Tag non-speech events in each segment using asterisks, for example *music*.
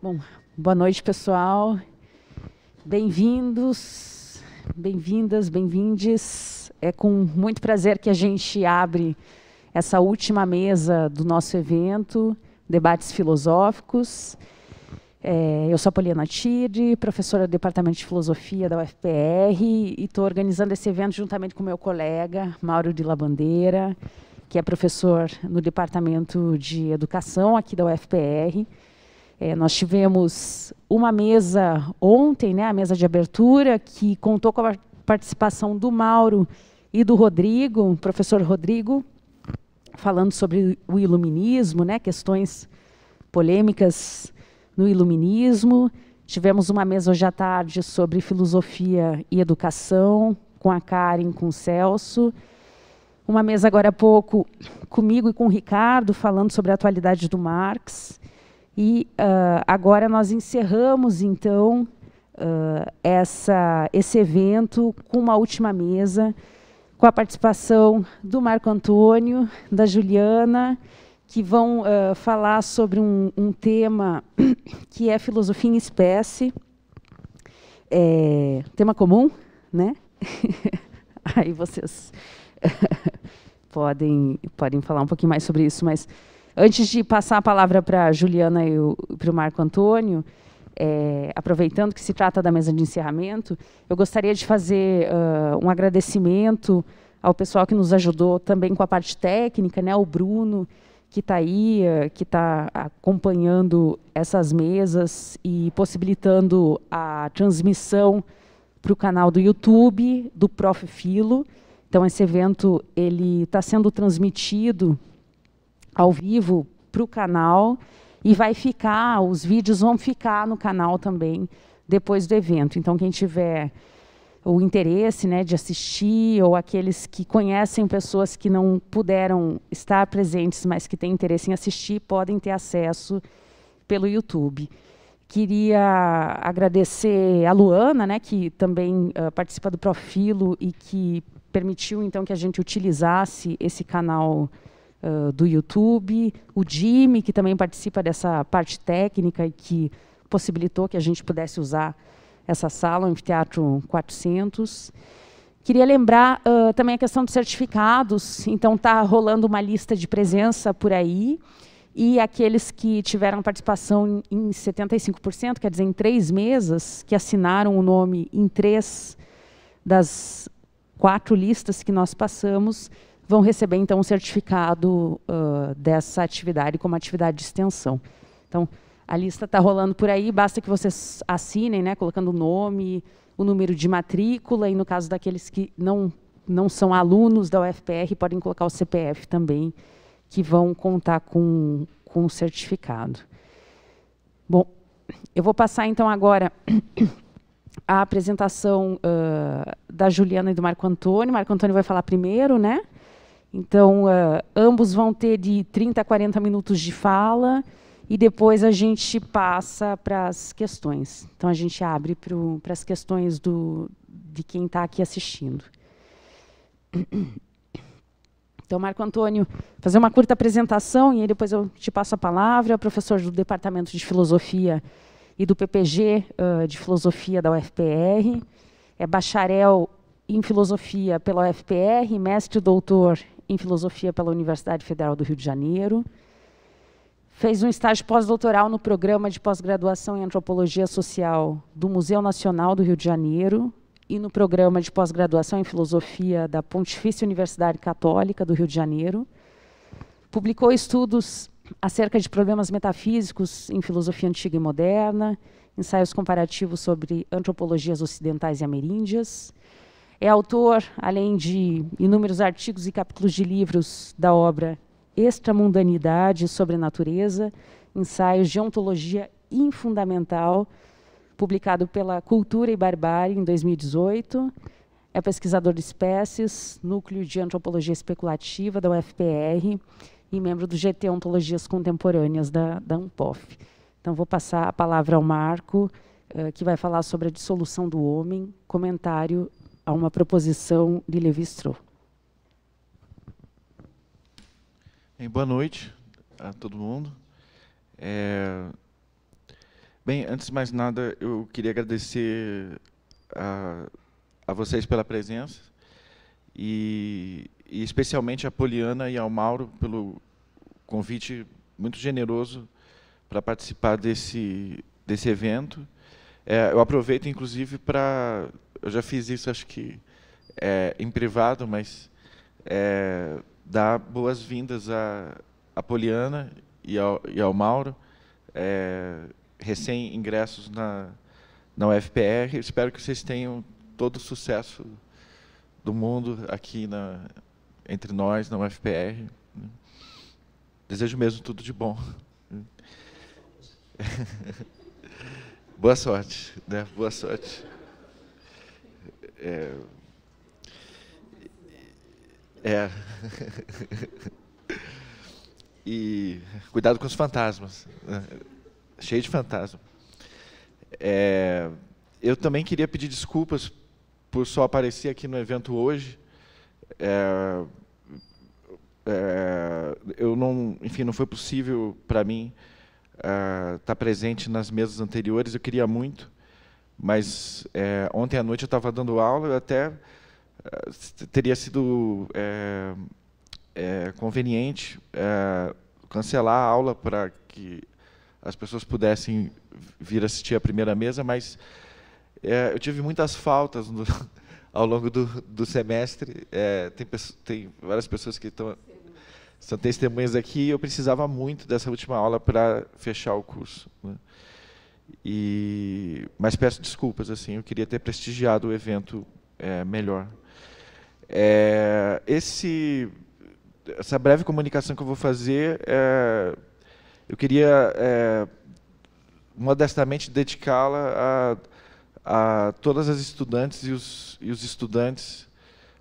Bom, boa noite, pessoal. Bem-vindos, bem-vindas, bem-vindes. É com muito prazer que a gente abre essa última mesa do nosso evento, Debates Filosóficos. É, eu sou a Poliana Tire, professora do Departamento de Filosofia da UFPR e estou organizando esse evento juntamente com meu colega, Mauro de Labandeira, que é professor no Departamento de Educação aqui da UFPR é, nós tivemos uma mesa ontem, né, a mesa de abertura, que contou com a participação do Mauro e do Rodrigo, professor Rodrigo, falando sobre o iluminismo, né, questões polêmicas no iluminismo. Tivemos uma mesa hoje à tarde sobre filosofia e educação, com a Karen, com o Celso. Uma mesa agora há pouco comigo e com o Ricardo, falando sobre a atualidade do Marx. E uh, agora nós encerramos, então, uh, essa, esse evento com uma última mesa, com a participação do Marco Antônio, da Juliana, que vão uh, falar sobre um, um, tema *coughs* que é filosofia em espécie, é, tema comum, né? *laughs* Aí vocês *laughs* podem, podem falar um pouquinho mais sobre isso, mas Antes de passar a palavra para a Juliana e para o Marco Antônio, é, aproveitando que se trata da mesa de encerramento, eu gostaria de fazer uh, um agradecimento ao pessoal que nos ajudou também com a parte técnica, né, o Bruno, que está aí, uh, que está acompanhando essas mesas e possibilitando a transmissão para o canal do YouTube do Prof. Filo. Então, esse evento ele está sendo transmitido ao vivo para o canal e vai ficar, os vídeos vão ficar no canal também depois do evento. Então, quem tiver o interesse né, de assistir ou aqueles que conhecem pessoas que não puderam estar presentes, mas que têm interesse em assistir, podem ter acesso pelo YouTube. Queria agradecer a Luana, né, que também uh, participa do Profilo e que permitiu então que a gente utilizasse esse canal do YouTube, o Jimmy, que também participa dessa parte técnica e que possibilitou que a gente pudesse usar essa sala, o Anfiteatro 400. Queria lembrar uh, também a questão dos certificados. Então, está rolando uma lista de presença por aí. E aqueles que tiveram participação em 75%, quer dizer, em três mesas, que assinaram o nome em três das quatro listas que nós passamos, vão receber então um certificado uh, dessa atividade como atividade de extensão. Então, a lista está rolando por aí, basta que vocês assinem, né, colocando o nome, o número de matrícula, e no caso daqueles que não, não são alunos da UFPR, podem colocar o CPF também, que vão contar com, com o certificado. Bom, eu vou passar então agora a apresentação uh, da Juliana e do Marco Antônio. Marco Antônio vai falar primeiro, né? Então, uh, ambos vão ter de 30 a 40 minutos de fala e depois a gente passa para as questões. Então, a gente abre para as questões do, de quem está aqui assistindo. Então, Marco Antônio, fazer uma curta apresentação e aí depois eu te passo a palavra. Professor do Departamento de Filosofia e do PPG uh, eh, de Filosofia da UFPR. É bacharel em Filosofia pela UFPR, mestre doutor em filosofia pela Universidade Federal do Rio de Janeiro. Fez um estágio pós-doutoral no programa de pós-graduação em antropologia social do Museu Nacional do Rio de Janeiro e no programa de pós-graduação em filosofia da Pontifícia Universidade Católica do Rio de Janeiro. Publicou estudos acerca de problemas metafísicos em filosofia antiga e moderna, ensaios comparativos sobre antropologias ocidentais e ameríndias, é autor, além de inúmeros artigos e capítulos de livros da obra Extramundanidade sobre a Natureza, Ensaios de Ontologia Infundamental, publicado pela Cultura e Barbárie em 2018. É pesquisador de espécies, Núcleo de Antropologia Especulativa da UFPR e membro do GT Ontologias Contemporâneas da, da UNPOF. Então, vou passar a palavra ao Marco, uh, que vai falar sobre a dissolução do homem, comentário a uma proposição de Levi-Strauss. boa noite a todo mundo. É... Bem, antes de mais nada, eu queria agradecer a, a vocês pela presença e, e, especialmente a Poliana e ao Mauro pelo convite muito generoso para participar desse, desse evento. É, eu aproveito, inclusive, para eu já fiz isso, acho que é, em privado, mas é, dar boas-vindas à, à Poliana e ao, e ao Mauro, é, recém-ingressos na, na UFPR. Espero que vocês tenham todo o sucesso do mundo aqui na, entre nós, na UFPR. Né? Desejo mesmo tudo de bom. *laughs* Boa sorte, né? Boa sorte. É. é... *laughs* e cuidado com os fantasmas. Né? Cheio de fantasma. É... Eu também queria pedir desculpas por só aparecer aqui no evento hoje. É... É... eu não, enfim, não foi possível para mim estar é, tá presente nas mesas anteriores. Eu queria muito, mas é, ontem à noite eu estava dando aula, eu até é, teria sido é, é, conveniente é, cancelar a aula para que as pessoas pudessem vir assistir a primeira mesa, mas é, eu tive muitas faltas no, *laughs* ao longo do, do semestre. Tem, tem, várias pessoas que estão são testemunhas aqui. E eu precisava muito dessa última aula para fechar o curso. Né? E, mas peço desculpas, assim, eu queria ter prestigiado o evento é, melhor. É, esse, essa breve comunicação que eu vou fazer, é, eu queria é, modestamente dedicá-la a, a, todas as estudantes e os, e os, estudantes,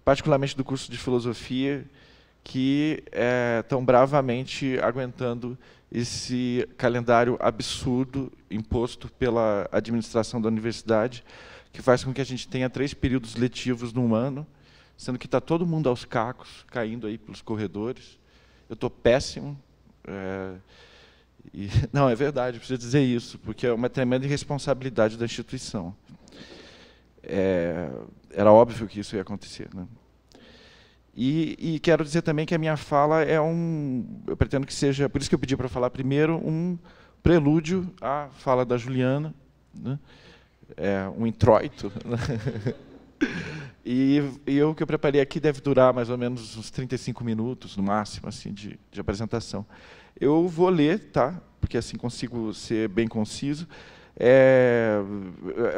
particularmente do curso de filosofia, que estão é, bravamente aguentando esse calendário absurdo imposto pela administração da universidade, que faz com que a gente tenha três períodos letivos num ano, sendo que está todo mundo aos cacos, caindo aí pelos corredores. Eu estou péssimo. É, e, *laughs* não, é verdade, preciso dizer isso, porque é uma tremenda irresponsabilidade da instituição. É, era óbvio que isso ia acontecer. Né? E, e, quero dizer também que a minha fala é um. Eu pretendo que seja. Por isso que eu pedi para falar primeiro, um prelúdio à fala da Juliana, né? é, um introito. *laughs* e, e eu que eu preparei aqui deve durar mais ou menos uns 35 minutos, no máximo, assim, de, de apresentação. Eu vou ler, tá? Porque assim consigo ser bem conciso. É,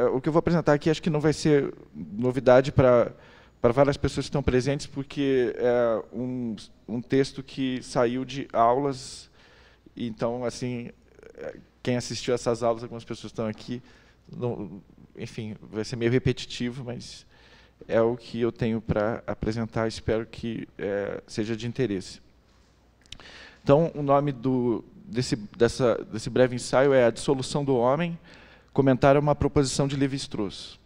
é o que eu vou apresentar aqui acho que não vai ser novidade para para várias pessoas que estão presentes, porque é um, um texto que saiu de aulas, então, assim, é, quem assistiu essas aulas, algumas pessoas estão aqui, não, enfim, vai ser meio repetitivo, mas é o que eu tenho para apresentar, espero que é, seja de interesse. Então, o nome do, desse, dessa, desse breve ensaio é A Dissolução do Homem, comentário a uma proposição de Levi-Strauss.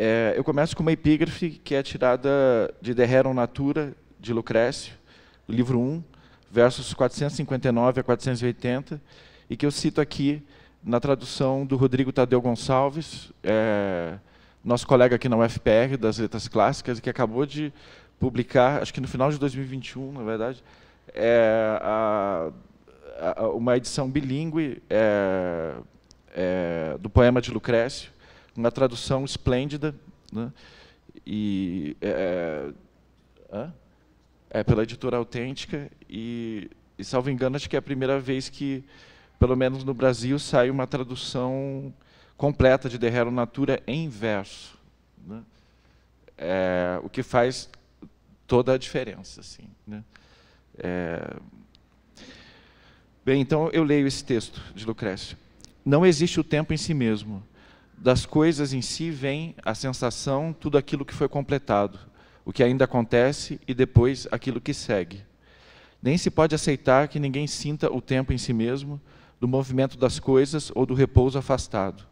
É, eu começo com uma epígrafe que é tirada de De Rerum Natura, de Lucrécio, livro 1, versos 459 a 480, e que eu cito aqui na tradução do Rodrigo Tadeu Gonçalves, é, nosso colega aqui na UFPR, das Letras Clássicas, que acabou de publicar, acho que no final de 2021, na verdade, é, a, a, uma edição bilingue é, é, do poema de Lucrécio, uma tradução esplêndida, né? e é, é, é, pela editora autêntica, e, e, salvo engano, acho que é a primeira vez que, pelo menos no Brasil, sai uma tradução completa de Derrero Natura em verso, né? é, o que faz toda a diferença. Assim, né? é... Bem, então eu leio esse texto de Lucrécio. Não existe o tempo em si mesmo das coisas em si vem a sensação, tudo aquilo que foi completado, o que ainda acontece e depois aquilo que segue. Nem se pode aceitar que ninguém sinta o tempo em si mesmo, do movimento das coisas ou do repouso afastado.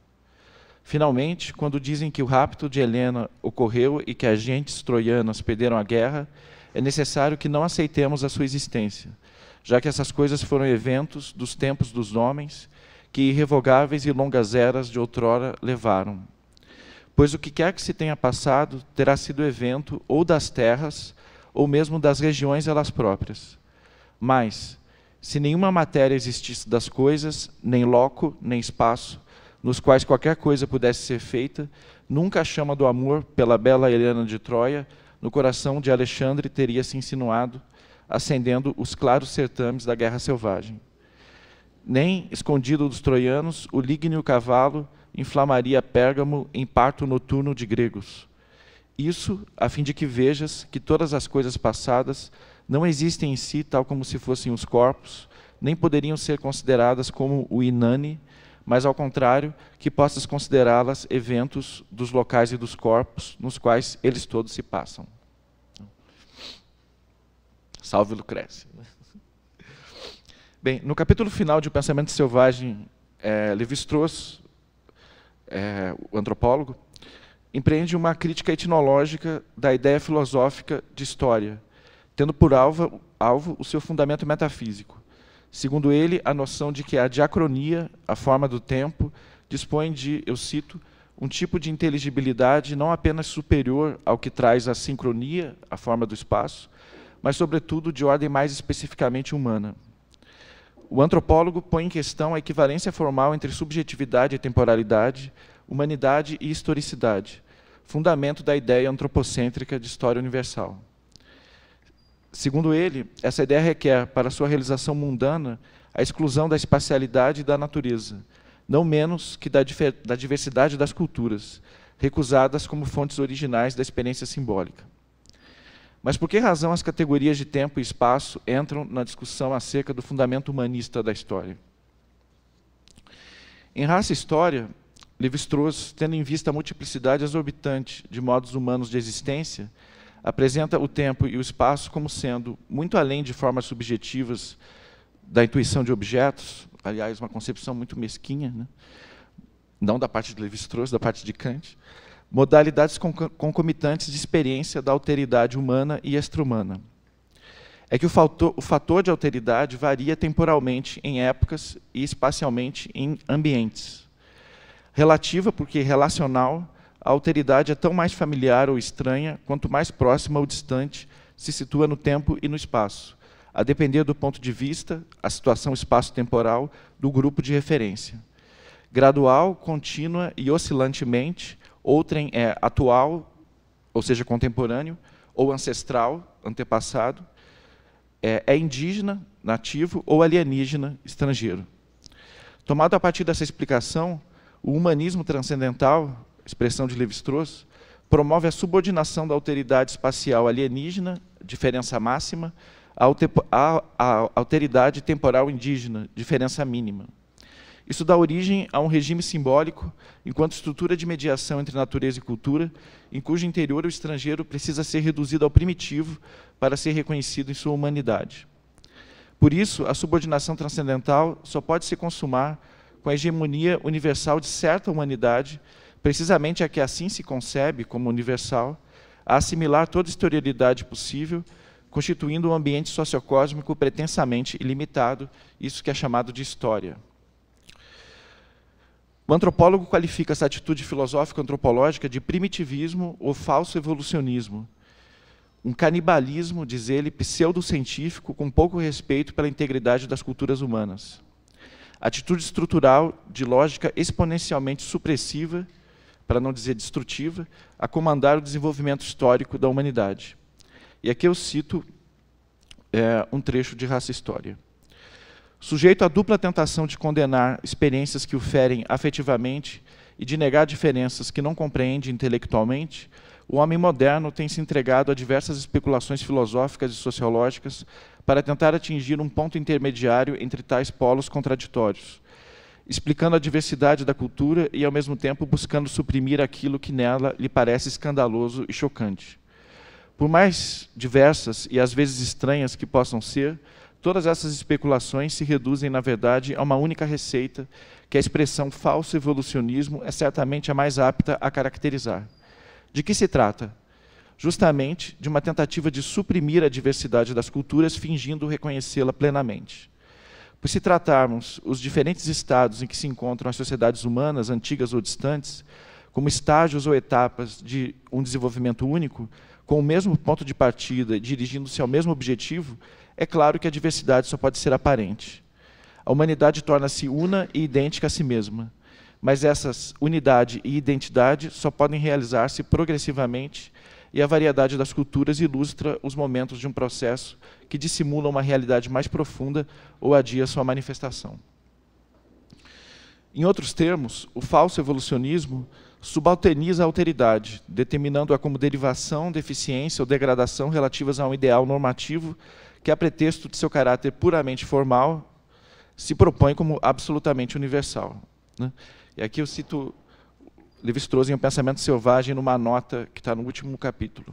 Finalmente, quando dizem que o rapto de Helena ocorreu e que gentes troianas perderam a guerra, é necessário que não aceitemos a sua existência, já que essas coisas foram eventos dos tempos dos homens que irrevogáveis e longas eras de outrora levaram. Pois o que quer que se tenha passado terá sido evento ou das terras, ou mesmo das regiões elas próprias. Mas, se nenhuma matéria existisse das coisas, nem loco, nem espaço, nos quais qualquer coisa pudesse ser feita, nunca a chama do amor pela bela Helena de Troia no coração de Alexandre teria se insinuado, acendendo os claros certames da guerra selvagem nem, escondido dos troianos, o lígneo cavalo inflamaria Pérgamo em parto noturno de gregos. Isso a fim de que vejas que todas as coisas passadas não existem em si tal como se fossem os corpos, nem poderiam ser consideradas como o inane, mas ao contrário, que possas considerá-las eventos dos locais e dos corpos nos quais eles todos se passam. Então, salve Lucrécia. Bem, no capítulo final de O Pensamento Selvagem, é, strauss é, o antropólogo, empreende uma crítica etnológica da ideia filosófica de história, tendo por alvo, alvo o seu fundamento metafísico. Segundo ele, a noção de que a diacronia, a forma do tempo, dispõe de, eu cito, um tipo de inteligibilidade não apenas superior ao que traz a sincronia, a forma do espaço, mas, sobretudo, de ordem mais especificamente humana o antropólogo põe em questão a equivalência formal entre subjetividade e temporalidade, humanidade e historicidade, fundamento da ideia antropocêntrica de história universal. Segundo ele, essa ideia requer, para sua realização mundana, a exclusão da espacialidade e da natureza, não menos que da, da diversidade das culturas, recusadas como fontes originais da experiência simbólica. Mas por que razão as categorias de tempo e espaço entram na discussão acerca do fundamento humanista da história? Em Raça e História, Levi-Strauss, tendo em vista a multiplicidade exorbitante de modos humanos de existência, apresenta o tempo e o espaço como sendo, muito além de formas subjetivas da intuição de objetos, aliás, uma concepção muito mesquinha, né? não da parte de Levi-Strauss, da parte de Kant, modalidades concomitantes de experiência da alteridade humana e extra-humana. É que o fator, de alteridade varia temporalmente em épocas e espacialmente em ambientes. Relativa, porque relacional, a alteridade é tão mais familiar ou estranha quanto mais próxima ou distante se situa no tempo e no espaço, a depender do ponto de vista, a situação espaço-temporal do grupo de referência. Gradual, contínua e oscilantemente, outrem é atual, ou seja, contemporâneo, ou ancestral, antepassado, é, é indígena, nativo ou alienígena, estrangeiro. Tomado a partir dessa explicação, o humanismo transcendental, expressão de Levi-Strauss, promove a subordinação da alteridade espacial alienígena, diferença máxima, à alteridade temporal indígena, diferença mínima. Isso dá origem a um regime simbólico, enquanto estrutura de mediação entre natureza e cultura, em cujo interior o estrangeiro precisa ser reduzido ao primitivo para ser reconhecido em sua humanidade. Por isso, a subordinação transcendental só pode se consumar com a hegemonia universal de certa humanidade, precisamente a que assim se concebe como universal, a assimilar toda historialidade possível, constituindo um ambiente sociocósmico pretensamente ilimitado, isso que é chamado de história. O antropólogo qualifica essa atitude filosófica antropológica de primitivismo ou falso evolucionismo. Um canibalismo, diz ele, pseudocientífico com pouco respeito pela integridade das culturas humanas. Atitude estrutural de lógica exponencialmente supressiva, para não dizer destrutiva, a comandar o desenvolvimento histórico da humanidade. E aqui eu cito é, um trecho de Raça e História sujeito à dupla tentação de condenar experiências que o ferem afetivamente e de negar diferenças que não compreende intelectualmente, o homem moderno tem se entregado a diversas especulações filosóficas e sociológicas para tentar atingir um ponto intermediário entre tais polos contraditórios, explicando a diversidade da cultura e, ao mesmo tempo, buscando suprimir aquilo que nela lhe parece escandaloso e chocante. Por mais diversas e às vezes estranhas que possam ser, Todas essas especulações se reduzem, na verdade, a uma única receita, que é a expressão falso evolucionismo é certamente a mais apta a caracterizar. De que se trata? Justamente de uma tentativa de suprimir a diversidade das culturas, fingindo reconhecê-la plenamente. Por se tratarmos os diferentes estados em que se encontram as sociedades humanas, antigas ou distantes, como estágios ou etapas de um desenvolvimento único, com o mesmo ponto de partida, dirigindo-se ao mesmo objetivo, é claro que a diversidade só pode ser aparente. A humanidade torna-se una e idêntica a si mesma, mas essas unidade e identidade só podem realizar-se progressivamente e a variedade das culturas ilustra os momentos de um processo que dissimula uma realidade mais profunda ou adia sua manifestação. Em outros termos, o falso evolucionismo subalterniza a alteridade, determinando-a como derivação, deficiência ou degradação relativas a um ideal normativo que, a pretexto de seu caráter puramente formal, se propõe como absolutamente universal. Né? E aqui eu cito Levi-Strauss em O Pensamento Selvagem, numa nota que está no último capítulo.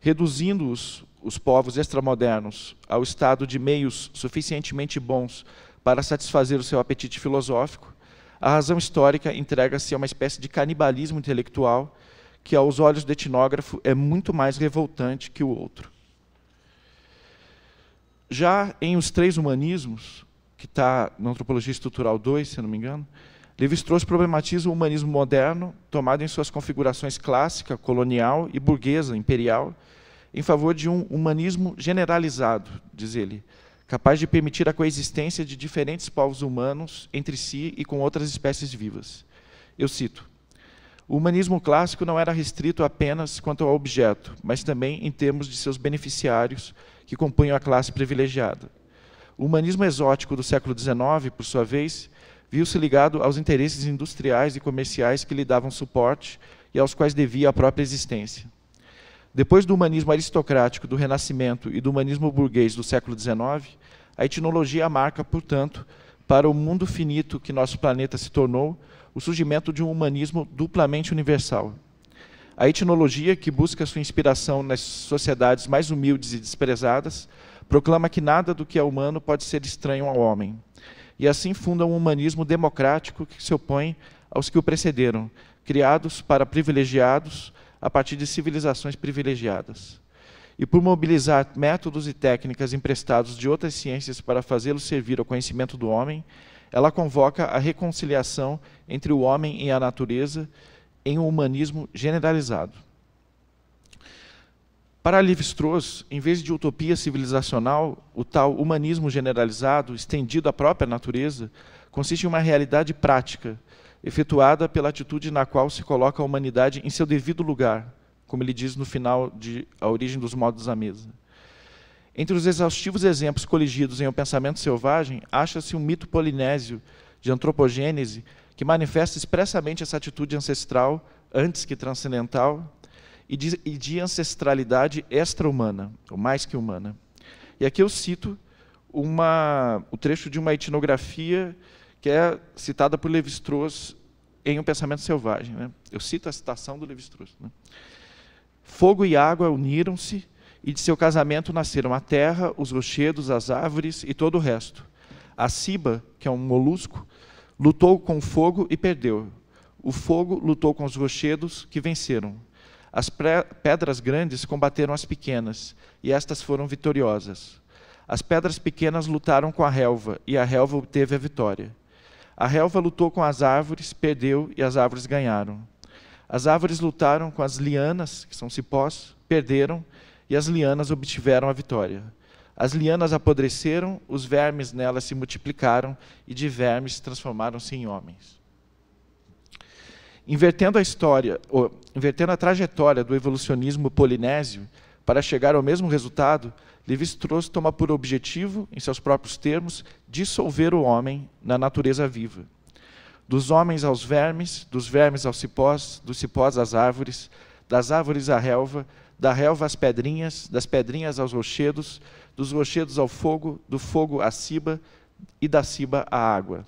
Reduzindo-os, os povos extramodernos, ao estado de meios suficientemente bons para satisfazer o seu apetite filosófico, a razão histórica entrega-se a uma espécie de canibalismo intelectual que, aos olhos do etnógrafo, é muito mais revoltante que o outro. Já em Os Três Humanismos, que está na Antropologia Estrutural 2, se não me engano, Levi-Strauss problematiza o humanismo moderno, tomado em suas configurações clássica, colonial e burguesa, imperial, em favor de um humanismo generalizado, diz ele, capaz de permitir a coexistência de diferentes povos humanos entre si e com outras espécies vivas. Eu cito: O humanismo clássico não era restrito apenas quanto ao objeto, mas também em termos de seus beneficiários, que compõem a classe privilegiada. O humanismo exótico do século XIX, por sua vez, viu-se ligado aos interesses industriais e comerciais que lhe davam suporte e aos quais devia a própria existência. Depois do humanismo aristocrático do Renascimento e do humanismo burguês do século XIX, a etnologia marca, portanto, para o mundo finito que nosso planeta se tornou, o surgimento de um humanismo duplamente universal, a etnologia, que busca sua inspiração nas sociedades mais humildes e desprezadas, proclama que nada do que é humano pode ser estranho ao homem. E assim funda um humanismo democrático que se opõe aos que o precederam, criados para privilegiados a partir de civilizações privilegiadas. E por mobilizar métodos e técnicas emprestados de outras ciências para fazê-los servir ao conhecimento do homem, ela convoca a reconciliação entre o homem e a natureza, em um humanismo generalizado. Para Lévi-Strauss, em vez de utopia civilizacional, o tal humanismo generalizado, estendido à própria natureza, consiste em uma realidade prática, efetuada pela atitude na qual se coloca a humanidade em seu devido lugar, como ele diz no final de A Origem dos Modos à Mesa. Entre os exaustivos exemplos coligidos em O Pensamento Selvagem, acha-se um mito polinésio de antropogênese que manifesta expressamente essa atitude ancestral, antes que transcendental, e de, e de ancestralidade extra-humana, ou mais que humana. E aqui eu cito uma, o trecho de uma etnografia que é citada por Levi-Strauss em O um Pensamento Selvagem. Né? Eu cito a citação do Levi-Strauss. Né? Fogo e água uniram-se, e de seu casamento nasceram a terra, os rochedos, as árvores e todo o resto. A ciba, que é um molusco, Lutou com o fogo e perdeu. O fogo lutou com os rochedos, que venceram. As pedras grandes combateram as pequenas, e estas foram vitoriosas. As pedras pequenas lutaram com a relva, e a relva obteve a vitória. A relva lutou com as árvores, perdeu, e as árvores ganharam. As árvores lutaram com as lianas, que são cipós, perderam, e as lianas obtiveram a vitória. As lianas apodreceram, os vermes nelas se multiplicaram e de vermes transformaram-se em homens. Invertendo a história, ou, invertendo a trajetória do evolucionismo polinésio para chegar ao mesmo resultado, Lévi-Strauss toma por objetivo, em seus próprios termos, dissolver o homem na natureza viva. Dos homens aos vermes, dos vermes aos cipós, dos cipós às árvores, das árvores à relva, da relva às pedrinhas, das pedrinhas aos rochedos, dos rochedos ao fogo, do fogo à ciba e da ciba à água.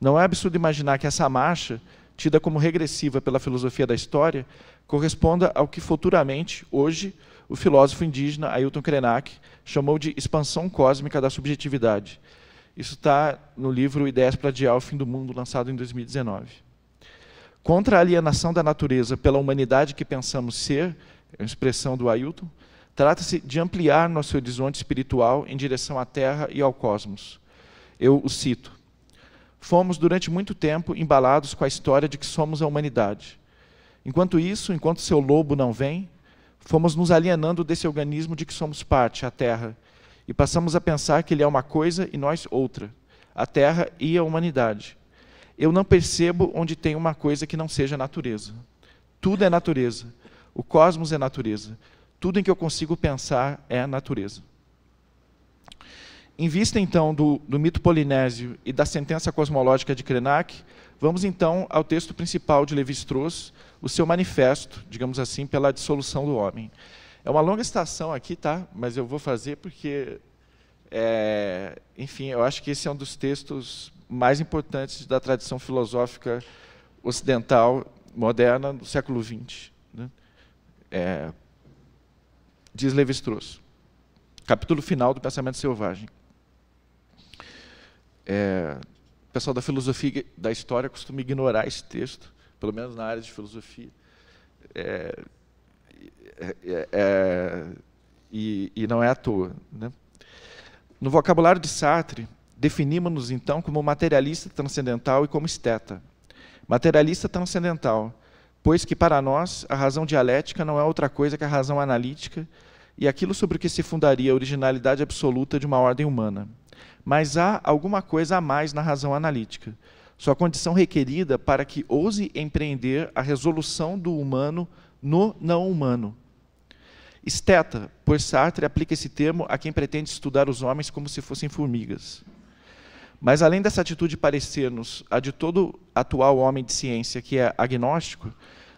Não é absurdo imaginar que essa marcha, tida como regressiva pela filosofia da história, corresponda ao que futuramente, hoje, o filósofo indígena Ailton Krenak chamou de expansão cósmica da subjetividade. Isso está no livro Ideias para Adiar o Fim do Mundo, lançado em 2019. Contra a alienação da natureza pela humanidade que pensamos ser, é uma expressão do Ailton, trata-se de ampliar nosso horizonte espiritual em direção à Terra e ao cosmos. Eu o cito. Fomos durante muito tempo embalados com a história de que somos a humanidade. Enquanto isso, enquanto seu lobo não vem, fomos nos alienando desse organismo de que somos parte, a Terra, e passamos a pensar que ele é uma coisa e nós outra, a Terra e a humanidade. Eu não percebo onde tem uma coisa que não seja natureza. Tudo é natureza. O cosmos é natureza. Tudo em que eu consigo pensar é natureza. Em vista, então, do, do, mito polinésio e da sentença cosmológica de Krenak, vamos, então, ao texto principal de Levi-Strauss, o seu manifesto, digamos assim, pela dissolução do homem. É uma longa estação aqui, tá? Mas eu vou fazer porque, é, enfim, eu acho que esse é um dos textos mais importantes da tradição filosófica ocidental moderna do século XX. É, diz Levi-Strauss, capítulo final do Pensamento Selvagem. É, o pessoal da filosofia da história costuma ignorar esse texto, pelo menos na área de filosofia. É, é, é e, e, não é à toa. Né? No vocabulário de Sartre, definimos-nos então como materialista transcendental e como esteta. Materialista transcendental pois que para nós a razão dialética não é outra coisa que a razão analítica e aquilo sobre o que se fundaria a originalidade absoluta de uma ordem humana. Mas há alguma coisa a mais na razão analítica, sua condição requerida para que ouse empreender a resolução do humano no não humano. Esteta, pois Sartre aplica esse termo a quem pretende estudar os homens como se fossem formigas. Mas além dessa atitude parecer-nos a de todo atual homem de ciência que é agnóstico,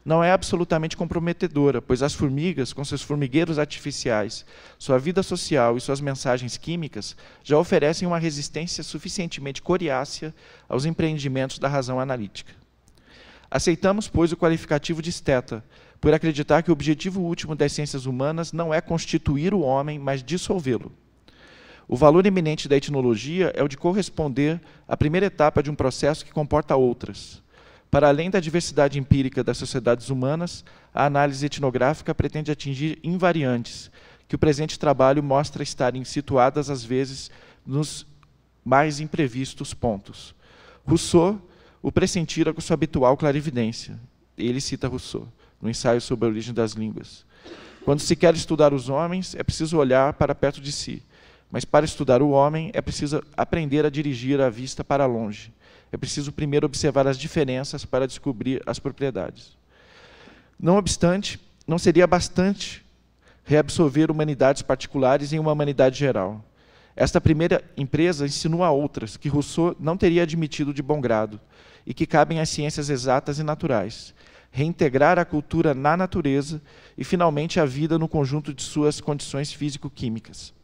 não é absolutamente comprometedora, pois as formigas, com seus formigueiros artificiais, sua vida social e suas mensagens químicas, já oferecem uma resistência suficientemente coriácea aos empreendimentos da razão analítica. Aceitamos, pois, o qualificativo de esteta, por acreditar que o objetivo último das ciências humanas não é constituir o homem, mas dissolvê-lo. O valor iminente da etnologia é o de corresponder à primeira etapa de um processo que comporta outras. Para além da diversidade empírica das sociedades humanas, a análise etnográfica pretende atingir invariantes, que o presente trabalho mostra estarem situadas, às vezes, nos mais imprevistos pontos. Rousseau o pressentira com sua habitual clarividência. Ele cita Rousseau, no ensaio sobre a origem das línguas. Quando se quer estudar os homens, é preciso olhar para perto de si, mas para estudar o homem é preciso aprender a dirigir a vista para longe. É preciso primeiro observar as diferenças para descobrir as propriedades. Não obstante, não seria bastante reabsorver humanidades particulares em uma humanidade geral. Esta primeira empresa insinua outras que Rousseau não teria admitido de bom grado e que cabem às ciências exatas e naturais. Reintegrar a cultura na natureza e, finalmente, a vida no conjunto de suas condições físico-químicas.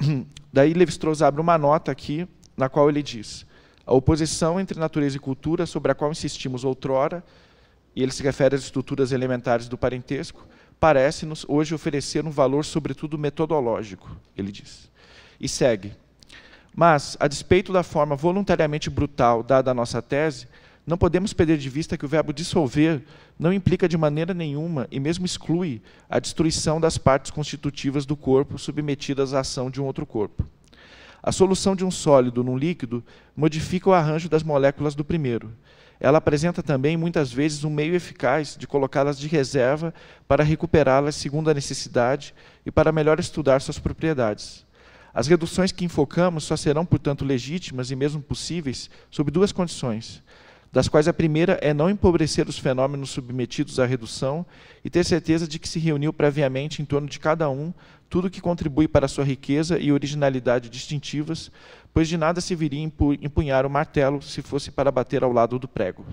*clears throat* Daí Levi-Strauss abre uma nota aqui, na qual ele diz: a oposição entre natureza e cultura, sobre a qual insistimos outrora, e ele se refere às estruturas elementares do parentesco, parece-nos hoje oferecer um valor, sobretudo metodológico, ele diz. E segue. Mas, a despeito da forma voluntariamente brutal dada à nossa tese, não podemos perder de vista que o verbo dissolver não implica de maneira nenhuma e mesmo exclui a destruição das partes constitutivas do corpo submetidas à ação de um outro corpo. A solução de um sólido num líquido modifica o arranjo das moléculas do primeiro. Ela apresenta também, muitas vezes, um meio eficaz de colocá-las de reserva para recuperá-las segundo a necessidade e para melhor estudar suas propriedades. As reduções que enfocamos só serão, portanto, legítimas e mesmo possíveis sob duas condições das quais a primeira é não empobrecer os fenômenos submetidos à redução e ter certeza de que se reuniu previamente em torno de cada um tudo que contribui para sua riqueza e originalidade distintivas, pois de nada se viria empunhar o martelo se fosse para bater ao lado do prego.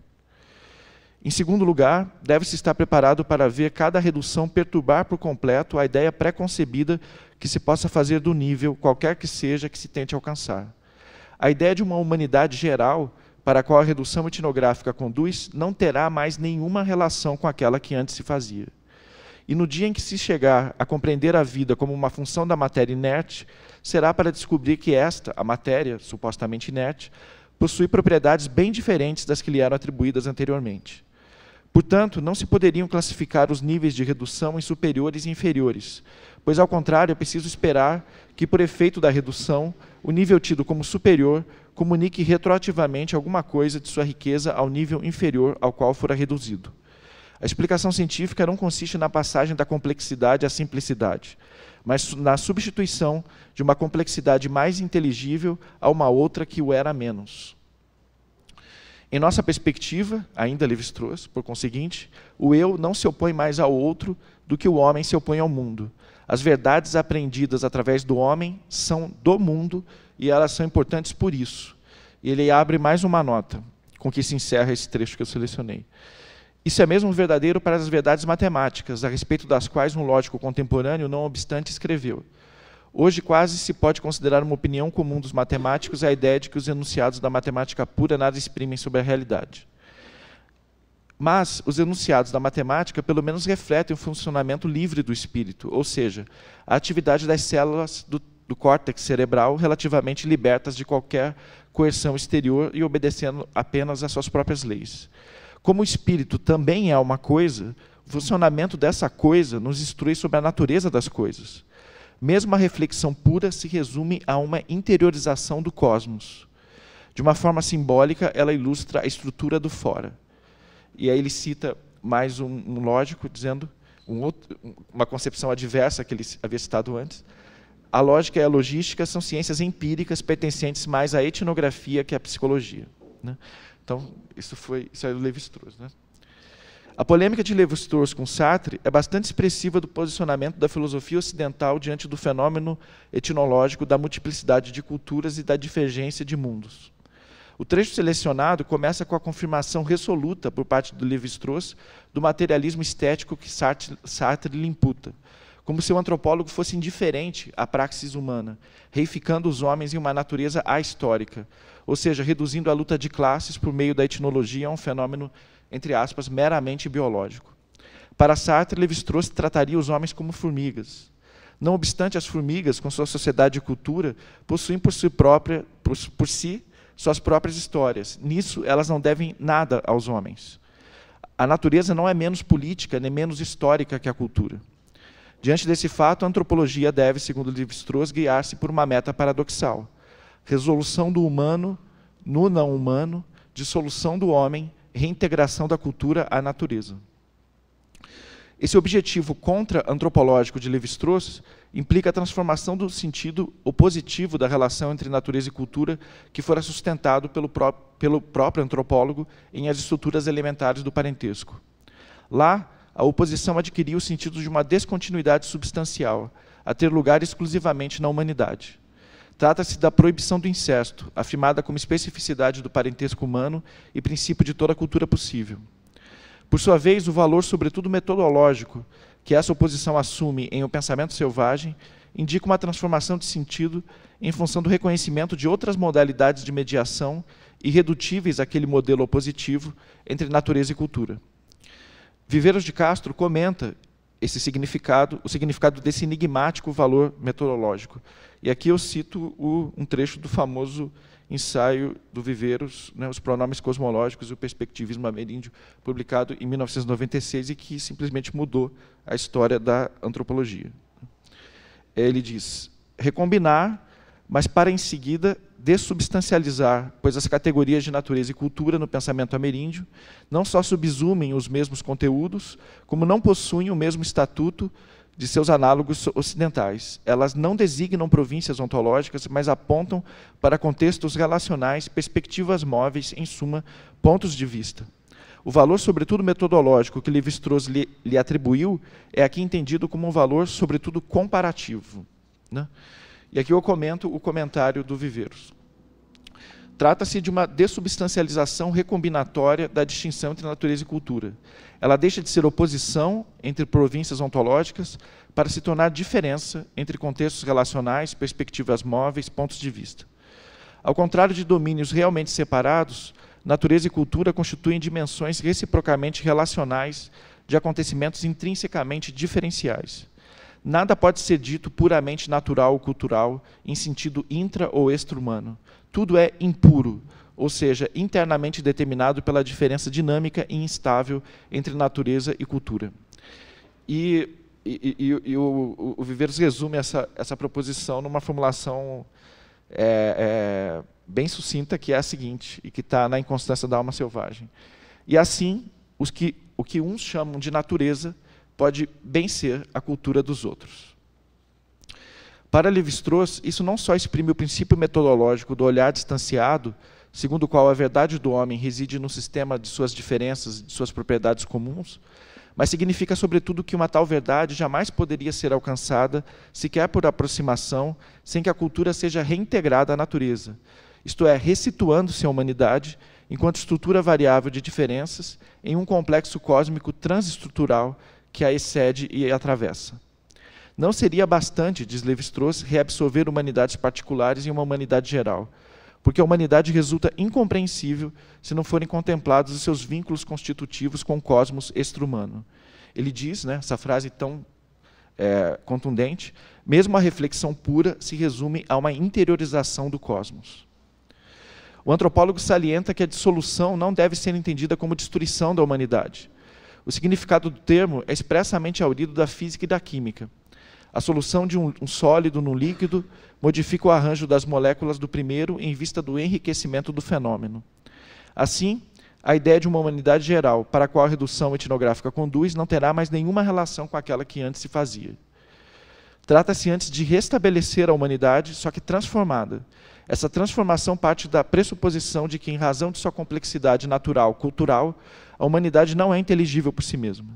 Em segundo lugar, deve-se estar preparado para ver cada redução perturbar por completo a ideia pré-concebida que se possa fazer do nível, qualquer que seja, que se tente alcançar. A ideia de uma humanidade geral para a qual a redução etnográfica conduz não terá mais nenhuma relação com aquela que antes se fazia. E no dia em que se chegar a compreender a vida como uma função da matéria inerte, será para descobrir que esta, a matéria supostamente inerte, possui propriedades bem diferentes das que lhe eram atribuídas anteriormente. Portanto, não se poderiam classificar os níveis de redução em superiores e inferiores, pois, ao contrário, é preciso esperar que, por efeito da redução, o nível tido como superior comunique retroativamente alguma coisa de sua riqueza ao nível inferior ao qual fora reduzido. A explicação científica não consiste na passagem da complexidade à simplicidade, mas na substituição de uma complexidade mais inteligível a uma outra que o era menos. Em nossa perspectiva, ainda Levi-Strauss, por conseguinte, o eu não se opõe mais ao outro do que o homem se opõe ao mundo, as verdades aprendidas através do homem são do mundo e elas são importantes por isso. Ele abre mais uma nota com que se encerra esse trecho que eu selecionei. Isso é mesmo verdadeiro para as verdades matemáticas, a respeito das quais um lógico contemporâneo, não obstante, escreveu. Hoje quase se pode considerar uma opinião comum dos matemáticos a ideia de que os enunciados da matemática pura nada exprimem sobre a realidade. Mas os enunciados da matemática, pelo menos, refletem o funcionamento livre do espírito, ou seja, a atividade das células do, do córtex cerebral relativamente libertas de qualquer coerção exterior e obedecendo apenas às suas próprias leis. Como o espírito também é uma coisa, o funcionamento dessa coisa nos instrui sobre a natureza das coisas. Mesmo a reflexão pura se resume a uma interiorização do cosmos. De uma forma simbólica, ela ilustra a estrutura do fora. E aí ele cita mais um, um lógico dizendo um outro, uma concepção adversa que ele havia citado antes. A lógica e a logística são ciências empíricas pertencentes mais à etnografia que à psicologia. Né? Então, isso foi isso é o Levi-Strauss. Né? A polêmica de Levi-Strauss com Sartre é bastante expressiva do posicionamento da filosofia ocidental diante do fenômeno etnológico da multiplicidade de culturas e da divergência de mundos. O trecho selecionado começa com a confirmação resoluta por parte do Levi-Strauss do materialismo estético que Sartre, Sartre lhe imputa, como se o antropólogo fosse indiferente à praxis humana, reificando os homens em uma natureza ahistórica, ou seja, reduzindo a luta de classes por meio da etnologia a um fenômeno, entre aspas, meramente biológico. Para Sartre, Levi-Strauss trataria os homens como formigas. Não obstante, as formigas, com sua sociedade e cultura, possuem por si própria, por, por si, suas próprias histórias. Nisso, elas não devem nada aos homens. A natureza não é menos política nem menos histórica que a cultura. Diante desse fato, a antropologia deve, segundo Lévi-Strauss, guiar-se por uma meta paradoxal: resolução do humano no não humano, dissolução do homem, reintegração da cultura à natureza. Esse objetivo contra-antropológico de Levi-Strauss implica a transformação do sentido opositivo da relação entre natureza e cultura que fora sustentado pelo, pró pelo próprio antropólogo em as estruturas elementares do parentesco. Lá, a oposição adquiriu o sentido de uma descontinuidade substancial, a ter lugar exclusivamente na humanidade. Trata-se da proibição do incesto, afirmada como especificidade do parentesco humano e princípio de toda a cultura possível. Por sua vez, o valor, sobretudo metodológico, que essa oposição assume em O um Pensamento Selvagem, indica uma transformação de sentido em função do reconhecimento de outras modalidades de mediação irredutíveis àquele modelo opositivo entre natureza e cultura. Viveiros de Castro comenta esse significado, o significado desse enigmático valor metodológico. E aqui eu cito o, um trecho do famoso ensaio do Viveiros, né, Os Pronomes Cosmológicos e o Perspectivismo Ameríndio, publicado em 1996 e que simplesmente mudou a história da antropologia. Ele diz: recombinar, mas para em seguida dessubstancializar, pois as categorias de natureza e cultura no pensamento ameríndio não só subsumem os mesmos conteúdos, como não possuem o mesmo estatuto de seus análogos ocidentais. Elas não designam províncias ontológicas, mas apontam para contextos relacionais, perspectivas móveis, em suma, pontos de vista. O valor, sobretudo metodológico, que Levi-Strauss lhe, lhe, atribuiu é aqui entendido como um valor, sobretudo, comparativo. Né? E aqui eu comento o comentário do Viveiros. Trata-se de uma dessubstancialização recombinatória da distinção entre natureza e cultura. Ela deixa de ser oposição entre províncias ontológicas para se tornar diferença entre contextos relacionais, perspectivas móveis, pontos de vista. Ao contrário de domínios realmente separados, natureza e cultura constituem dimensões reciprocamente relacionais de acontecimentos intrinsecamente diferenciais. Nada pode ser dito puramente natural ou cultural, em sentido intra ou extra-humano tudo é impuro, ou seja, internamente determinado pela diferença dinâmica e instável entre natureza e cultura. E, e, e, e o, o Viveiros resume essa, essa proposição numa formulação é, é, bem sucinta, que é a seguinte, e que está na inconstância da alma selvagem. E assim, os que, o que uns chamam de natureza pode bem ser a cultura dos outros. Para Lévi-Strauss, isso não só exprime o princípio metodológico do olhar distanciado, segundo o qual a verdade do homem reside no sistema de suas diferenças e de suas propriedades comuns, mas significa, sobretudo, que uma tal verdade jamais poderia ser alcançada, sequer por aproximação, sem que a cultura seja reintegrada à natureza, isto é, resituando-se a humanidade enquanto estrutura variável de diferenças em um complexo cósmico transestrutural que a excede e a atravessa. Não seria bastante, diz Levi-Strauss, reabsorver humanidades particulares em uma humanidade geral, porque a humanidade resulta incompreensível se não forem contemplados os seus vínculos constitutivos com o cosmos extra-humano. Ele diz, né, essa frase tão é, contundente, mesmo a reflexão pura se resume a uma interiorização do cosmos. O antropólogo salienta que a dissolução não deve ser entendida como destruição da humanidade. O significado do termo é expressamente aurido da física e da química. A solução de um, um sólido no líquido modifica o arranjo das moléculas do primeiro em vista do enriquecimento do fenômeno. Assim, a ideia de uma humanidade geral, para a qual a redução etnográfica conduz, não terá mais nenhuma relação com aquela que antes se fazia. Trata-se antes de restabelecer a humanidade, só que transformada. Essa transformação parte da pressuposição de que, em razão de sua complexidade natural, cultural, a humanidade não é inteligível por si mesma.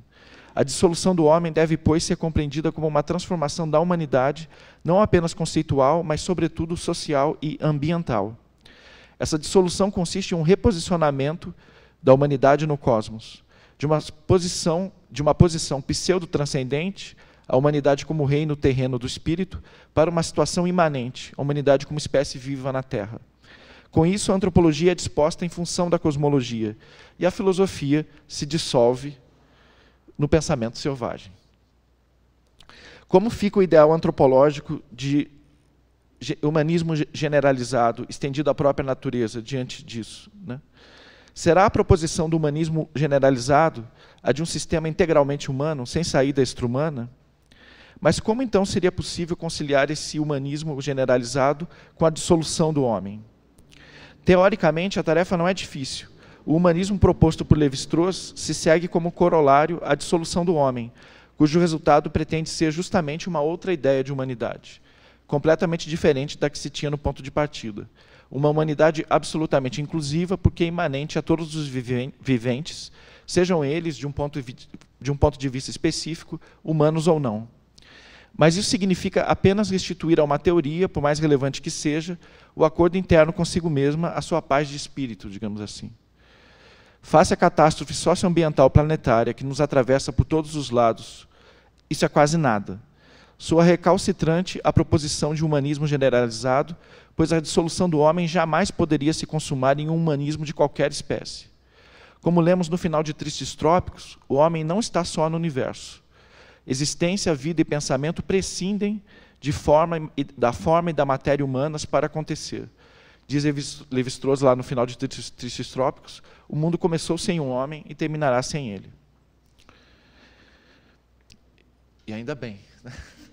A dissolução do homem deve, pois, ser compreendida como uma transformação da humanidade, não apenas conceitual, mas, sobretudo, social e ambiental. Essa dissolução consiste em um reposicionamento da humanidade no cosmos, de uma posição, de uma posição pseudo-transcendente, a humanidade como reino terreno do espírito, para uma situação imanente, a humanidade como espécie viva na Terra. Com isso, a antropologia é disposta em função da cosmologia, e a filosofia se dissolve no pensamento selvagem. Como fica o ideal antropológico de humanismo generalizado, estendido à própria natureza, diante disso? Né? Será a proposição do humanismo generalizado a de um sistema integralmente humano, sem saída extra-humana? Mas como então seria possível conciliar esse humanismo generalizado com a dissolução do homem? Teoricamente, a tarefa não é difícil o humanismo proposto por Levi-Strauss se segue como corolário à dissolução do homem, cujo resultado pretende ser justamente uma outra ideia de humanidade, completamente diferente da que se tinha no ponto de partida. Uma humanidade absolutamente inclusiva, porque imanente a todos os viventes, sejam eles, de um ponto de, um ponto de vista específico, humanos ou não. Mas isso significa apenas restituir a uma teoria, por mais relevante que seja, o acordo interno consigo mesma, a sua paz de espírito, digamos assim. Face à catástrofe socioambiental planetária que nos atravessa por todos os lados, isso é quase nada. Soa recalcitrante a proposição de humanismo generalizado, pois a dissolução do homem jamais poderia se consumar em um humanismo de qualquer espécie. Como lemos no final de Tristes Trópicos, o homem não está só no universo. Existência, vida e pensamento prescindem de forma, da forma e da matéria humanas para acontecer. Diz Levi-Strauss lá no final de Tristes Trópicos, o mundo começou sem um homem e terminará sem ele. E ainda bem. Né? *laughs*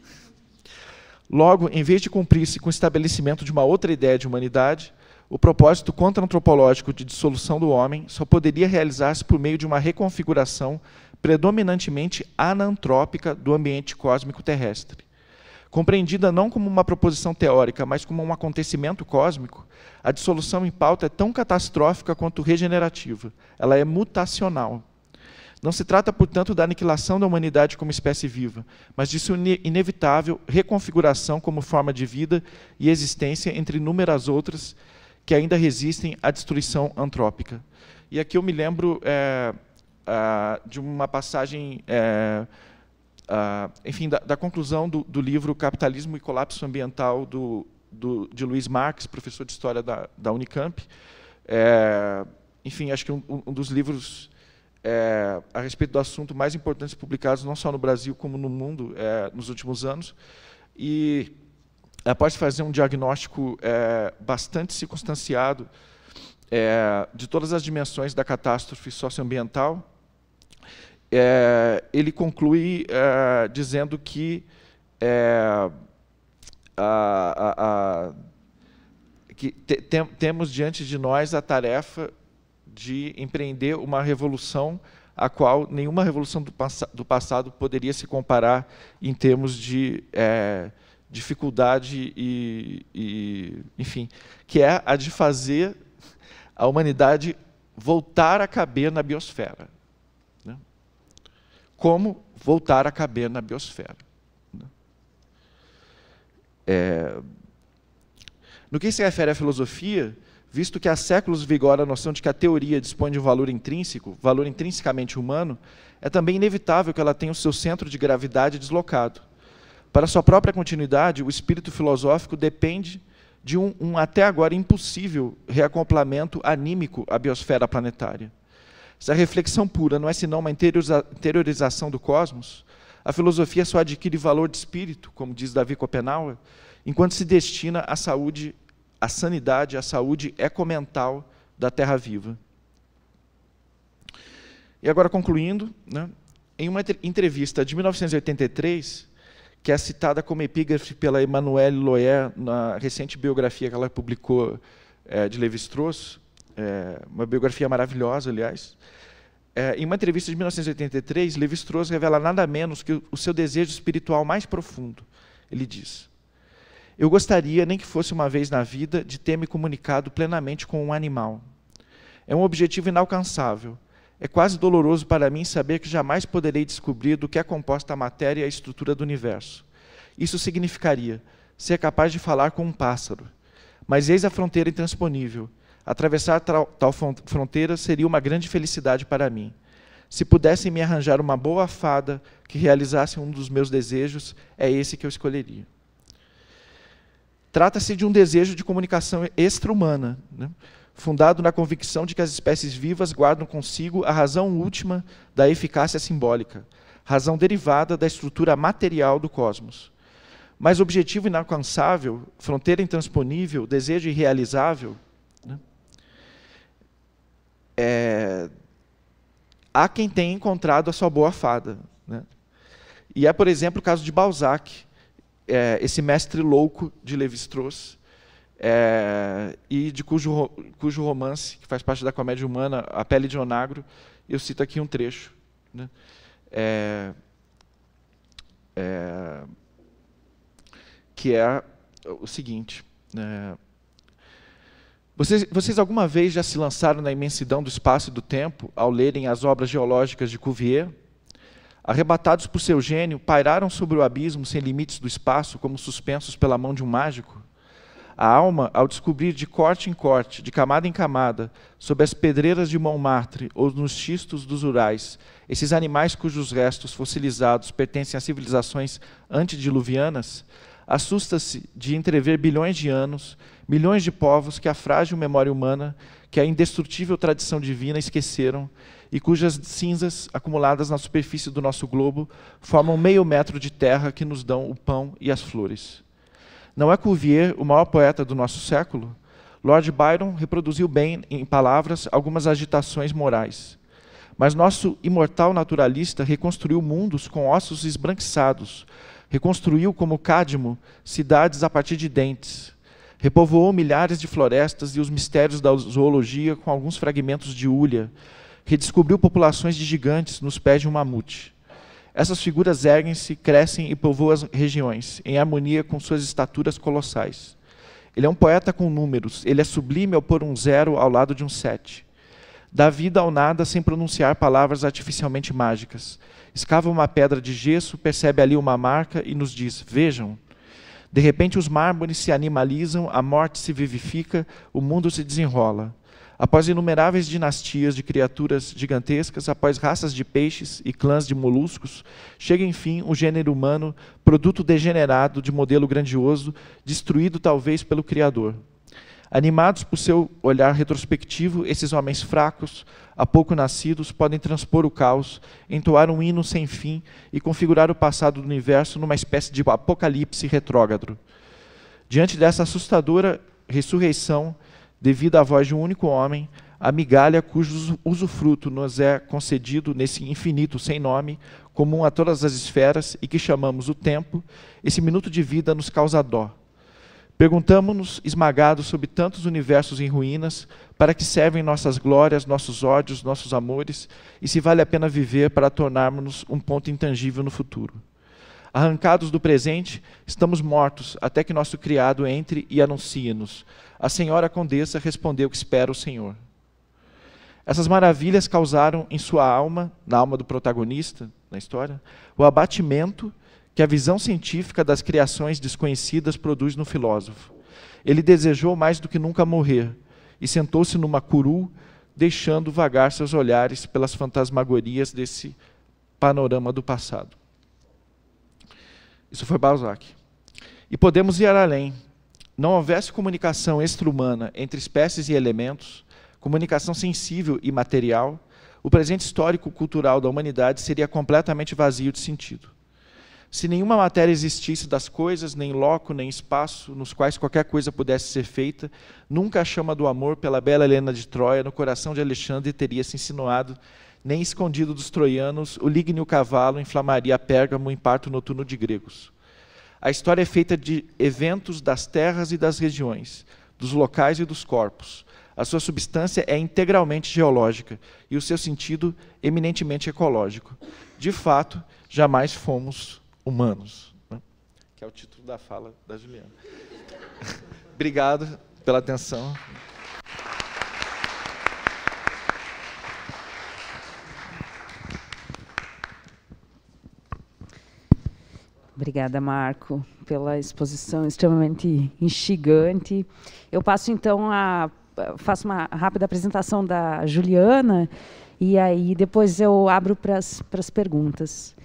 Logo, em vez de cumprir-se com o estabelecimento de uma outra ideia de humanidade, o propósito contra-antropológico de dissolução do homem só poderia realizar-se por meio de uma reconfiguração predominantemente anantrópica do ambiente cósmico terrestre compreendida não como uma proposição teórica, mas como um acontecimento cósmico, a dissolução em pauta é tão catastrófica quanto regenerativa. Ela é mutacional. Não se trata, portanto, da aniquilação da humanidade como espécie viva, mas de sua inevitável reconfiguração como forma de vida e existência entre inúmeras outras que ainda resistem à destruição antrópica. E aqui eu me lembro é, de uma passagem. É, enfim, da, da conclusão do, do, livro Capitalismo e Colapso Ambiental do, do, de Luiz Marx, professor de História da, da Unicamp. É, enfim, acho que um, um dos livros é, a respeito do assunto mais importantes publicados, não só no Brasil, como no mundo, é, nos últimos anos. E após fazer um diagnóstico é, bastante circunstanciado é, de todas as dimensões da catástrofe socioambiental, é, ele conclui é, dizendo que, é, a, a, a, que te, tem, temos diante de nós a tarefa de empreender uma revolução a qual nenhuma revolução do, pass do passado poderia se comparar em termos de é, dificuldade e, e, enfim, que é a de fazer a humanidade voltar a caber na biosfera como voltar a caber na biosfera. É... No que se refere à filosofia, visto que há séculos vigora a noção de que a teoria dispõe de um valor intrínseco, valor intrinsecamente humano, é também inevitável que ela tenha o seu centro de gravidade deslocado. Para sua própria continuidade, o espírito filosófico depende de um, um até agora impossível reacoplamento anímico à biosfera planetária. Se a reflexão pura não é senão uma interiorização do cosmos, a filosofia só adquire valor de espírito, como diz Davi Kopenhauer, enquanto se destina à saúde, à sanidade, à saúde ecomental da terra viva. E agora, concluindo, né, em uma entrevista de 1983, que é citada como epígrafe pela Emmanuelle Loyer na recente biografia que ela publicou é, de Levi-Strauss, é, uma biografia maravilhosa, aliás. É, em uma entrevista de 1983, Levi-Strauss revela nada menos que o seu desejo espiritual mais profundo. Ele diz: Eu gostaria, nem que fosse uma vez na vida, de ter me comunicado plenamente com um animal. É um objetivo inalcançável. É quase doloroso para mim saber que jamais poderei descobrir do que é composta a matéria e a estrutura do universo. Isso significaria ser capaz de falar com um pássaro. Mas eis a fronteira intransponível Atravessar tal, tal fronteira seria uma grande felicidade para mim. Se pudessem me arranjar uma boa fada que realizasse um dos meus desejos, é esse que eu escolheria. Trata-se de um desejo de comunicação extra-humana, né? fundado na convicção de que as espécies vivas guardam consigo a razão última da eficácia simbólica, razão derivada da estrutura material do cosmos. Mas objetivo inalcançável, fronteira intransponível, desejo irrealizável, é, há quem tenha encontrado a sua boa fada. Né? E é, por exemplo, o caso de Balzac, é, esse mestre louco de Levi-Strauss, é, e de cujo, cujo romance, que faz parte da comédia humana, A Pele de Onagro, eu cito aqui um trecho. Né? É, é, que é o seguinte: né? Vocês, vocês, alguma vez já se lançaram na imensidão do espaço e do tempo ao lerem as obras geológicas de Cuvier? Arrebatados por seu gênio, pairaram sobre o abismo sem limites do espaço, como suspensos pela mão de um mágico? A alma, ao descobrir de corte em corte, de camada em camada, sob as pedreiras de Montmartre ou nos xistos dos Urais, esses animais cujos restos fossilizados pertencem a civilizações antediluvianas, assusta-se de entrever bilhões de anos, milhões de povos que a frágil memória humana, que a indestrutível tradição divina esqueceram e cujas cinzas, acumuladas na superfície do nosso globo, formam meio metro de terra que nos dão o pão e as flores. Não é Cuvier o maior poeta do nosso século? Lord Byron reproduziu bem, em palavras, algumas agitações morais. Mas nosso imortal naturalista reconstruiu mundos com ossos esbranquiçados, Reconstruiu como Cádmo cidades a partir de dentes. Repovoou milhares de florestas e os mistérios da zoologia com alguns fragmentos de hulha, Redescobriu populações de gigantes nos pés de um mamute. Essas figuras erguem-se, crescem e povoam as regiões, em harmonia com suas estaturas colossais. Ele é um poeta com números, ele é sublime ao pôr um zero ao lado de um sete da vida ao nada sem pronunciar palavras artificialmente mágicas. Escava uma pedra de gesso, percebe ali uma marca e nos diz: Vejam. De repente, os mármores se animalizam, a morte se vivifica, o mundo se desenrola. Após inumeráveis dinastias de criaturas gigantescas, após raças de peixes e clãs de moluscos, chega enfim o gênero humano, produto degenerado de modelo grandioso, destruído talvez pelo Criador. Animados por seu olhar retrospectivo, esses homens fracos, há pouco nascidos, podem transpor o caos, entoar um hino sem fim e configurar o passado do universo numa espécie de apocalipse retrógrado. Diante dessa assustadora ressurreição, devido à voz de um único homem, a migalha cujo usufruto nos é concedido nesse infinito sem nome, comum a todas as esferas e que chamamos o tempo, esse minuto de vida nos causa dó Perguntamos-nos, esmagados sob tantos universos em ruínas, para que servem nossas glórias, nossos ódios, nossos amores, e se vale a pena viver para tornarmos-nos um ponto intangível no futuro. Arrancados do presente, estamos mortos, até que nosso criado entre e anuncie-nos. A senhora condessa respondeu que espera o senhor. Essas maravilhas causaram em sua alma, na alma do protagonista, na história, o abatimento que a visão científica das criações desconhecidas produz no filósofo. Ele desejou mais do que nunca morrer e sentou-se numa curul, deixando vagar seus olhares pelas fantasmagorias desse panorama do passado. Isso foi Balzac. E podemos ir além. Não houvesse comunicação extra-humana entre espécies e elementos, comunicação sensível e material, o presente histórico-cultural da humanidade seria completamente vazio de sentido se nenhuma matéria existisse das coisas, nem loco, nem espaço, nos quais qualquer coisa pudesse ser feita, nunca a chama do amor pela bela Helena de Troia no coração de Alexandre teria se insinuado, nem escondido dos troianos, o lígneo cavalo inflamaria Pérgamo em parto noturno de gregos. A história é feita de eventos das terras e das regiões, dos locais e dos corpos. A sua substância é integralmente geológica e o seu sentido eminentemente ecológico. De fato, jamais fomos humanos, né? que é o título da fala da Juliana. *laughs* Obrigado pela atenção. Obrigada, Marco, pela exposição extremamente instigante. Eu passo então a faço uma rápida apresentação da Juliana e aí depois eu abro para as perguntas.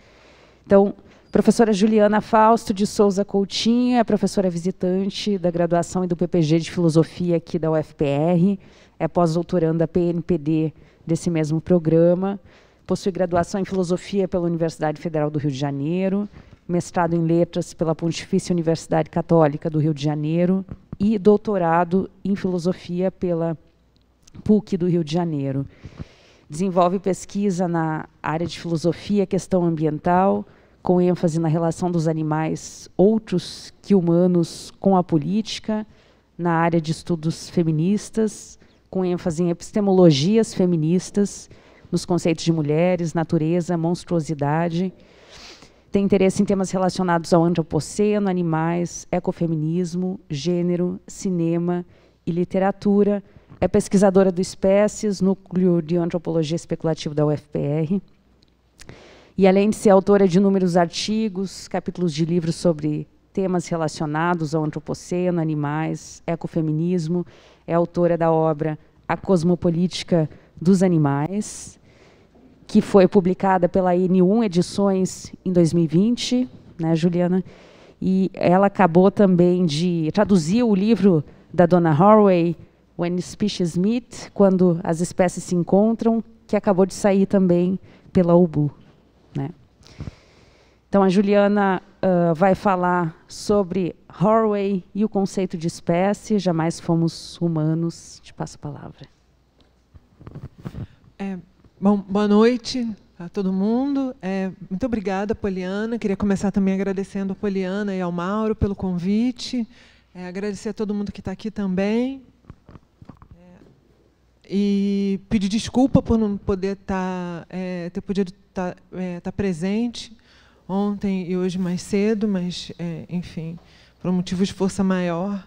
Então, Professora Juliana Fausto de Souza Coutinho é professora visitante da graduação e do PPG de Filosofia aqui da UFPR, é pós-doutoranda PNPD desse mesmo programa, possui graduação em Filosofia pela Universidade Federal do Rio de Janeiro, mestrado em Letras pela Pontifícia Universidade Católica do Rio de Janeiro e doutorado em Filosofia pela PUC do Rio de Janeiro. Desenvolve pesquisa na área de filosofia, questão ambiental, com ênfase na relação dos animais, outros que humanos, com a política, na área de estudos feministas, com ênfase em epistemologias feministas, nos conceitos de mulheres, natureza, monstruosidade. Tem interesse em temas relacionados ao antropoceno, animais, ecofeminismo, gênero, cinema e literatura. É pesquisadora do Espécies, Núcleo de Antropologia Especulativa da UFPR. E além de ser autora de inúmeros artigos, capítulos de livros sobre temas relacionados ao antropoceno, animais, ecofeminismo, é autora da obra A Cosmopolítica dos Animais, que foi publicada pela N1 Edições em 2020, né, Juliana? E ela acabou também de traduzir o livro da Donna Haraway, When Species Meet, Quando as Espécies se Encontram, que acabou de sair também pela UBU. Né? Então, a Juliana uh, vai falar sobre Horway e o conceito de espécie. Jamais fomos humanos. Te passo a palavra. É, bom, boa noite a todo mundo. É, muito obrigada, Poliana. Queria começar também agradecendo a Poliana e ao Mauro pelo convite. É, agradecer a todo mundo que está aqui também e pedir desculpa por não poder estar, tá, é, ter podido estar, tá, é, estar, tá presente ontem e hoje mais cedo, mas, é, enfim, por um motivo de força maior.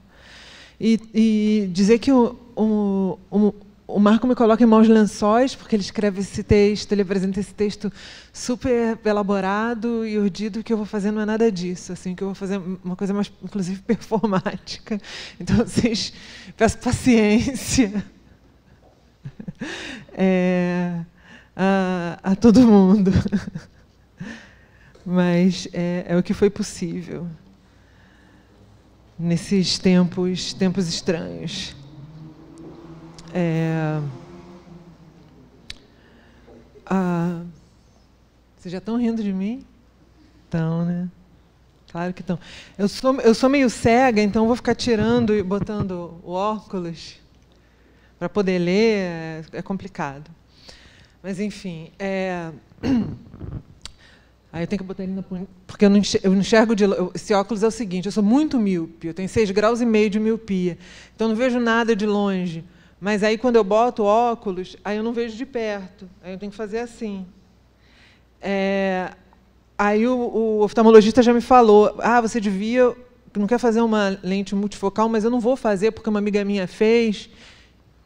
E, e dizer que o, o, o, o, Marco me coloca em maus lençóis, porque ele escreve esse texto, ele apresenta esse texto super elaborado e urdido, que eu vou fazer não é nada disso, assim, que eu vou fazer uma coisa mais, inclusive, *laughs* performática. Então, vocês, assim, peço paciência é, a, a, todo mundo. Mas é, é o que foi possível nesses tempos, tempos estranhos. É, a, vocês já estão rindo de mim? Estão, né? Claro que estão. Eu sou, eu sou meio cega, então vou ficar tirando e botando o óculos para poder ler é, é, complicado. Mas, enfim. É... *clears throat* Aí eu tenho que botar ele na porque eu não enxergo, eu enxergo de esse óculos é o seguinte, eu sou muito míope, eu tenho 6 graus e meio de miopia. Então não vejo nada de longe. Mas aí quando eu boto óculos, aí eu não vejo de perto. Aí eu tenho que fazer assim. É, aí o, o oftalmologista já me falou: "Ah, você devia não quer fazer uma lente multifocal, mas eu não vou fazer porque uma amiga minha fez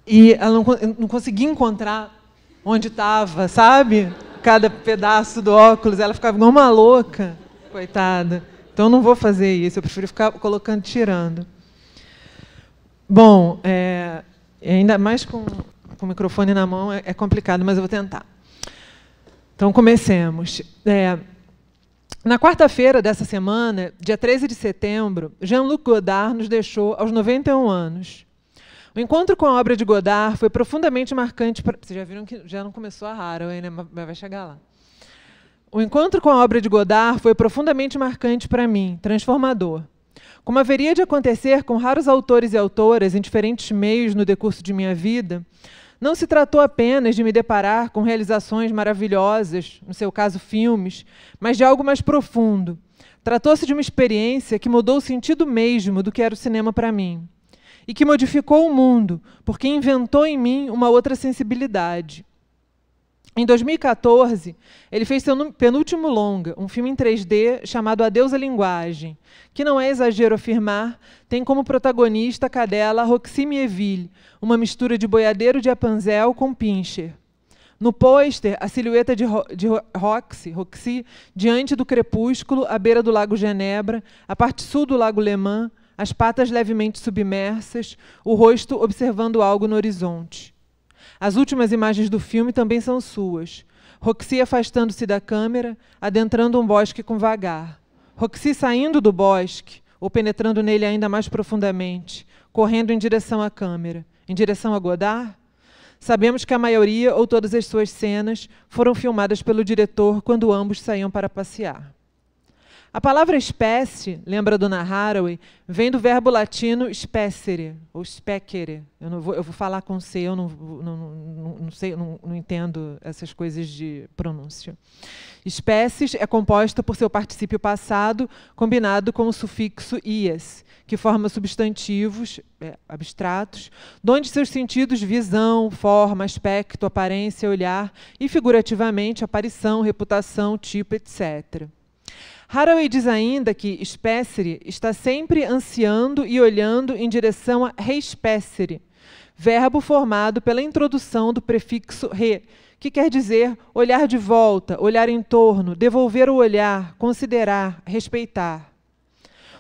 e ela não, não conseguia encontrar onde estava, sabe? Cada pedaço do óculos, ela ficava igual uma louca, coitada. Então não vou fazer isso, eu prefiro ficar colocando, tirando. Bom, é, ainda mais com, com o microfone na mão é, é complicado, mas eu vou tentar. Então comecemos. É, na quarta-feira dessa semana, dia 13 de setembro, Jean-Luc Godard nos deixou aos 91 anos. O encontro com a obra de Godard foi profundamente marcante para. Vocês já viram que já não começou a Haraway, né? mas vai chegar lá. O encontro com a obra de Godard foi profundamente marcante para mim, transformador. Como haveria de acontecer com raros autores e autoras em diferentes meios no decurso de minha vida, não se tratou apenas de me deparar com realizações maravilhosas, no seu caso filmes, mas de algo mais profundo. Tratou-se de uma experiência que mudou o sentido mesmo do que era o cinema para mim e que modificou o mundo, porque inventou em mim uma outra sensibilidade. Em 2014, ele fez seu penúltimo longa, um filme em 3D chamado Adeus à Linguagem, que não é exagero afirmar, tem como protagonista a cadela Roxy Mieville, uma mistura de boiadeiro de Apanzel com pincher. No pôster, a silhueta de, Ro de Roxy, Roxy, diante do crepúsculo, à beira do Lago Genebra, a parte sul do Lago Le as patas levemente submersas, o rosto observando algo no horizonte. As últimas imagens do filme também são suas. Roxy afastando-se da câmera, adentrando um bosque com vagar. Roxy saindo do bosque, ou penetrando nele ainda mais profundamente, correndo em direção à câmera, em direção a Godard? Sabemos que a maioria ou todas as suas cenas foram filmadas pelo diretor quando ambos saíam para passear. A palavra espécie, lembra do Haraway, vem do verbo latino specere ou specere. Eu, não vou, eu vou falar com C, eu não, não, não, não sei, não, não entendo essas coisas de pronúncia. Espécies é composta por seu particípio passado, combinado com o sufixo -ias, que forma substantivos é, abstratos, donde seus sentidos visão, forma, aspecto, aparência, olhar e, figurativamente, aparição, reputação, tipo, etc. Haraway diz ainda que Spessere está sempre ansiando e olhando em direção a respessere, verbo formado pela introdução do prefixo re, que quer dizer olhar de volta, olhar em torno, devolver o olhar, considerar, respeitar.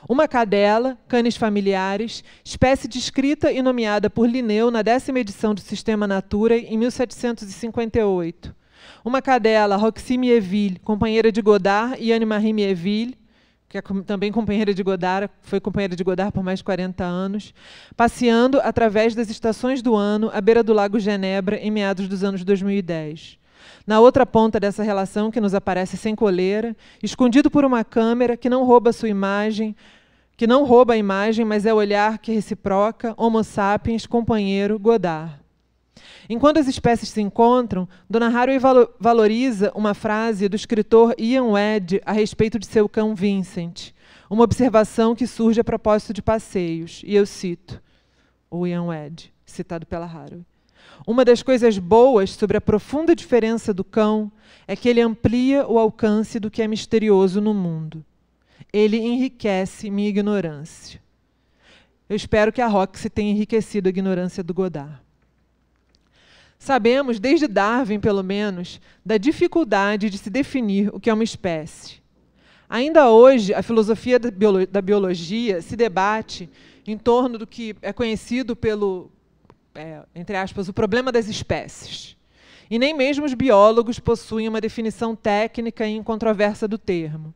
Uma cadela, canes familiares, espécie descrita e nomeada por Linneu na décima edição do Sistema Natura em 1758 uma cadela, Roxy Mieville, companheira de Godard e Anne-Marie Mieville, que é também companheira de Godard, foi companheira de Godard por mais de 40 anos, passeando através das estações do ano à beira do Lago Genebra em meados dos anos 2010. Na outra ponta dessa relação, que nos aparece sem coleira, escondido por uma câmera que não rouba sua imagem, que não rouba a imagem, mas é o olhar que reciproca, Homo sapiens, companheiro, Godard. Enquanto as espécies se encontram, Dona Haraway valoriza uma frase do escritor Ian Wedd a respeito de seu cão Vincent, uma observação que surge a propósito de passeios, e eu cito o Ian Wedd, citado pela Haraway. Uma das coisas boas sobre a profunda diferença do cão é que ele amplia o alcance do que é misterioso no mundo. Ele enriquece minha ignorância. Eu espero que a Roxy tenha enriquecido a ignorância do Godard. Sabemos, desde Darwin pelo menos, da dificuldade de se definir o que é uma espécie. Ainda hoje, a filosofia da, biologia se debate em torno do que é conhecido pelo, é, entre aspas, o problema das espécies. E nem mesmo os biólogos possuem uma definição técnica e incontroversa do termo.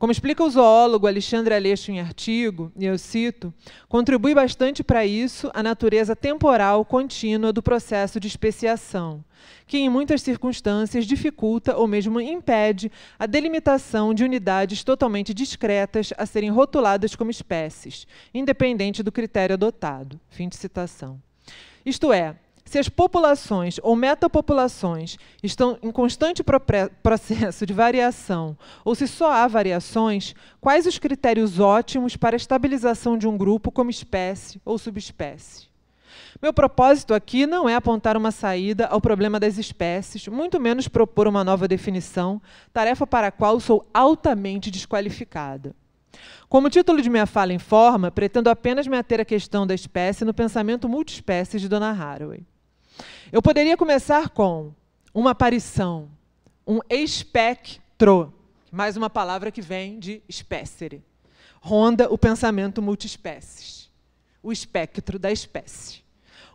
Como explica o zoólogo Alexandre Aleixo em artigo, e eu cito, contribui bastante para isso a natureza temporal contínua do processo de especiação, que em muitas circunstâncias dificulta ou mesmo impede a delimitação de unidades totalmente discretas a serem rotuladas como espécies, independente do critério adotado. Fim de citação. Isto é, se as populações ou metapopulações estão em constante processo de variação, ou se só há variações, quais os critérios ótimos para a estabilização de um grupo como espécie ou subespécie? Meu propósito aqui não é apontar uma saída ao problema das espécies, muito menos propor uma nova definição, tarefa para a qual sou altamente desqualificada. Como o título de minha fala informa, pretendo apenas me ater à questão da espécie no pensamento multiespécie de Donna Haraway. Eu poderia começar com uma aparição, um espectro, mais uma palavra que vem de espécere, ronda o pensamento multiespécies, o espectro da espécie.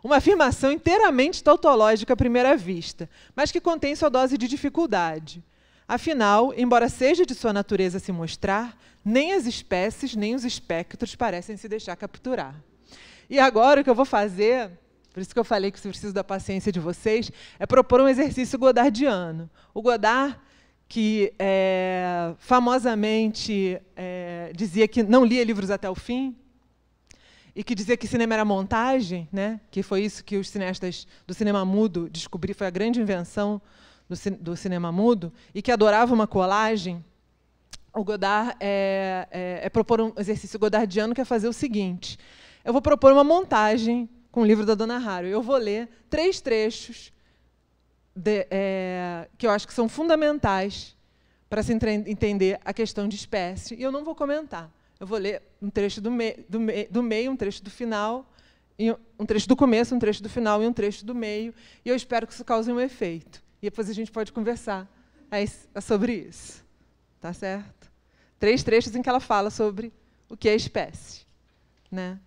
Uma afirmação inteiramente tautológica à primeira vista, mas que contém sua dose de dificuldade. Afinal, embora seja de sua natureza se mostrar, nem as espécies nem os espectros parecem se deixar capturar. E agora o que eu vou fazer, por isso que eu falei que eu preciso da paciência de vocês, é propor um exercício godardiano. O Godard, que é, famosamente é, dizia que não lia livros até o fim, e que dizia que cinema era montagem, né? que foi isso que os cineastas do cinema mudo descobriram, foi a grande invenção do, do cinema mudo e que adorava uma colagem, o Godard é, é, é propor um exercício godardiano que é fazer o seguinte: eu vou propor uma montagem com o livro da Dona Haro. Eu vou ler três trechos de, é, que eu acho que são fundamentais para se entender a questão de espécie. E eu não vou comentar. Eu vou ler um trecho do, me, do, me, do meio, um trecho do final, um trecho do começo, um trecho do final e um trecho do meio. E eu espero que isso cause um efeito depois a gente pode conversar é, é sobre isso. Tá certo? Três trechos em que ela fala sobre o que é espécie. Né?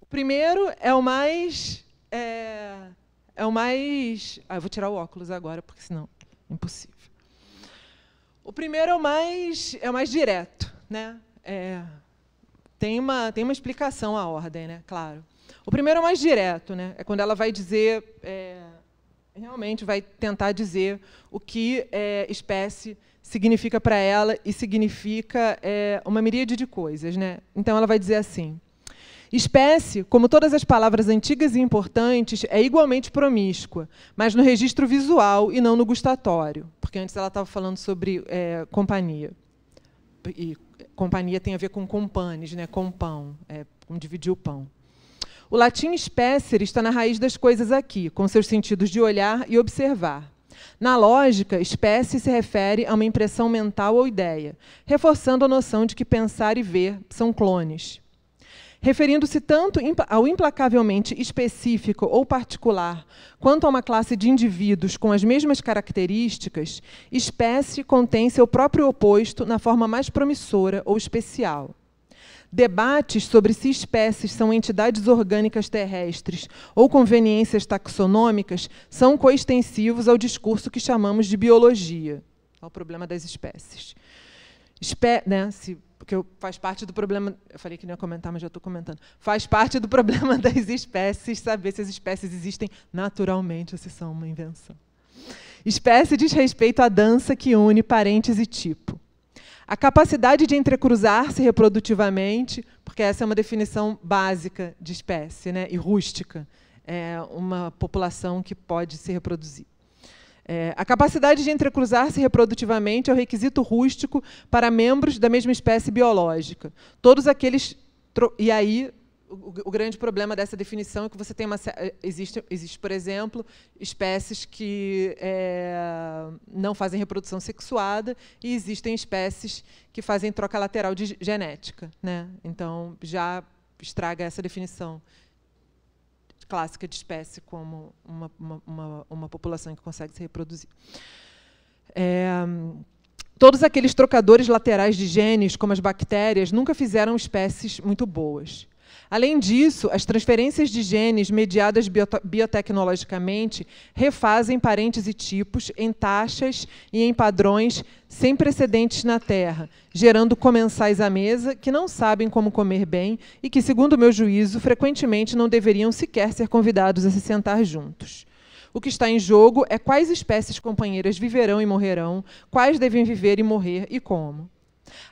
O primeiro é o mais. É, é o mais. Ah, eu vou tirar o óculos agora, porque senão é impossível. O primeiro é o mais, é o mais direto. Né? É, tem, uma, tem uma explicação à ordem, né? claro. O primeiro é o mais direto, né? é quando ela vai dizer. É, realmente vai tentar dizer o que é, espécie significa para ela e significa é, uma miríade de coisas. Né? Então, ela vai dizer assim. Espécie, como todas as palavras antigas e importantes, é igualmente promíscua, mas no registro visual e não no gustatório, porque antes ela estava falando sobre é, companhia. E companhia tem a ver com companhes, né, com pão, é, com dividir o pão. O latim espécere está na raiz das coisas aqui, com seus sentidos de olhar e observar. Na lógica, espécie se refere a uma impressão mental ou ideia, reforçando a noção de que pensar e ver são clones. Referindo-se tanto ao implacavelmente específico ou particular, quanto a uma classe de indivíduos com as mesmas características, espécie contém seu próprio oposto na forma mais promissora ou especial. Debates sobre se espécies são entidades orgânicas terrestres ou conveniências taxonômicas são coextensivos ao discurso que chamamos de biologia, ao problema das espécies. Espé né, se, porque faz parte do problema. Eu falei que não ia comentar, mas já estou comentando. Faz parte do problema *laughs* das espécies saber se as espécies existem naturalmente ou se são uma invenção. Espécie diz respeito à dança que une parentes e tipo. A capacidade de entrecruzar-se reprodutivamente, porque essa é uma definição básica de espécie né, e rústica, é uma população que pode se reproduzir. É, a capacidade de entrecruzar-se reprodutivamente é o requisito rústico para membros da mesma espécie biológica. Todos aqueles. E aí o, o, grande problema dessa definição é que você tem uma eh, existe existe por exemplo espécies que é, não fazem reprodução sexuada e existem espécies que fazem troca lateral de genética, né? Então já estraga essa definição clássica de espécie como uma, uma, uma, uma população que consegue se reproduzir. É, todos aqueles trocadores laterais de genes, como as bactérias, nunca fizeram espécies muito boas. Além disso, as transferências de genes mediadas biotecnologicamente refazem parentes e tipos em taxas e em padrões sem precedentes na Terra, gerando comensais à mesa que não sabem como comer bem e que, segundo meu juízo, frequentemente não deveriam sequer ser convidados a se sentar juntos. O que está em jogo é quais espécies companheiras viverão e morrerão, quais devem viver e morrer e como.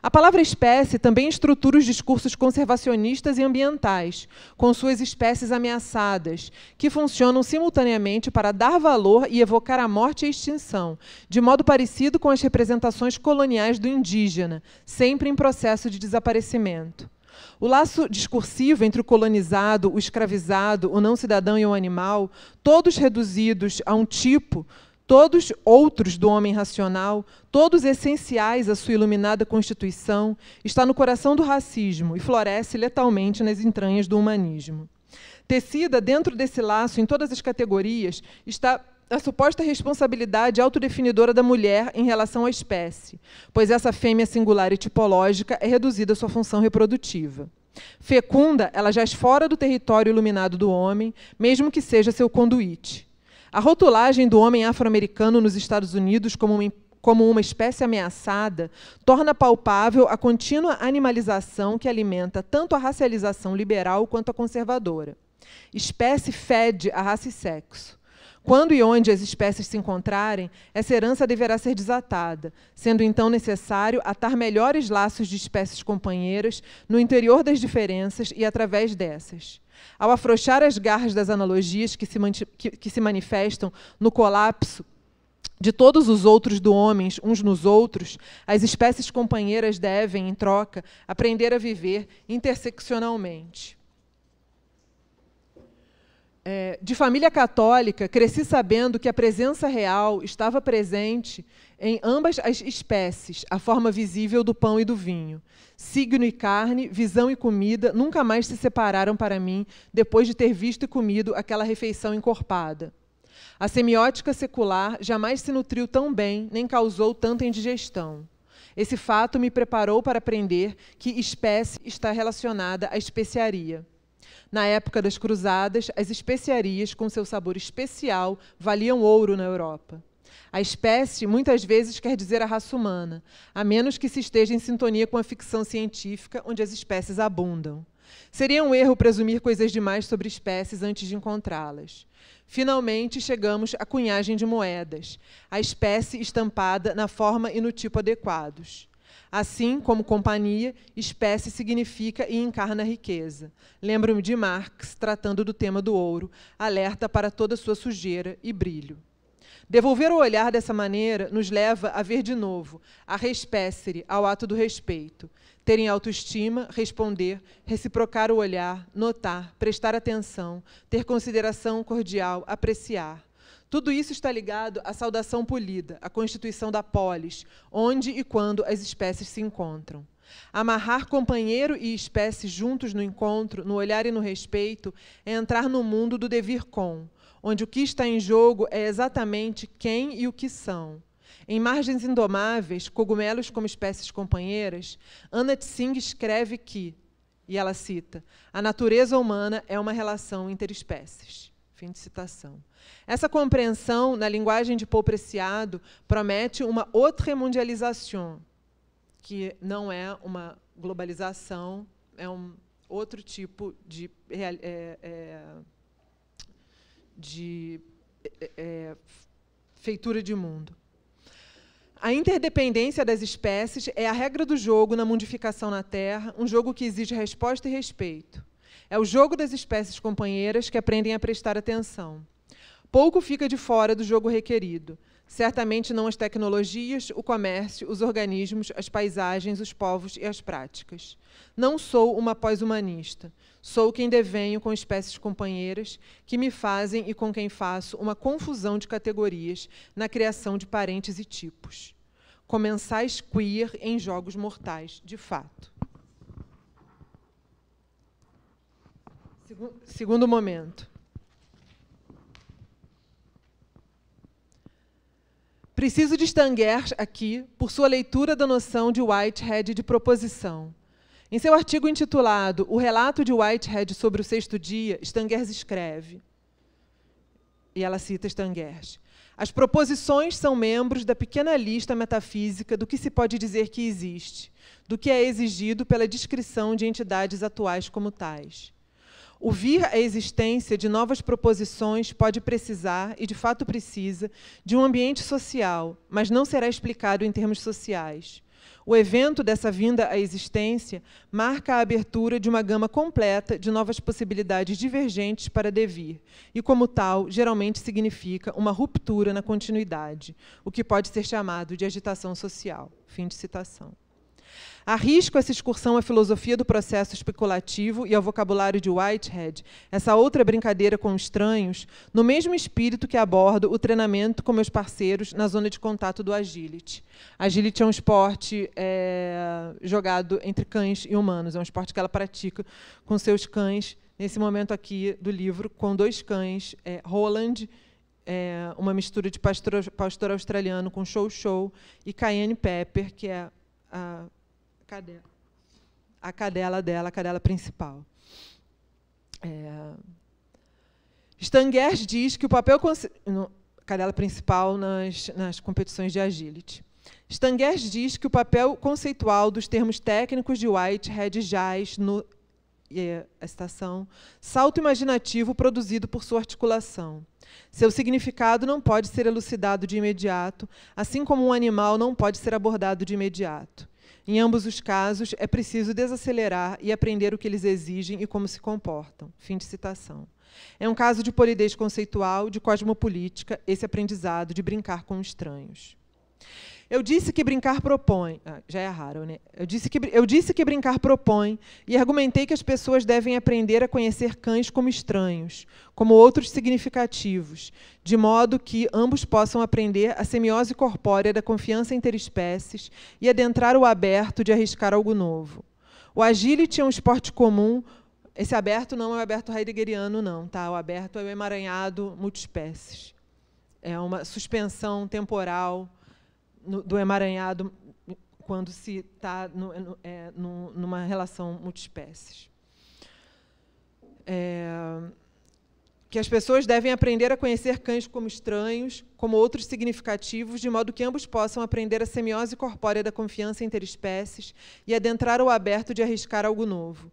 A palavra espécie também estrutura os discursos conservacionistas e ambientais, com suas espécies ameaçadas, que funcionam simultaneamente para dar valor e evocar a morte e a extinção, de modo parecido com as representações coloniais do indígena, sempre em processo de desaparecimento. O laço discursivo entre o colonizado, o escravizado, o não cidadão e o animal, todos reduzidos a um tipo, todos outros do homem racional, todos essenciais à sua iluminada constituição, está no coração do racismo e floresce letalmente nas entranhas do humanismo. Tecida dentro desse laço, em todas as categorias, está a suposta responsabilidade autodefinidora da mulher em relação à espécie, pois essa fêmea singular e tipológica é reduzida à sua função reprodutiva. Fecunda, ela já é fora do território iluminado do homem, mesmo que seja seu conduíte. A rotulagem do homem afro-americano nos Estados Unidos como uma, como uma espécie ameaçada torna palpável a contínua animalização que alimenta tanto a racialização liberal quanto a conservadora. Espécie fede a raça e sexo. Quando e onde as espécies se encontrarem, essa herança deverá ser desatada, sendo então necessário atar melhores laços de espécies companheiras no interior das diferenças e através dessas. Ao afrouxar as garras das analogias que se, que, que se manifestam no colapso de todos os outros do homens uns nos outros, as espécies companheiras devem, em troca, aprender a viver interseccionalmente é, de família católica, cresci sabendo que a presença real estava presente em ambas as espécies, a forma visível do pão e do vinho. Signo e carne, visão e comida nunca mais se separaram para mim depois de ter visto e comido aquela refeição encorpada. A semiótica secular jamais se nutriu tão bem, nem causou tanta indigestão. Esse fato me preparou para aprender que espécie está relacionada à especiaria. Na época das Cruzadas, as especiarias, com seu sabor especial, valiam ouro na Europa. A espécie muitas vezes quer dizer a raça humana, a menos que se esteja em sintonia com a ficção científica, onde as espécies abundam. Seria um erro presumir coisas demais sobre espécies antes de encontrá-las. Finalmente, chegamos à cunhagem de moedas, a espécie estampada na forma e no tipo adequados. Assim como companhia, espécie significa e encarna riqueza. Lembro-me de Marx, tratando do tema do ouro, alerta para toda sua sujeira e brilho. Devolver o olhar dessa maneira nos leva a ver de novo, a respécere, ao ato do respeito. Ter em autoestima, responder, reciprocar o olhar, notar, prestar atenção, ter consideração cordial, apreciar. Tudo isso está ligado à saudação polida, à constituição da polis, onde e quando as espécies se encontram. Amarrar companheiro e espécie juntos no encontro, no olhar e no respeito, é entrar no mundo do devir com, onde o que está em jogo é exatamente quem e o que são. Em Margens Indomáveis, Cogumelos como Espécies Companheiras, Anna Tsing escreve que, e ela cita, a natureza humana é uma relação interespécies. Fim de citação. Essa compreensão, na linguagem de Paul Preciado, promete uma outra mundialização, que não é uma globalização, é um outro tipo de, é, é, de é, é, feitura de mundo. A interdependência das espécies é a regra do jogo na mundificação na Terra, um jogo que exige resposta e respeito. É o jogo das espécies companheiras que aprendem a prestar atenção. Pouco fica de fora do jogo requerido. Certamente não as tecnologias, o comércio, os organismos, as paisagens, os povos e as práticas. Não sou uma pós-humanista. Sou quem devenho com espécies companheiras que me fazem e com quem faço uma confusão de categorias na criação de parentes e tipos. Comensais queer em jogos mortais, de fato. Segundo momento. Preciso de Stanger aqui por sua leitura da noção de Whitehead de proposição. Em seu artigo intitulado O Relato de Whitehead sobre o Sexto Dia, Stangers escreve, e ela cita Stangers, as proposições são membros da pequena lista metafísica do que se pode dizer que existe, do que é exigido pela descrição de entidades atuais como tais. O vir à existência de novas proposições pode precisar, e de fato precisa, de um ambiente social, mas não será explicado em termos sociais. O evento dessa vinda à existência marca a abertura de uma gama completa de novas possibilidades divergentes para devir, e, como tal, geralmente significa uma ruptura na continuidade, o que pode ser chamado de agitação social. Fim de citação. Arrisco essa excursão à filosofia do processo especulativo e ao vocabulário de Whitehead, essa outra brincadeira com estranhos, no mesmo espírito que abordo o treinamento com meus parceiros na zona de contato do agility. Agility é um esporte é, jogado entre cães e humanos, é um esporte que ela pratica com seus cães, nesse momento aqui do livro, com dois cães, é, Roland é uma mistura de pastor, pastor australiano com show show e Cayenne Pepper, que é a cadela, a cadela dela, a cadela principal. É... Stangers diz que o papel no, cadela principal nas, nas competições de agility. Stangers diz que o papel conceitual dos termos técnicos de Whitehead jaz no e a estação salto imaginativo produzido por sua articulação. Seu significado não pode ser elucidado de imediato, assim como um animal não pode ser abordado de imediato. Em ambos os casos, é preciso desacelerar e aprender o que eles exigem e como se comportam. Fim de citação. É um caso de polidez conceitual, de cosmopolítica, esse aprendizado de brincar com estranhos. Eu disse que brincar propõe. Ah, já é raro, né? Eu disse, que, eu disse que brincar propõe e argumentei que as pessoas devem aprender a conhecer cães como estranhos, como outros significativos, de modo que ambos possam aprender a semiose corpórea da confiança interespécies e adentrar o aberto de arriscar algo novo. O agility é um esporte comum. Esse aberto não é o aberto heideggeriano, não, tá? O aberto é o emaranhado multiespécies. É uma suspensão temporal no, do emaranhado quando se está é, numa relação multiespécies. É, que as pessoas devem aprender a conhecer cães como estranhos, como outros significativos, de modo que ambos possam aprender a semiose corpórea da confiança espécies e adentrar o aberto de arriscar algo novo.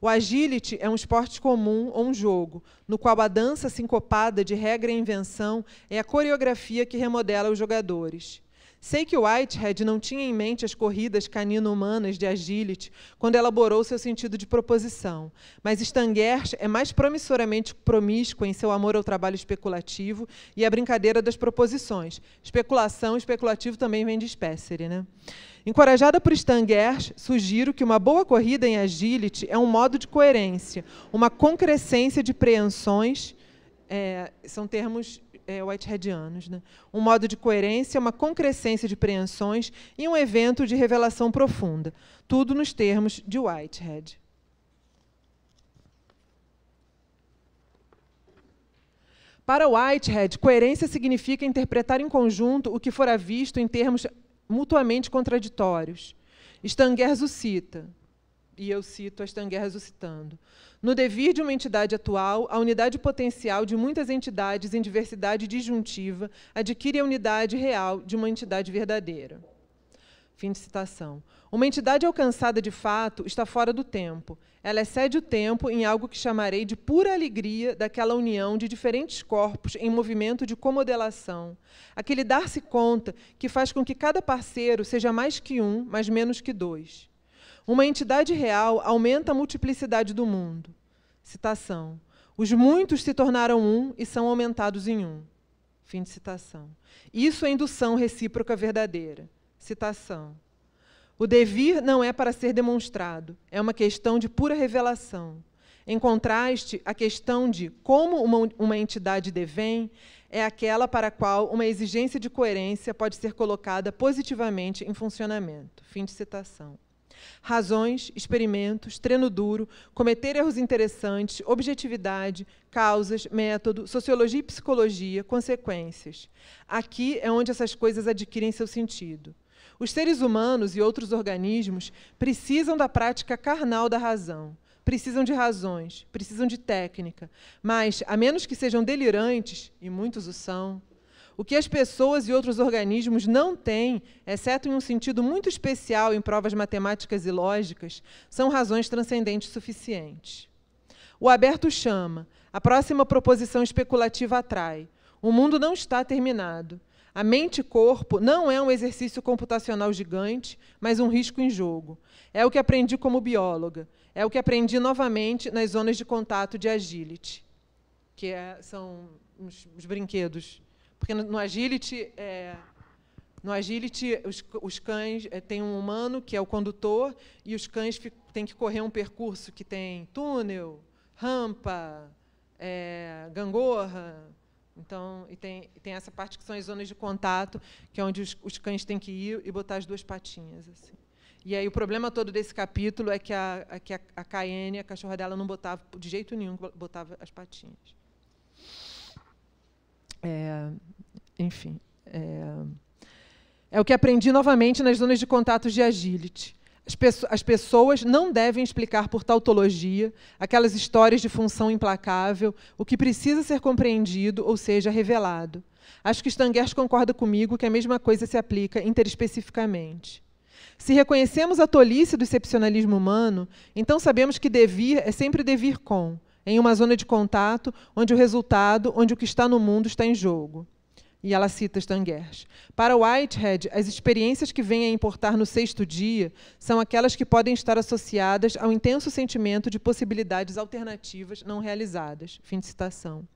O agility é um esporte comum ou um jogo, no qual a dança sincopada de regra e invenção é a coreografia que remodela os jogadores. Sei que Whitehead não tinha em mente as corridas canino-humanas de agility quando elaborou seu sentido de proposição, mas Stangert é mais promissoramente promíscuo em seu amor ao trabalho especulativo e à brincadeira das proposições. Especulação, especulativo também vem de Spessere, né? Encorajada por Stangers, sugiro que uma boa corrida em agility é um modo de coerência, uma concrescência de preensões, é, são termos é, whiteheadianos. Né? Um modo de coerência, uma concrescência de preensões e um evento de revelação profunda. Tudo nos termos de Whitehead. Para Whitehead, coerência significa interpretar em conjunto o que fora visto em termos mutuamente contraditórios. Stanguers cita, e eu cito a citando. No devir de uma entidade atual, a unidade potencial de muitas entidades em diversidade disjuntiva adquire a unidade real de uma entidade verdadeira. Fim de citação. Uma entidade alcançada de fato está fora do tempo. Ela excede o tempo em algo que chamarei de pura alegria daquela união de diferentes corpos em movimento de comodelação. Aquele dar-se conta que faz com que cada parceiro seja mais que um, mas menos que dois. Uma entidade real aumenta a multiplicidade do mundo. Citação. Os muitos se tornaram um e são aumentados em um. Fim de citação. Isso é indução recíproca verdadeira. Citação. O devir não é para ser demonstrado, é uma questão de pura revelação. Em contraste, a questão de como uma, uma entidade devém é aquela para a qual uma exigência de coerência pode ser colocada positivamente em funcionamento. Fim de citação. Razões, experimentos, treino duro, cometer erros interessantes, objetividade, causas, método, sociologia e psicologia, consequências. Aqui é onde essas coisas adquirem seu sentido. Os seres humanos e outros organismos precisam da prática carnal da razão precisam de razões, precisam de técnica, mas, a menos que sejam delirantes, e muitos o são, o que as pessoas e outros organismos não têm, exceto em um sentido muito especial em provas matemáticas e lógicas, são razões transcendentes suficientes. O aberto chama, a próxima proposição especulativa atrai. O mundo não está terminado. A mente-corpo não é um exercício computacional gigante, mas um risco em jogo. É o que aprendi como bióloga. É o que aprendi novamente nas zonas de contato de agility, que é, são os brinquedos porque no, agility, é, no agility os, os cães é, tem um humano que é o condutor e os cães têm que correr um percurso que tem túnel, rampa, é, gangorra. Então, e tem, tem essa parte que são as zonas de contato, que é onde os, os cães têm que ir e botar as duas patinhas. Assim. E aí o problema todo desse capítulo é que a, a, a Cayenne, a cachorra dela, não botava de jeito nenhum, botava as patinhas. É, enfim. É, é o que aprendi novamente nas zonas de contatos de agility. As, pessoas não devem explicar por tautologia aquelas histórias de função implacável, o que precisa ser compreendido, ou seja, revelado. Acho que Stangers concorda comigo que a mesma coisa se aplica interespecificamente. Se reconhecemos a tolice do excepcionalismo humano, então sabemos que devir é sempre devir com, em uma zona de contato onde o resultado, onde o que está no mundo está em jogo. E ela cita Stangers. Para Whitehead, as experiências que vêm a importar no sexto dia são aquelas que podem estar associadas ao intenso sentimento de possibilidades alternativas não realizadas. Fim de citação.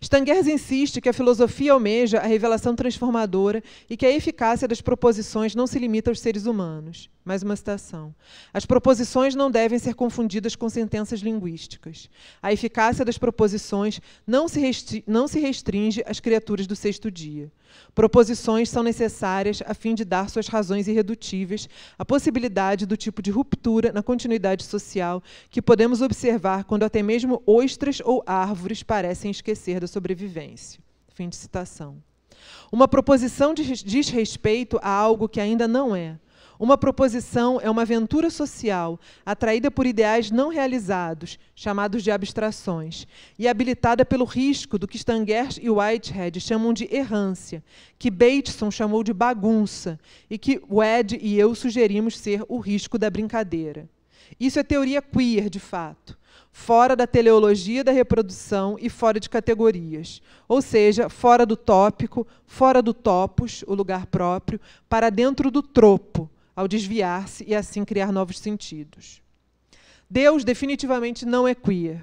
Stangers insiste que a filosofia almeja a revelação transformadora e que a eficácia das proposições não se limita aos seres humanos. Mais uma citação. As proposições não devem ser confundidas com sentenças linguísticas. A eficácia das proposições não se, restri não se restringe às criaturas do sexto dia. Proposições são necessárias a fim de dar suas razões irredutíveis à possibilidade do tipo de ruptura na continuidade social que podemos observar quando até mesmo ostras ou árvores parecem esquecer da sobrevivência. Fim de citação. Uma proposição diz respeito a algo que ainda não é uma proposição é uma aventura social atraída por ideais não realizados, chamados de abstrações, e habilitada pelo risco do que Stangers e Whitehead chamam de errância, que Bateson chamou de bagunça e que Wed e eu sugerimos ser o risco da brincadeira. Isso é teoria queer, de fato, fora da teleologia da reprodução e fora de categorias, ou seja, fora do tópico, fora do topos, o lugar próprio, para dentro do tropo, ao desviar-se e assim criar novos sentidos. Deus definitivamente não é queer.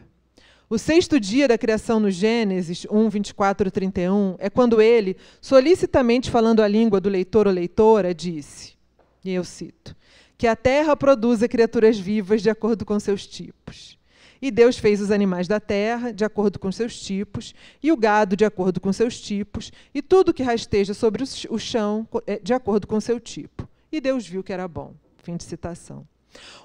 O sexto dia da criação no Gênesis 1, 24 e 31 é quando ele, solicitamente falando a língua do leitor ou leitora, disse, e eu cito, que a terra produza criaturas vivas de acordo com seus tipos. E Deus fez os animais da terra de acordo com seus tipos, e o gado de acordo com seus tipos, e tudo que rasteja sobre o chão é, de acordo com seu tipo. E Deus viu que era bom. Fim de citação.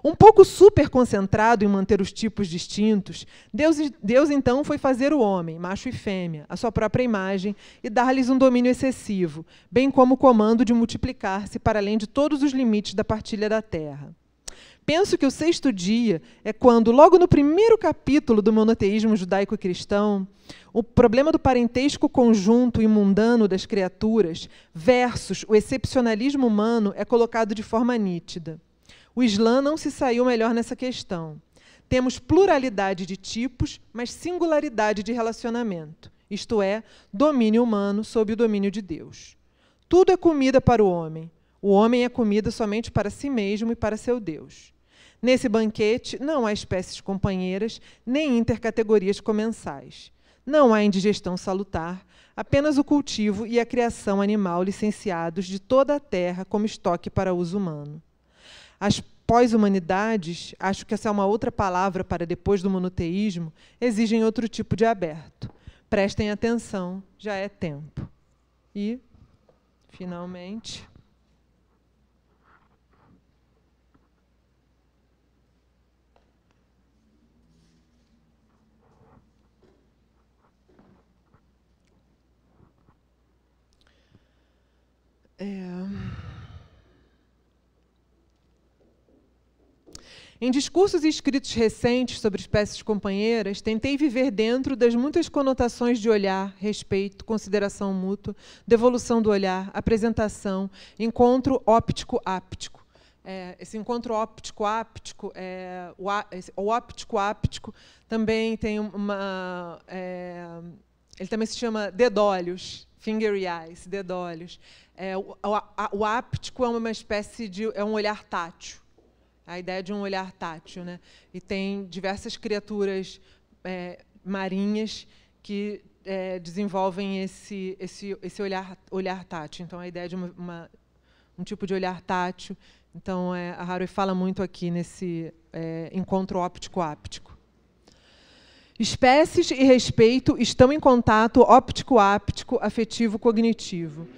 Um pouco super concentrado em manter os tipos distintos, Deus, Deus então foi fazer o homem, macho e fêmea, à sua própria imagem, e dar-lhes um domínio excessivo, bem como o comando de multiplicar-se para além de todos os limites da partilha da terra penso que o sexto dia é quando, logo no primeiro capítulo do monoteísmo judaico-cristão, o problema do parentesco conjunto e mundano das criaturas versus o excepcionalismo humano é colocado de forma nítida. O Islã não se saiu melhor nessa questão. Temos pluralidade de tipos, mas singularidade de relacionamento, isto é, domínio humano sob o domínio de Deus. Tudo é comida para o homem. O homem é comida somente para si mesmo e para seu Deus. Nesse banquete não há espécies companheiras, nem intercategorias comensais. Não há indigestão salutar, apenas o cultivo e a criação animal licenciados de toda a terra como estoque para uso humano. As pós-humanidades, acho que essa é uma outra palavra para depois do monoteísmo, exigem outro tipo de aberto. Prestem atenção, já é tempo. E, finalmente. É... Em discursos e escritos recentes sobre espécies companheiras, tentei viver dentro das muitas conotações de olhar, respeito, consideração mútua, devolução do olhar, apresentação, encontro óptico-áptico. É, esse encontro óptico-áptico, é, o, o óptico-áptico também tem uma... É, ele também se chama dedólios, Fingery eyes, dedolhos. É, o, a, o áptico é uma espécie de. é um olhar tátil. A ideia de um olhar tátil. Né? E tem diversas criaturas é, marinhas que é, desenvolvem esse, esse, esse olhar, olhar tátil. Então, a ideia de uma, uma um tipo de olhar tátil. Então, é, a Haruhi fala muito aqui nesse é, encontro óptico-áptico. Espécies e respeito estão em contato óptico-áptico, afetivo-cognitivo.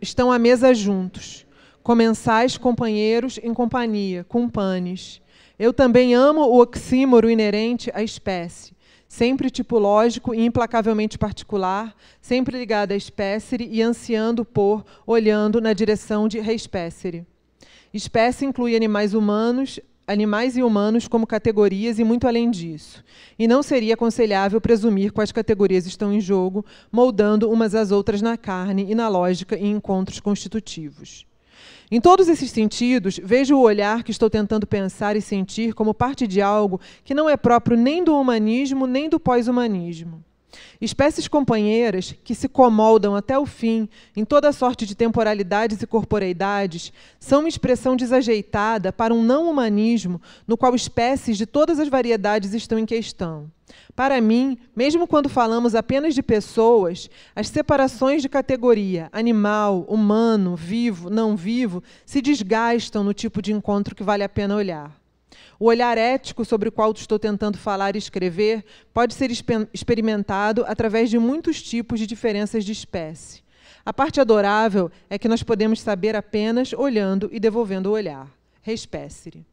Estão à mesa juntos, comensais, companheiros em companhia, companhes. Eu também amo o oxímoro inerente à espécie, sempre tipológico e implacavelmente particular, sempre ligado à espécie e ansiando por, olhando na direção de reespécie. Espécie inclui animais humanos, animais e humanos como categorias e muito além disso. E não seria aconselhável presumir quais categorias estão em jogo, moldando umas às outras na carne e na lógica em encontros constitutivos. Em todos esses sentidos, vejo o olhar que estou tentando pensar e sentir como parte de algo que não é próprio nem do humanismo nem do pós-humanismo. Espécies companheiras que se comoldam até o fim em toda sorte de temporalidades e corporeidades são uma expressão desajeitada para um não-humanismo no qual espécies de todas as variedades estão em questão. Para mim, mesmo quando falamos apenas de pessoas, as separações de categoria animal, humano, vivo, não vivo se desgastam no tipo de encontro que vale a pena olhar. O olhar ético sobre o qual estou tentando falar e escrever pode ser experimentado através de muitos tipos de diferenças de espécie. A parte adorável é que nós podemos saber apenas olhando e devolvendo o olhar. Respécere.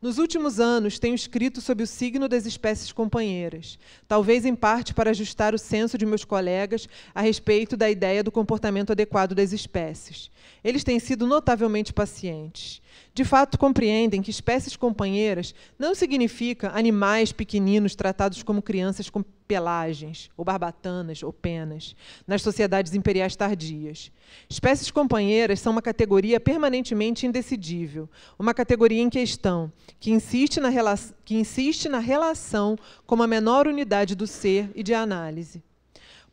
Nos últimos anos, tenho escrito sobre o signo das espécies companheiras, talvez em parte para ajustar o senso de meus colegas a respeito da ideia do comportamento adequado das espécies. Eles têm sido notavelmente pacientes de fato compreendem que espécies companheiras não significa animais pequeninos tratados como crianças com pelagens, ou barbatanas, ou penas, nas sociedades imperiais tardias. Espécies companheiras são uma categoria permanentemente indecidível, uma categoria em questão, que insiste na, rela que insiste na relação como a menor unidade do ser e de análise.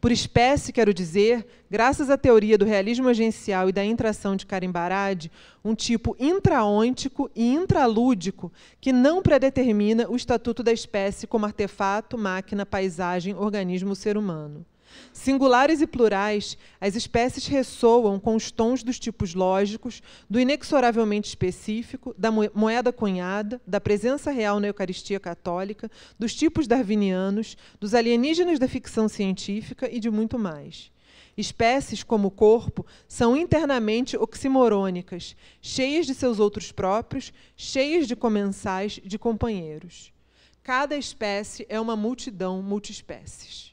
Por espécie, quero dizer, graças à teoria do realismo agencial e da intração de Barad, um tipo intraôntico e intralúdico que não predetermina o estatuto da espécie como artefato, máquina, paisagem, organismo, ser humano. Singulares e plurais, as espécies ressoam com os tons dos tipos lógicos, do inexoravelmente específico, da moeda cunhada, da presença real na Eucaristia católica, dos tipos darwinianos, dos alienígenas da ficção científica e de muito mais. Espécies, como o corpo, são internamente oximorônicas, cheias de seus outros próprios, cheias de comensais, de companheiros. Cada espécie é uma multidão multiespécies.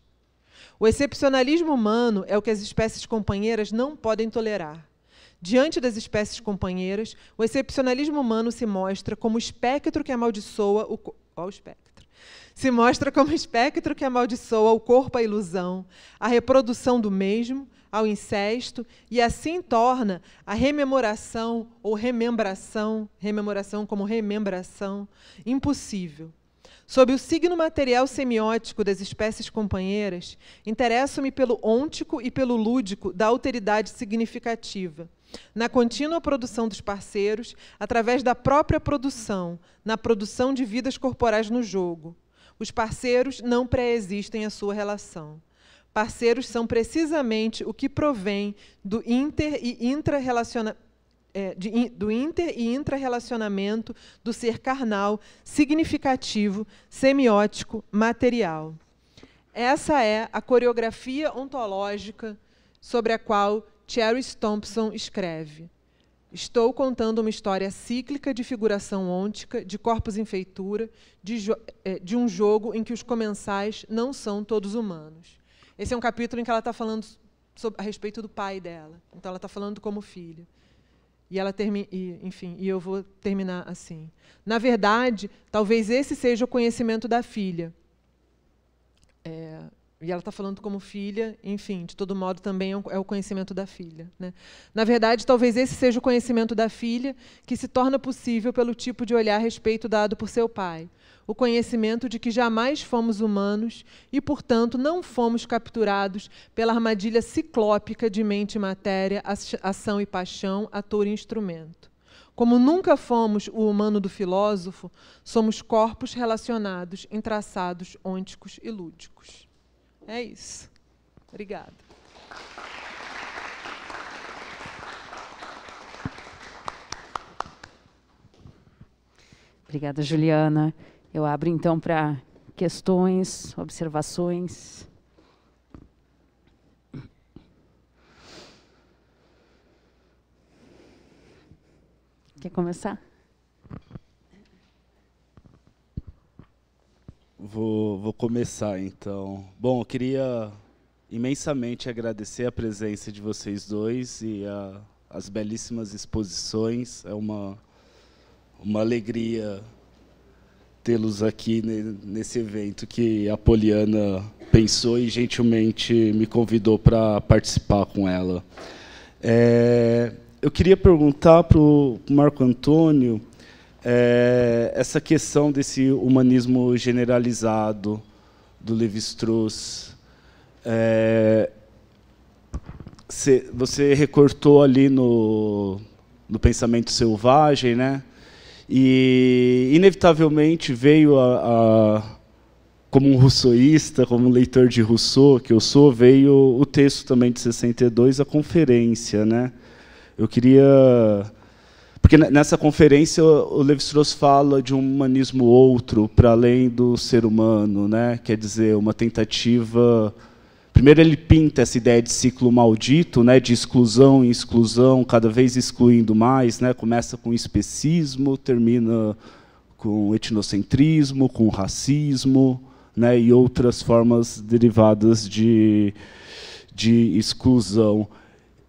O excepcionalismo humano é o que as espécies companheiras não podem tolerar. Diante das espécies companheiras, o excepcionalismo humano se mostra como espectro que amaldiçoa o, o espectro. Se mostra como espectro que amaldiçoa o corpo à ilusão, à reprodução do mesmo, ao incesto, e assim torna a rememoração ou remembração, rememoração como remembração, impossível. Sob o signo material semiótico das espécies companheiras, interesso-me pelo ôntico e pelo lúdico da alteridade significativa, na contínua produção dos parceiros, através da própria produção, na produção de vidas corporais no jogo. Os parceiros não pré-existem à sua relação. Parceiros são precisamente o que provém do inter e intra-relacionamento é, de, do inter e intrarrelacionamento do ser carnal, significativo, semiótico, material. Essa é a coreografia ontológica sobre a qual Cherry Thompson escreve. Estou contando uma história cíclica de figuração ôntica, de corpos em feitura, de, é, de um jogo em que os comensais não são todos humanos. Esse é um capítulo em que ela está falando sobre, a respeito do pai dela. Então, ela está falando como filho e ela termina, enfim, e eu vou terminar assim. Na verdade, talvez esse seja o conhecimento da filha. É, e ela está falando como filha, enfim, de todo modo também é, é o conhecimento da filha. Né? Na verdade, talvez esse seja o conhecimento da filha que se torna possível pelo tipo de olhar a respeito dado por seu pai o conhecimento de que jamais fomos humanos e, portanto, não fomos capturados pela armadilha ciclópica de mente e matéria, ação e paixão, ator e instrumento. Como nunca fomos o humano do filósofo, somos corpos relacionados em traçados ônticos e lúdicos. É isso. Obrigada. Obrigada, Juliana. Eu abro então para questões, observações. Quer começar? Vou, vou começar então. Bom, eu queria imensamente agradecer a presença de vocês dois e a, as belíssimas exposições. É uma, uma alegria tê-los aqui nesse evento que a Poliana pensou e gentilmente me convidou para participar com ela. É, eu queria perguntar para o Marco Antônio é, essa questão desse humanismo generalizado do Levi-Strauss. É, você recortou ali no, no pensamento selvagem, né? E, inevitavelmente, veio a, a, como um russoísta, como um leitor de Rousseau que eu sou, veio o texto também de 62, a conferência. Né? Eu queria... Porque nessa conferência o Levi-Strauss fala de um humanismo outro, para além do ser humano, né? quer dizer, uma tentativa Primeiro ele pinta essa ideia de ciclo maldito, né, de exclusão em exclusão, cada vez excluindo mais, né, começa com especismo, termina com etnocentrismo, com racismo, né, e outras formas derivadas de, de exclusão.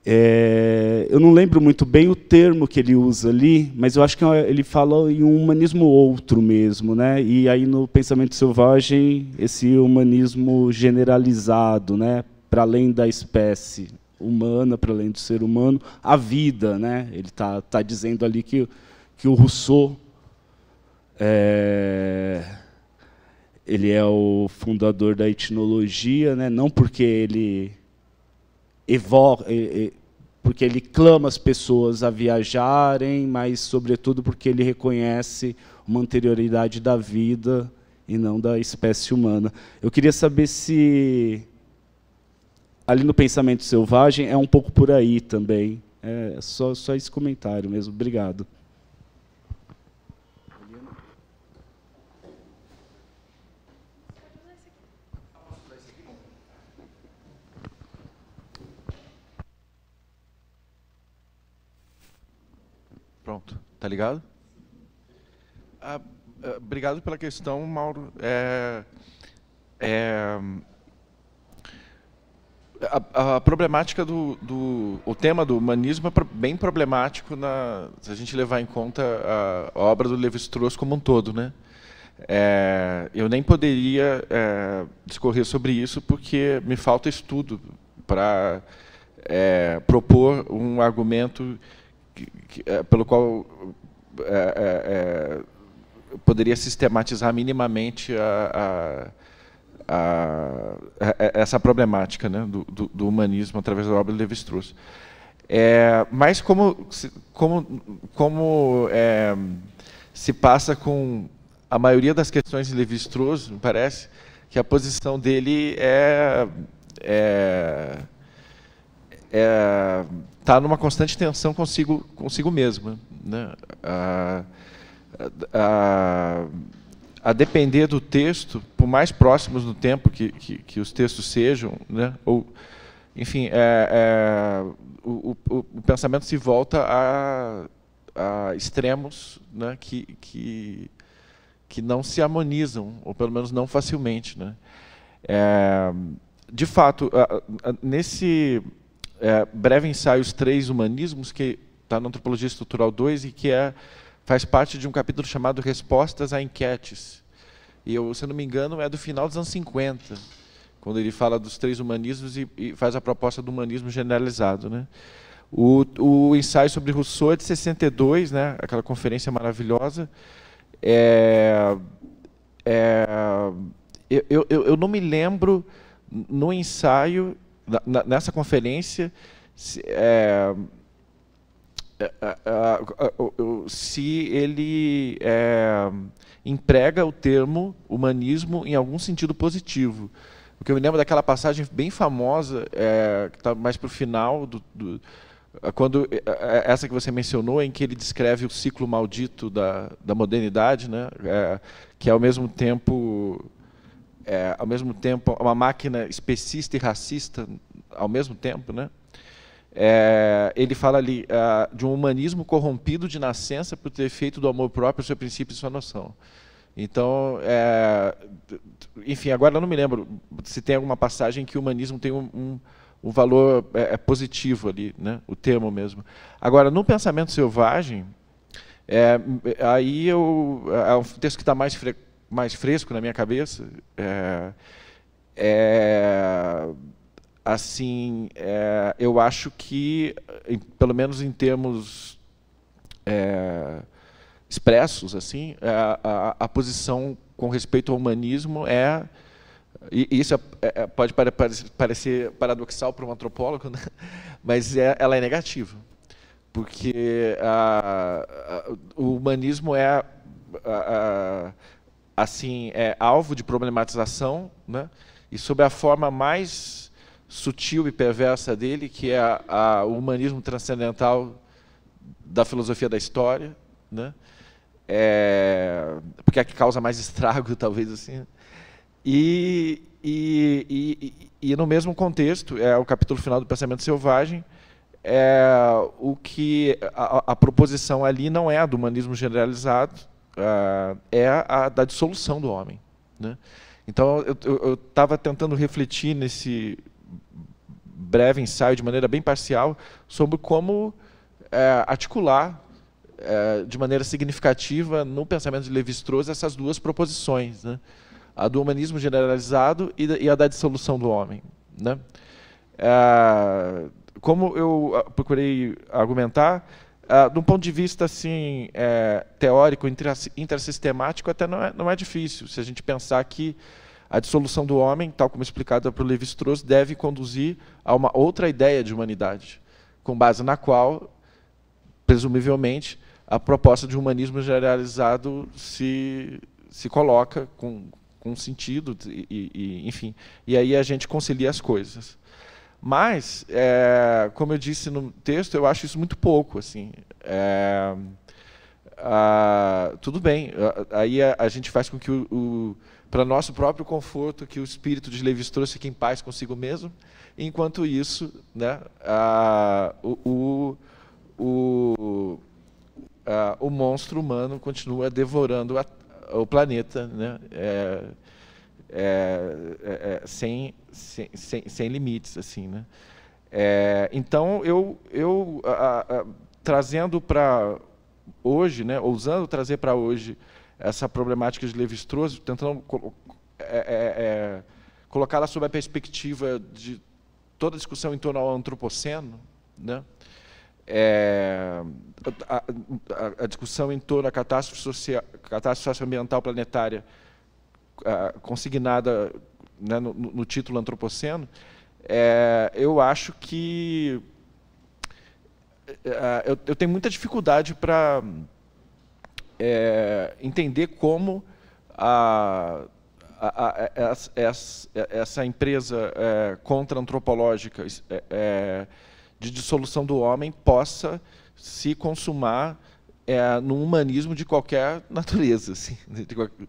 É, eu não lembro muito bem o termo que ele usa ali, mas eu acho que é, ele fala em um humanismo outro mesmo, né? E aí no pensamento selvagem esse humanismo generalizado, né? Para além da espécie humana, para além do ser humano, a vida, né? Ele está tá dizendo ali que que o Rousseau é, ele é o fundador da etnologia, né? Não porque ele evoca, porque ele clama as pessoas a viajarem, mas, sobretudo, porque ele reconhece uma anterioridade da vida e não da espécie humana. Eu queria saber se, ali no Pensamento Selvagem, é um pouco por aí também. É só, só esse comentário mesmo. Obrigado. Pronto, tá ligado? Ah, ah, obrigado pela questão, Mauro. É, é, a, a, problemática do, do, o tema do humanismo é bem problemático na, se a gente levar em conta a, obra do Levi-Strauss como um todo, né? É, eu nem poderia é, discorrer sobre isso porque me falta estudo para é, propor um argumento que, é, pelo qual é, é, é, poderia sistematizar minimamente a, a, a, é, essa problemática né, do, do, do, humanismo através da obra de Levi-Strauss. mas como, como, como se passa com a maioria das questões de Levi-Strauss, me parece, que a posição dele é, é, está é, tá numa constante tensão consigo, consigo mesmo. Né? A, a, a, depender do texto, por mais próximos no tempo que, que, que os textos sejam, né? ou, enfim, é, é, o, o, o, pensamento se volta a, a extremos né? que, que, que não se harmonizam, ou pelo menos não facilmente. Né? É, de fato, nesse é, breve ensaio Os Três Humanismos, que está na Antropologia Estrutural 2 e que é, faz parte de um capítulo chamado Respostas a Enquetes. E, eu, se não me engano, é do final dos anos 50, quando ele fala dos três humanismos e, e faz a proposta do humanismo generalizado. Né? O, o, ensaio sobre Rousseau é de 62, né? aquela conferência maravilhosa. É, é, eu, eu, eu não me lembro no ensaio nessa conferência, se, é, é, é se ele é, emprega o termo humanismo em algum sentido positivo. Porque eu me lembro daquela passagem bem famosa, é, que está mais para o final, do, do, quando, é, essa que você mencionou, em que ele descreve o ciclo maldito da, da modernidade, né? É, que é ao mesmo tempo é, ao mesmo tempo, uma máquina especista e racista, ao mesmo tempo, né? É, ele fala ali uh, de um humanismo corrompido de nascença por ter feito do amor próprio seu princípio e sua noção. Então, é, enfim, agora eu não me lembro se tem alguma passagem que o humanismo tem um, um, um valor é, é positivo ali, né? o termo mesmo. Agora, no pensamento selvagem, é, aí eu, é, é um texto que está mais frequente mais fresco na minha cabeça. É, é, assim, é, eu acho que, em, pelo menos em termos é, expressos, assim, a, é, a, a, posição com respeito ao humanismo é e isso é, pode parecer paradoxal para um antropólogo, né? *laughs* mas ela é negativa, porque a, o humanismo é a, a, assim é, alvo de problematização, né? e sob a forma mais sutil e perversa dele, que é a, a, o humanismo transcendental da filosofia da história, né? É, porque é a que causa mais estrago, *laughs* talvez assim. E, e, e, e, no mesmo contexto, é o capítulo final do Pensamento Selvagem, é o que a, a proposição ali não é a do humanismo generalizado, uh, é a, a da dissolução do homem. Né? Então, eu estava tentando refletir nesse breve ensaio, de maneira bem parcial, sobre como é, articular é, de maneira significativa no pensamento de Levi-Strauss essas duas proposições, né? a do humanismo generalizado e, e a da dissolução do homem. Né? É, como eu ah, procurei argumentar, ah, de um ponto de vista assim, é, teórico, intersistemático, até não é, não é difícil. Se a gente pensar que a dissolução do homem, tal como explicada por Levi-Strauss, deve conduzir a uma outra ideia de humanidade, com base na qual, presumivelmente, a proposta de humanismo generalizado se, se coloca com, com sentido, e, e enfim. E aí a gente concilia as coisas. Mas, é, como eu disse no texto, eu acho isso muito pouco. Assim, é, a, tudo bem, aí a, a, gente faz com que, o, o para nosso próprio conforto, que o espírito de Levi trouxe fique em paz consigo mesmo. Enquanto isso, né, a, o, o, o monstro humano continua devorando o planeta. Né, é, é, é, é, sem, sem, sem, sem, limites, assim, né? É, então, eu, eu a, a, trazendo para hoje, né, ousando trazer para hoje essa problemática de Levi-Strauss, tentando colocá-la sob a perspectiva de toda a discussão em torno ao antropoceno, né? É, a, a, a, discussão em torno à catástrofe, social, catástrofe socioambiental planetária consignada né, no, no, título antropoceno, é, eu acho que é, é eu, eu, tenho muita dificuldade para é, entender como a, a, a, é, é, essa, essa, empresa é, contra-antropológica de dissolução do homem possa se consumar é, num humanismo de qualquer *laughs* natureza. Assim, de qualquer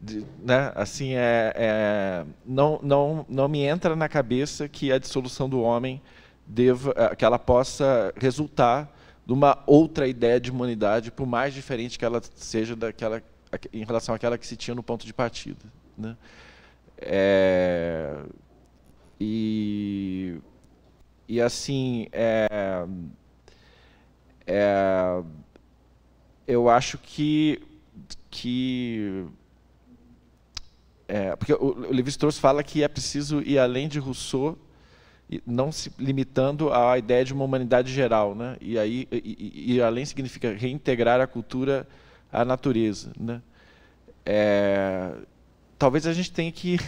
de, né? Assim é, é, não, não, não me entra na cabeça que a dissolução do homem deva, eh, que ela possa resultar de uma outra ideia de humanidade, por mais diferente que ela seja daquela em relação àquela que se tinha no ponto de partida, né? É, e e assim é, é, eu acho que que é, porque o, o Levi-Strauss fala que é preciso ir além de Rousseau, não se limitando à ideia de uma humanidade geral, né? E aí e, e além significa reintegrar a cultura à natureza, né? É, talvez a gente tenha que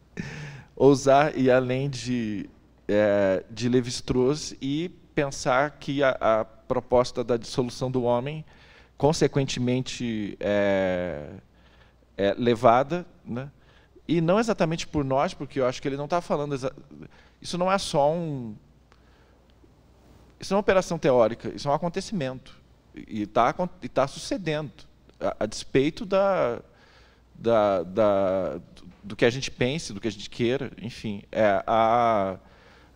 *laughs* ousar ir além de é, de Levi-Strauss e pensar que a, a, proposta da dissolução do homem, consequentemente é, é levada, né? e não exatamente por nós, porque eu acho que ele não está falando. Exa... Isso não é só um. Isso não é uma operação teórica, isso é um acontecimento. E está tá sucedendo, a, a despeito da, da, da, do que a gente pense, do que a gente queira, enfim. É, a,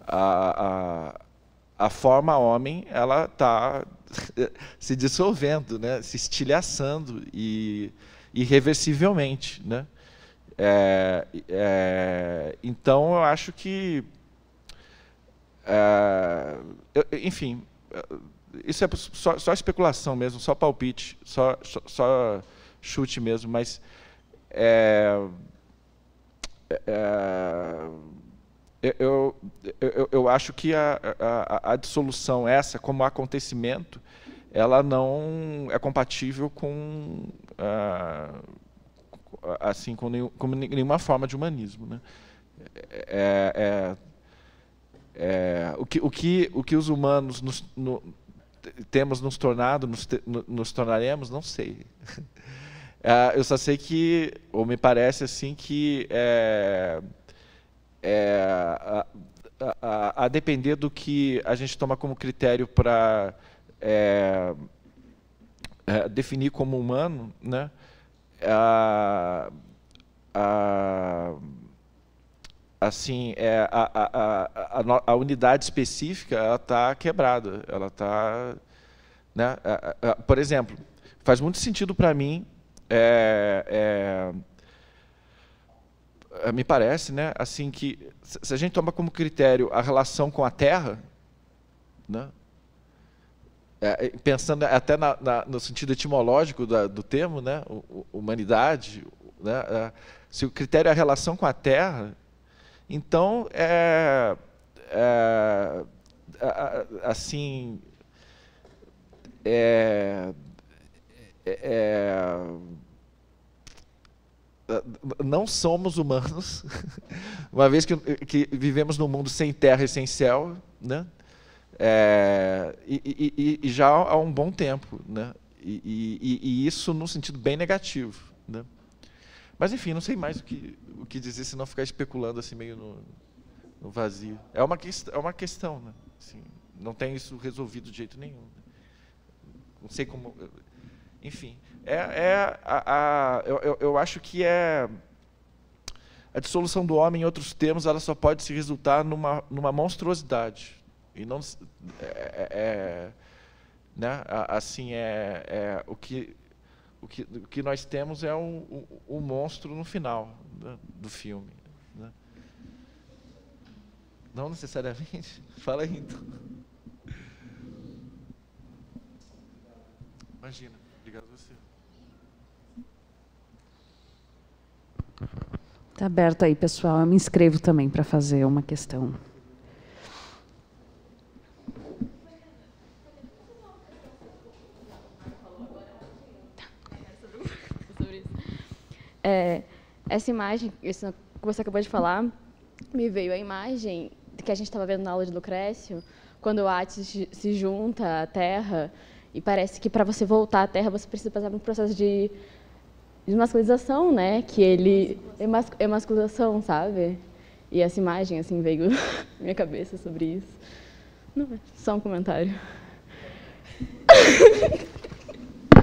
a, a, a forma homem ela está *laughs* se dissolvendo, né? se estilhaçando e irreversivelmente. Né? É, é, então eu acho que, é, enfim, isso é só, só, especulação mesmo, só palpite, só, só, chute mesmo, mas é, é, é, eu, eu, eu, acho que a, a, a, dissolução essa, como acontecimento, ela não é compatível com uh, assim como, nenhum, como nenhuma forma de humanismo. Né? É, é, é, o, que, o, que, o que os humanos nos, no, temos nos tornado, nos, te, nos tornaremos, não sei. *laughs* É, eu só sei que, ou me parece assim, que é, é, a, a, a, depender do que a gente toma como critério para definir como humano, né? a, a, assim, é, a, a, a, a, unidade específica está quebrada. Ela está. Né? Por exemplo, faz muito sentido para mim. É, é, é, me parece né, assim que se a gente toma como critério a relação com a Terra, né, é, pensando até na, na, no sentido etimológico da, do termo, né, humanidade, né, é, se o critério é a relação com a Terra, então é, é assim é, é, é, não somos humanos, *laughs* uma vez que, que, vivemos num mundo sem terra e sem céu, né? É, e, e, e, já há um bom tempo, né? E, e isso num sentido bem negativo, né? Mas enfim, não sei mais o que, o que dizer se não ficar especulando assim meio no, no vazio. É uma, é uma questão, né? Assim, não tem isso resolvido de jeito nenhum. Né? Não sei como. Enfim, é, é a, a eu, eu acho que é a dissolução do homem, em outros termos, ela só pode se resultar numa, numa monstruosidade e não é, é, é né? Assim é, é, o que o que, o que nós temos é o um, monstro no final do, né, do filme. Né? Não necessariamente. *laughs* Fala aí, então. Imagina. Obrigado a você. Está aberto aí, pessoal. Eu me inscrevo também para fazer uma questão. É, essa imagem, isso que você acabou de falar, me veio a imagem que a gente estava vendo na aula de Lucrécio, quando o Atis se junta à Terra, e parece que para você voltar à Terra, você precisa passar por um processo de, masculinização, né? Que ele... é emasculização, sabe? E essa imagem, assim, veio *laughs* na minha cabeça sobre isso. Não, só um comentário. *laughs*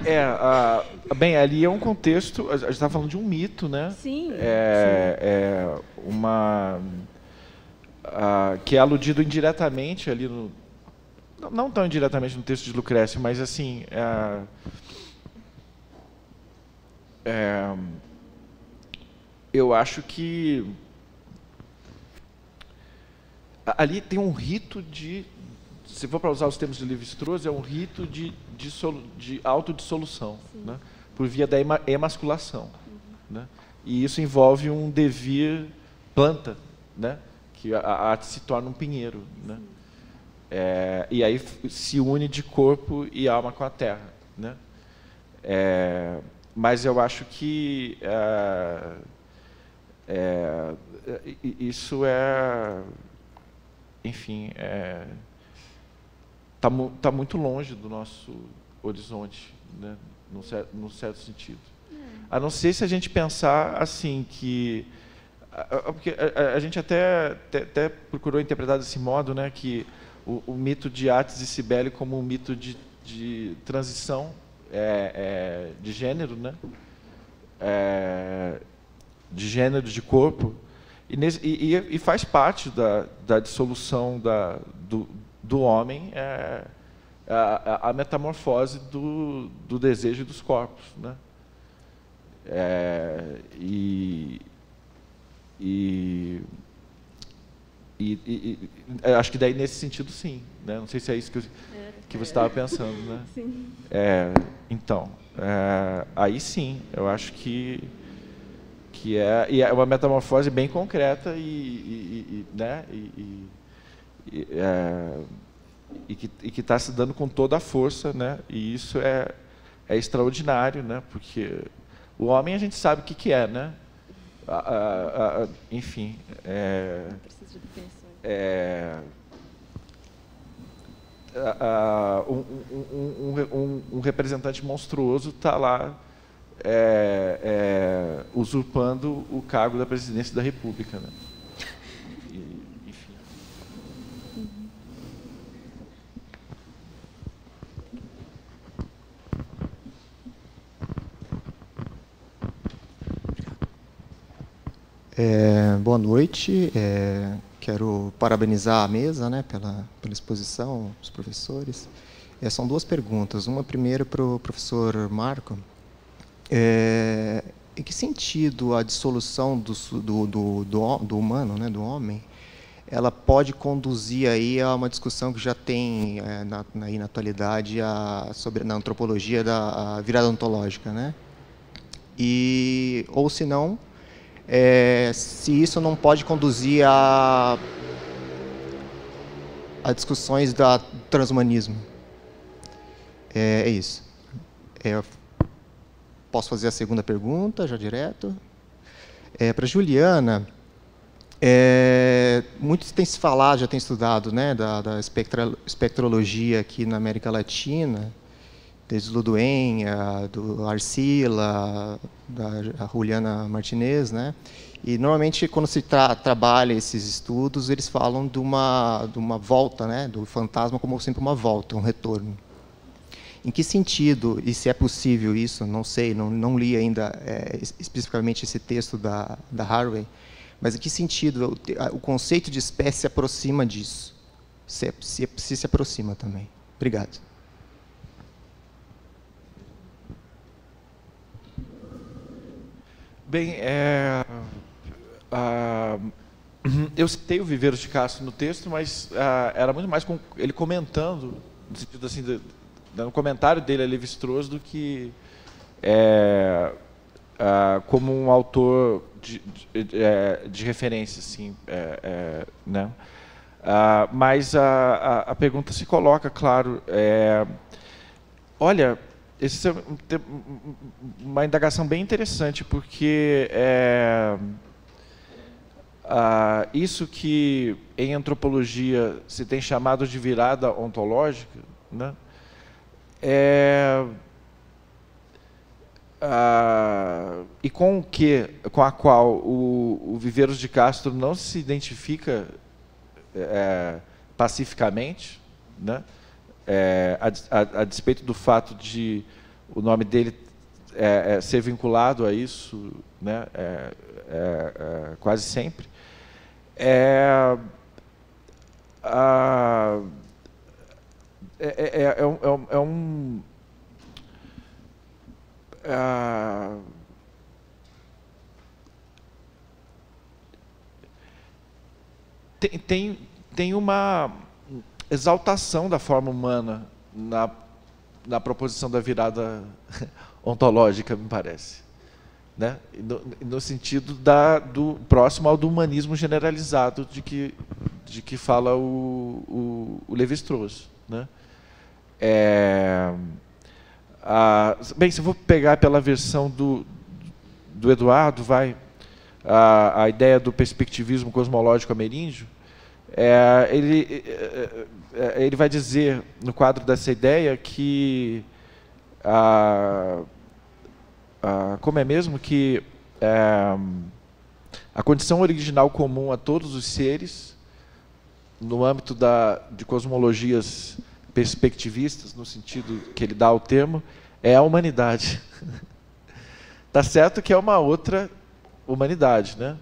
É, a, bem, ali é um contexto, a gente está falando de um mito, né? Sim. É, sim. é uma. A, que é aludido indiretamente ali no. Não tão indiretamente no texto de Lucrécio, mas assim. A, é, é, eu acho que ali tem um rito de se for para usar os termos de livro Struz, é um rito de, de, de autodissolução, né? por via da emasculação. Uhum. Né? E isso envolve um devir planta, né? que a, a arte se torna um pinheiro. Né? É, e aí se une de corpo e alma com a terra. Né? É, mas eu acho que é, é isso é. Enfim. É, está tá muito longe do nosso horizonte, né? num, certo, num certo sentido. É. A não ser se a gente pensar assim que porque a, a, a, gente até, até, até, procurou interpretar desse modo, né, que o, o mito de Ates e Cibele como um mito de, de transição é, é, de gênero, né, é, de gênero, de corpo, e, nesse, e, e, faz parte da, da dissolução da, do, do homem é a, é, é a metamorfose do, do desejo dos corpos. Né? É, e, e, e, e, é, acho que daí nesse sentido sim, né? não sei se é isso que, eu, que você estava pensando, né? *laughs* Sim. É, então, é, aí sim, eu acho que que é e é uma metamorfose bem concreta e, e né? e, é, e que está se dando com toda a força, né? E isso é, é extraordinário, né? Porque o homem a gente sabe o que, que é, né? A, a, a, enfim, é, é um, um, um, um, representante monstruoso está lá é, é, usurpando o cargo da presidência da República, né? É, boa noite. É, quero parabenizar a mesa né, pela, pela exposição, os professores. É, são duas perguntas. Uma primeira para o professor Marco. É, em que sentido a dissolução do, do, do, do, do humano, né, do homem, ela pode conduzir aí a uma discussão que já tem é, na, na, aí na atualidade a, sobre na antropologia da virada ontológica, né? E ou se não, é, se isso não pode conduzir a, a discussões do transhumanismo. É, é isso. É, posso fazer a segunda pergunta, já direto? É, Para Juliana, é, muito tem se falado, já tem estudado, né, da, da espectrologia aqui na América Latina, desde Ludoenha do Arcila, da Juliana Martinez, né? E normalmente quando se tra trabalha esses estudos, eles falam de uma de uma volta, né, do fantasma como sempre uma volta, um retorno. Em que sentido e se é possível isso? Não sei, não, não li ainda é, especificamente esse texto da da Harvey, mas em que sentido o, o conceito de espécie se aproxima disso? Se, é, se, é, se se aproxima também. Obrigado. Bem, é, ah, *clears throat* eu citei o Viveiros de Castro no texto, mas ah, era muito mais com, ele comentando, no sentido assim, de, um comentário dele a Levi Strauss, do que é, ah, como um autor de, de, de, é, de referência, assim, é, é né? mas a, a, a, pergunta se coloca, claro, é, olha, essa é uma indagação bem interessante, porque é, isso que em antropologia se tem chamado de virada ontológica, né, é, e com o que, com a qual o, o Viveiros de Castro não se identifica é, pacificamente, né, é, a, a, a, despeito do fato de o nome dele é, é, ser vinculado a isso, né, é, é, é, quase sempre, a, é, um, é, um tem, tem, tem uma exaltação da forma humana na, na proposição da virada *laughs* ontológica, me parece. Né? No, no, sentido da, do próximo ao do humanismo generalizado de que, de que fala o, o, o Levi-Strauss. Né? É, a, bem, se eu vou pegar pela versão do, do Eduardo, vai a, a ideia do perspectivismo cosmológico ameríndio, é, ele, é, é, é, ele vai dizer, no quadro dessa ideia, que. como é mesmo que. É, a condição original comum a todos os seres, no âmbito da, de cosmologias perspectivistas, no sentido que ele dá ao termo, é a humanidade. *laughs* tá certo que é uma outra humanidade, né?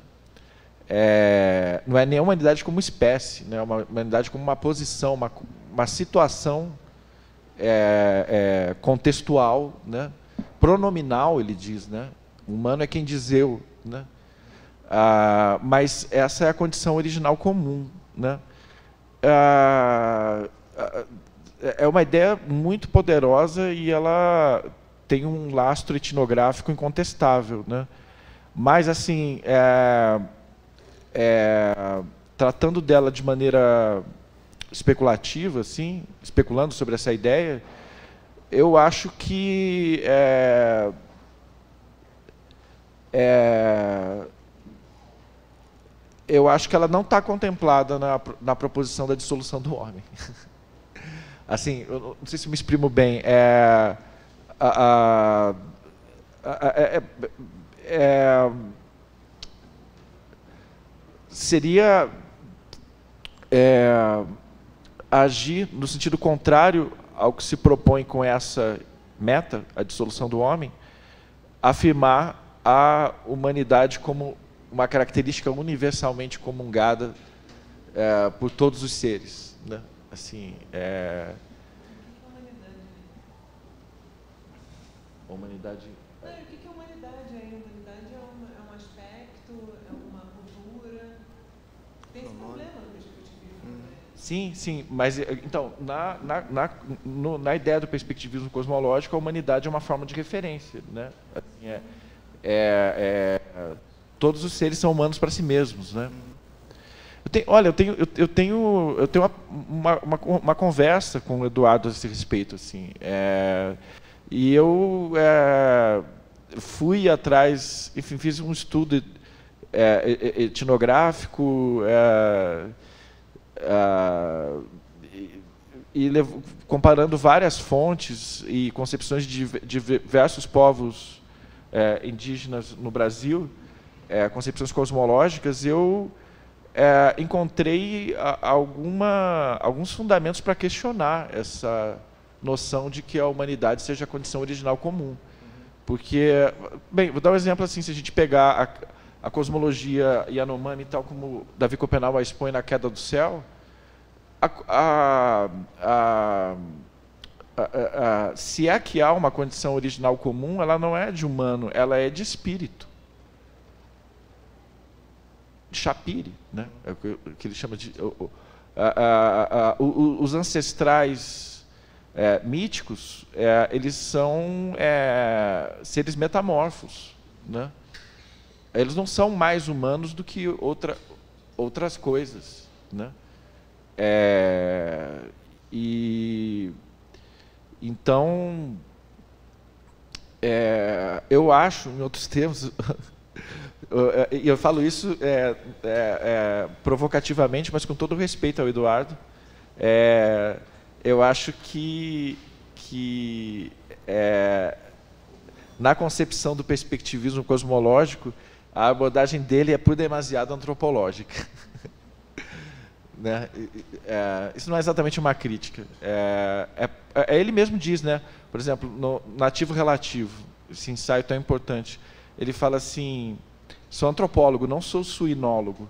é, não é nenhuma unidade como espécie, né? é uma, uma unidade como uma posição, uma, uma situação é, é, contextual, né? pronominal, ele diz. Né? Humano é quem diz eu. Né? Ah, mas essa é a condição original comum. Né? Ah, ah, é uma ideia muito poderosa e ela tem um lastro etnográfico incontestável. Né? Mas, assim, é, é, tratando dela de maneira especulativa, assim, especulando sobre essa ideia, eu acho que é, é, eu acho que ela não está contemplada na, na proposição da dissolução do homem. *laughs* assim, eu não sei se me exprimo bem. É, a, a, a, é, é, é seria é, agir no sentido contrário ao que se propõe com essa meta, a dissolução do homem, afirmar a humanidade como uma característica universalmente comungada é, por todos os seres, né? assim, é... humanidade né? Sim, sim, mas eh, então, na, na, na, no, na ideia do perspectivismo cosmológico, a humanidade é uma forma de referência. Né? Assim, é, é, é, todos os seres são humanos para si mesmos. Né? Eu tenho, olha, eu tenho, eu, eu tenho, eu tenho uma, uma, uma, conversa com o Eduardo a esse respeito. Assim, é, e eu é, fui atrás, enfim, fiz um estudo é, etnográfico é, Uh, e, e levo, comparando várias fontes e concepções de, de diversos povos é, indígenas no Brasil, é, concepções cosmológicas, eu é, encontrei alguma, alguns fundamentos para questionar essa noção de que a humanidade seja a condição original comum. Porque, bem, vou dar um exemplo assim, se a gente pegar a, a cosmologia Yanomami, tal como Davi Copenau a expõe na Queda do Céu, a, a, a, se é que há uma condição original comum, ela não é de humano, ela é de espírito. Chapire, né? é o que ele chama de. os ancestrais é, míticos, é, eles são é, seres metamorfos. Né? eles não são mais humanos do que outra, outras coisas. Né? É, e então é, eu acho, em outros *laughs* termos, e eu falo isso é, é, é, provocativamente, mas com todo respeito ao Eduardo, é, eu acho que, que na concepção do perspectivismo cosmológico, a abordagem dele é por demasiado antropológica. *laughs* né? é, isso não é exatamente uma crítica. É, é, é ele mesmo diz, né? por exemplo, no Nativo Relativo, esse ensaio tão importante, ele fala assim, sou antropólogo, não sou suinólogo.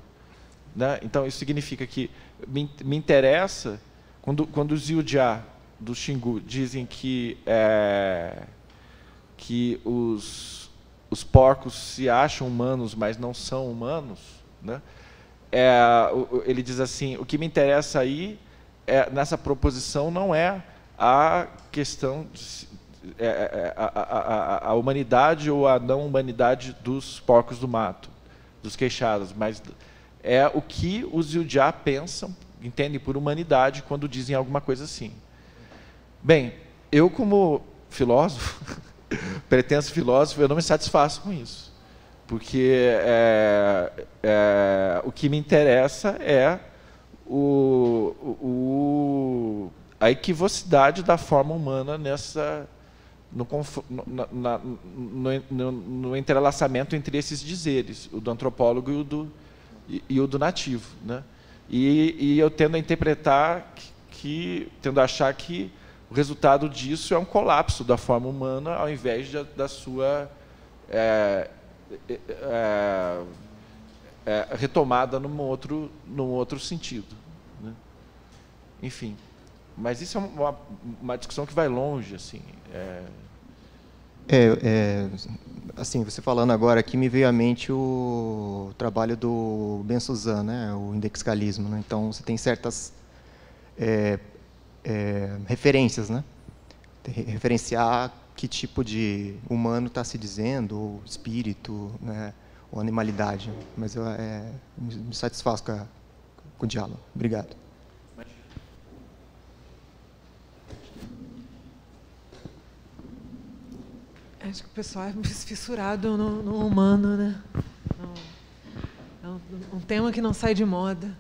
Né? Então, isso significa que me, me interessa, quando, quando os Yudjá do Xingu dizem que, é, que os os porcos se acham humanos, mas não são humanos, né? É, ele diz assim: o que me interessa aí é, nessa proposição não é a questão de, é, é, é a, a, a, humanidade ou a não humanidade dos porcos do mato, dos queixados, mas é o que os Yudjá pensam, entendem por humanidade quando dizem alguma coisa assim. Bem, eu como filósofo *laughs* *laughs* pretenso filósofo, eu não me satisfaço com isso. Porque é, é, o que me interessa é o, o, a equivocidade da forma humana nessa, no, na, no, no, no, entrelaçamento entre esses dizeres, o do antropólogo e o do, e, e o do nativo. Né? E, e eu tendo a interpretar que, que tendo a achar que o resultado disso é um colapso da forma humana, ao invés de, da sua é, é, é, é, retomada num outro, num outro sentido. Né? Enfim, mas isso é uma, uma, discussão que vai longe, assim. É. É, é, assim, você falando agora aqui, me veio à mente o trabalho do Ben Suzan, né, o indexicalismo. Né? Então, você tem certas é, é, referências, né? Referenciar que tipo de humano está se dizendo, ou espírito, né? ou animalidade. Mas eu é, me satisfaço com, a, com o diálogo. Obrigado. Acho que o pessoal é *laughs* fissurado no, no humano, né? É um, um, tema que não sai de moda.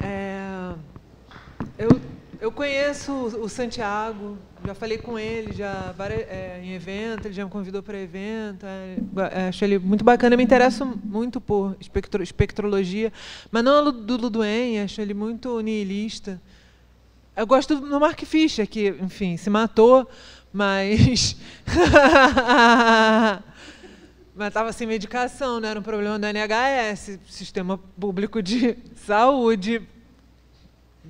É, eu eu conheço o Santiago, já falei com ele já é, em evento, ele já me convidou para evento. É, é acho ele muito bacana, me interesso muito por espectro, espectrologia, mas não do Ludwig, acho ele muito nihilista. Eu gosto do Mark Fischer, que, enfim, se matou, mas. *laughs* mas estava sem medicação, não né? era um problema do NHS, Sistema Público de Saúde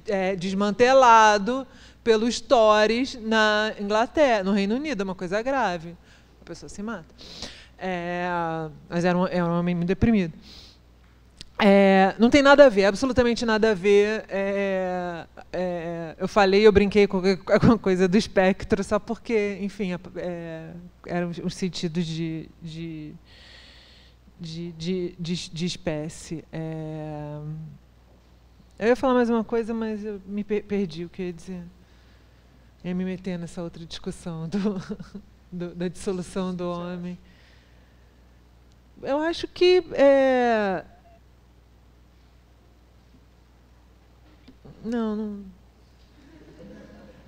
é, desmantelado pelos Tories na Inglaterra, no Reino Unido, é uma coisa grave. A pessoa se mata. É, mas era um, era é um homem muito deprimido. É, não tem nada a ver, absolutamente nada a ver. É, é, eu falei, eu brinquei com alguma *laughs* coisa do espectro, só porque, enfim, é, era um, sentido de, de, de, de, de espécie. É, eu ia falar mais uma coisa, mas eu me perdi o que eu ia dizer. Eu ia me meter nessa outra discussão do, *laughs* do, da dissolução do homem. Eu acho que. É... Não, não.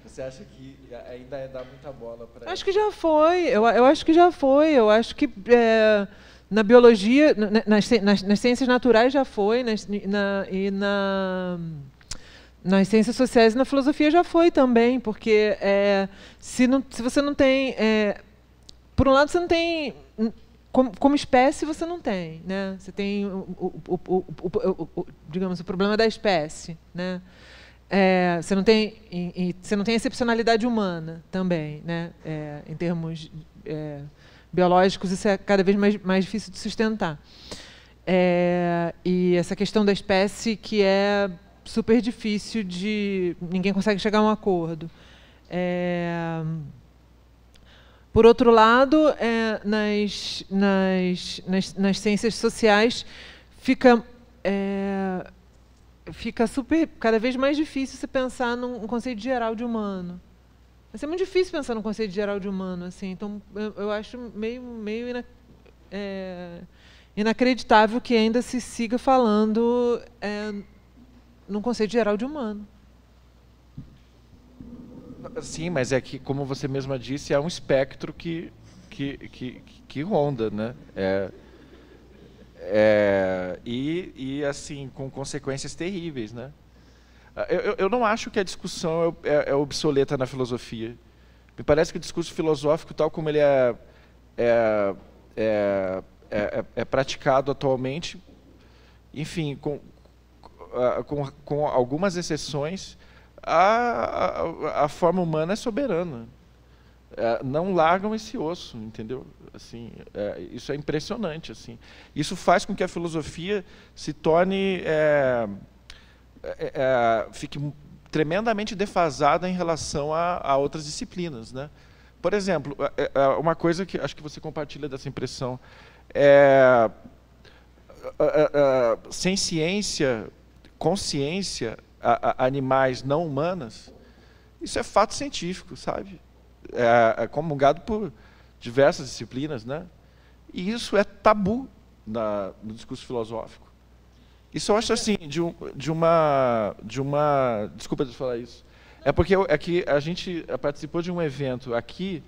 Você acha que ainda é dar muita bola para. Acho que já foi. Eu, eu acho que já foi. Eu acho que. É na biologia, nas, nas, nas, ciências naturais já foi, nas, na, e na, nas ciências sociais e na filosofia já foi também, porque é, se, não, se você não tem. É, por um lado, você não tem hum, como, como, espécie você não tem, né? Você tem o, o, o, o digamos o problema da espécie, né? É, você não tem e, e, você não tem excepcionalidade humana também, né? É, em termos é, biológicos, isso é cada vez mais, mais difícil de sustentar. É, e essa questão da espécie que é super difícil de... ninguém consegue chegar a um acordo. É, por outro lado, é, nas, nas, nas, nas, ciências sociais fica, é, fica super, cada vez mais difícil se pensar num, num conceito geral de humano. Vai ser muito difícil pensar no conceito geral de humano, assim. Então, eu, eu acho meio, meio ina, é, inacreditável que ainda se siga falando é, num conceito geral de humano. Sim, mas é que, como você mesma disse, é um espectro que, que, que, que ronda, né? É, é, e, e, assim, com consequências terríveis, né? Eu, eu não acho que a discussão é, é, obsoleta na filosofia. Me parece que o discurso filosófico, tal como ele é, é, é, é praticado atualmente, enfim, com, com, com algumas exceções, a, a, a, forma humana é soberana. É, não largam esse osso, entendeu? Assim, é, isso é impressionante. Assim. Isso faz com que a filosofia se torne. É, é, é, é, fique tremendamente defasada em relação a, a outras disciplinas, né? Por exemplo, é, uma coisa que acho que você compartilha dessa impressão é sem ciência, consciência, animais não humanas, isso é fato científico, sabe? É, é comungado por diversas disciplinas, né? E isso é tabu na, no discurso filosófico. Isso eu acho assim, de, um, de, uma, de uma. Desculpa de falar isso. É porque eu, é que a gente eh, participou de um evento aqui,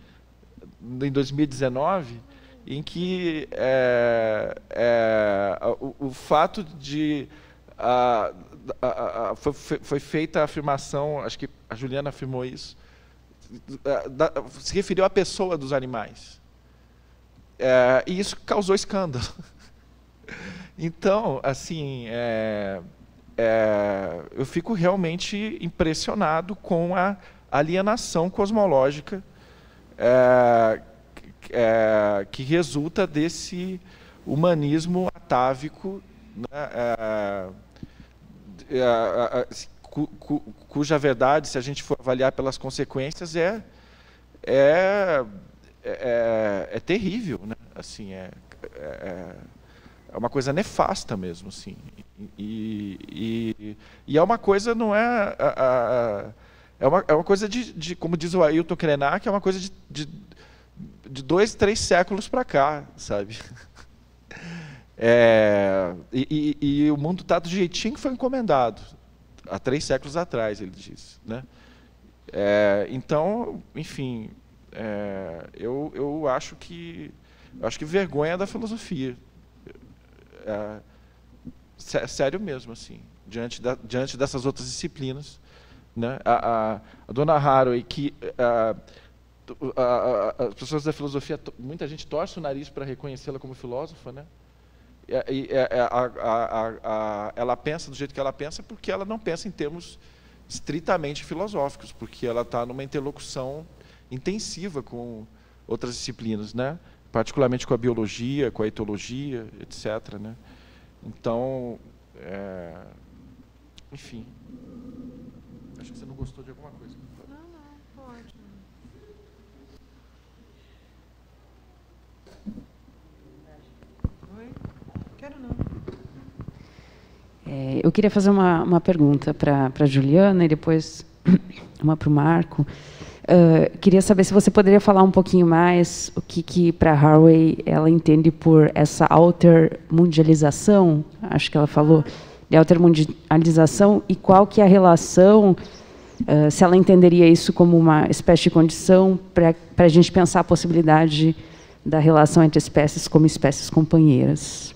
em 2019, em que é, é, o, o, fato de. A, a, a, foi, foi, feita a afirmação, acho que a Juliana afirmou isso, da, se referiu à pessoa dos animais. É, e isso causou escândalo. *laughs* Então, assim, é, é, eu fico realmente impressionado com a alienação cosmológica é, é que resulta desse humanismo atávico né, é, é, cu, cu, cuja verdade, se a gente for avaliar pelas consequências, é é, é, é terrível, né? Assim, é, é é uma coisa nefasta mesmo, assim. E, e, e é uma coisa, não é. A, a, é, uma, é uma coisa de, de, como diz o Ailton Krenak, é uma coisa de, de, de dois, três séculos para cá, sabe? *laughs* É, e, e, e, o mundo está do jeitinho que foi encomendado, há três séculos atrás, ele disse. Né? É, então, enfim, é, eu, eu acho que acho que vergonha é da filosofia, é, sério mesmo, assim, diante, da, diante dessas outras disciplinas. Né? A, a, a dona Haraway, que a, as pessoas da filosofia, muita gente torce o nariz para reconhecê-la como filósofa, né? E, ela pensa do jeito que ela pensa porque ela não pensa em termos estritamente filosóficos, porque ela está numa interlocução intensiva com outras disciplinas, né? particularmente com a biologia, com a etologia, etc. Né? Então, é... enfim. Acho que você não gostou de alguma coisa. Não, não, pode. Oi? Quero não. É, eu queria fazer uma, uma pergunta para a Juliana e depois *coughs* uma para o Marco. Ah, queria saber se você poderia falar um pouquinho mais o que, que para Harvey ela entende por essa altermundialização, acho que ela falou de altermundialização, e qual que é a relação, uh, se ela entenderia isso como uma espécie de condição para a gente pensar a possibilidade da relação entre espécies como espécies companheiras.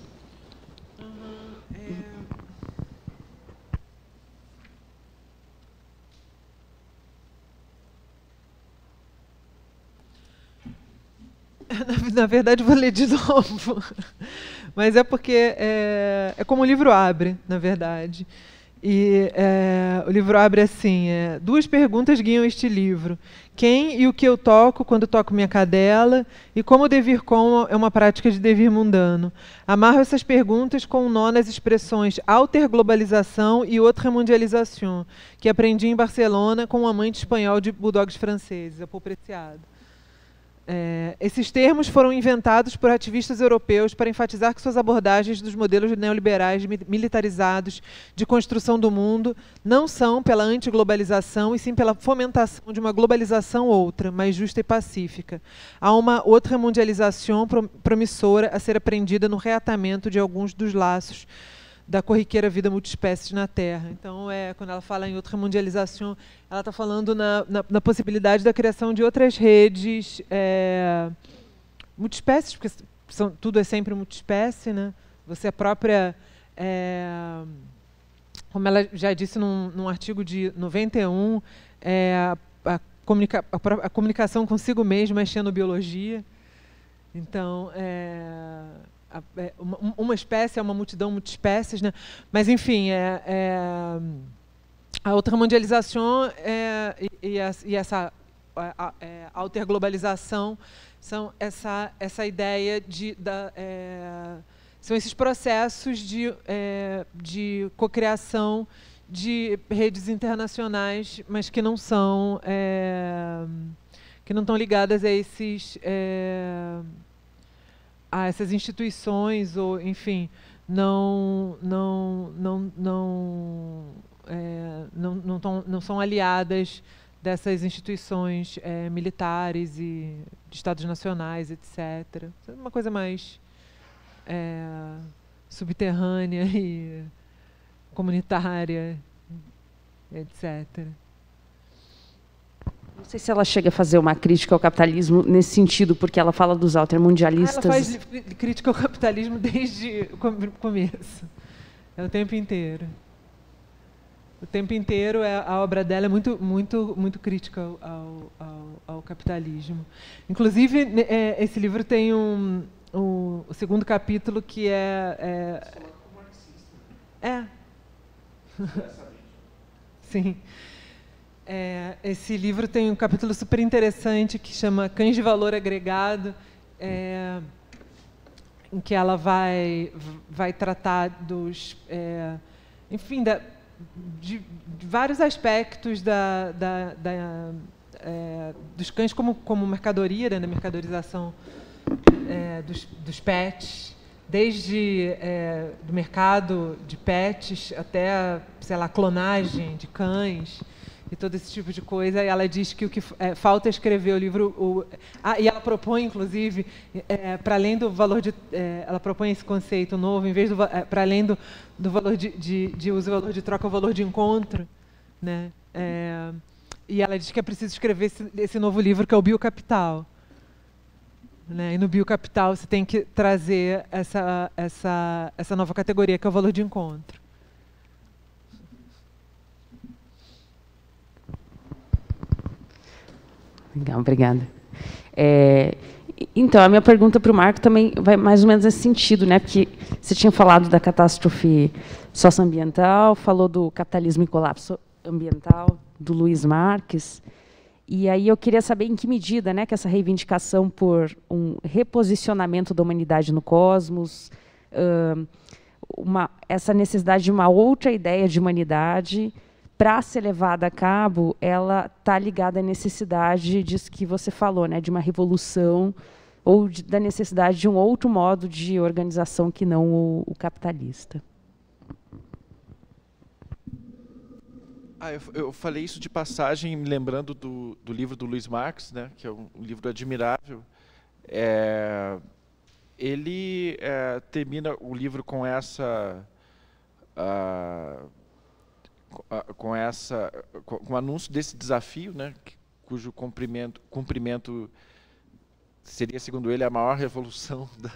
Na, na, verdade, vou ler de *laughs* novo. Mas é porque é, é como o livro abre, na verdade. E é, o livro abre assim: é, duas perguntas guiam este livro. Quem e o que eu toco quando toco minha cadela? E como o devir com é uma prática de devir mundano? Amarro essas perguntas com um nó nas expressões alterglobalização e outra mundialização, que aprendi em Barcelona com um amante espanhol de bulldogs franceses, apreciado. É, esses termos foram inventados por ativistas europeus para enfatizar que suas abordagens dos modelos neoliberais militarizados de construção do mundo não são pela antiglobalização e sim pela fomentação de uma globalização outra, mais justa e pacífica. Há uma outra mundialização promissora a ser aprendida no reatamento de alguns dos laços da corriqueira vida multiespécies na Terra. Então, é, quando ela fala em outra mundialização, ela está falando na, na, na, possibilidade da criação de outras redes é, multiespécies, porque são, tudo é sempre multiespécie, né? Você é a própria, é, como ela já disse num, num artigo de 91, é, a, a, comunica, a, a comunicação consigo mesma é xenobiologia. Então, é, é, uma, uma espécie é uma multidão espécies, né? Mas enfim, é, é a outra mundialização é, e, e, essa é, alterglobalização são essa essa ideia de da, é, são esses processos de é, de cocriação de redes internacionais, mas que não são é, que não estão ligadas a esses a essas instituições ou enfim não não não não é, não, não, tão, não, são aliadas dessas instituições é, militares e de estados nacionais, etc. É uma coisa mais é, subterrânea *laughs* e comunitária, etc. Não sei se ela chega a fazer uma crítica ao capitalismo nesse sentido, porque ela fala dos altermundialistas. Ah, ela faz crítica ao capitalismo desde o começo. É o tempo inteiro. O tempo inteiro é, a obra dela é muito, muito, muito crítica ao, ao, ao capitalismo. Inclusive, é, esse livro tem um, um, o segundo capítulo que é. É. é. *laughs* Sim. É, esse livro tem um capítulo super interessante que chama Cães de Valor Agregado, é, em que ela vai, vai tratar dos. É, enfim, da, de, de, vários aspectos da, da, da é, dos cães como, como mercadoria, né, da mercadorização é, dos, dos pets desde é, do mercado de pets até sei lá clonagem de cães e todo esse tipo de coisa. E ela diz que o que é, falta é escrever o livro. O, e ela propõe, inclusive, é, para além do valor de. É, ela propõe esse conceito novo, em vez do é, para além do, do valor de, de, de, uso, o valor de troca, o valor de encontro, né? É, e ela diz que é preciso escrever esse, esse novo livro que é o Biocapital. Né? E no biocapital você tem que trazer essa, essa, essa nova categoria que é o valor de encontro. Legal, obrigada. É, então, a minha pergunta para o Marco também vai mais ou menos nesse sentido, né? Porque você tinha falado da catástrofe socioambiental, falou do capitalismo em colapso ambiental, do Luiz Marques. E aí eu queria saber em que medida né, que essa reivindicação por um reposicionamento da humanidade no cosmos, uma, essa necessidade de uma outra ideia de humanidade, para ser levada a cabo, ela está ligada à necessidade disso que você falou, né, de uma revolução ou de, da necessidade de um outro modo de organização que não o, o capitalista. Ah, eu, eu, falei isso de passagem, me lembrando do, do livro do Luiz Marx, né, que é um, um livro admirável. É, ele é, termina o livro com essa. Uh, com essa com, o anúncio desse desafio, né, cujo cumprimento, cumprimento seria, segundo ele, a maior revolução *laughs* da,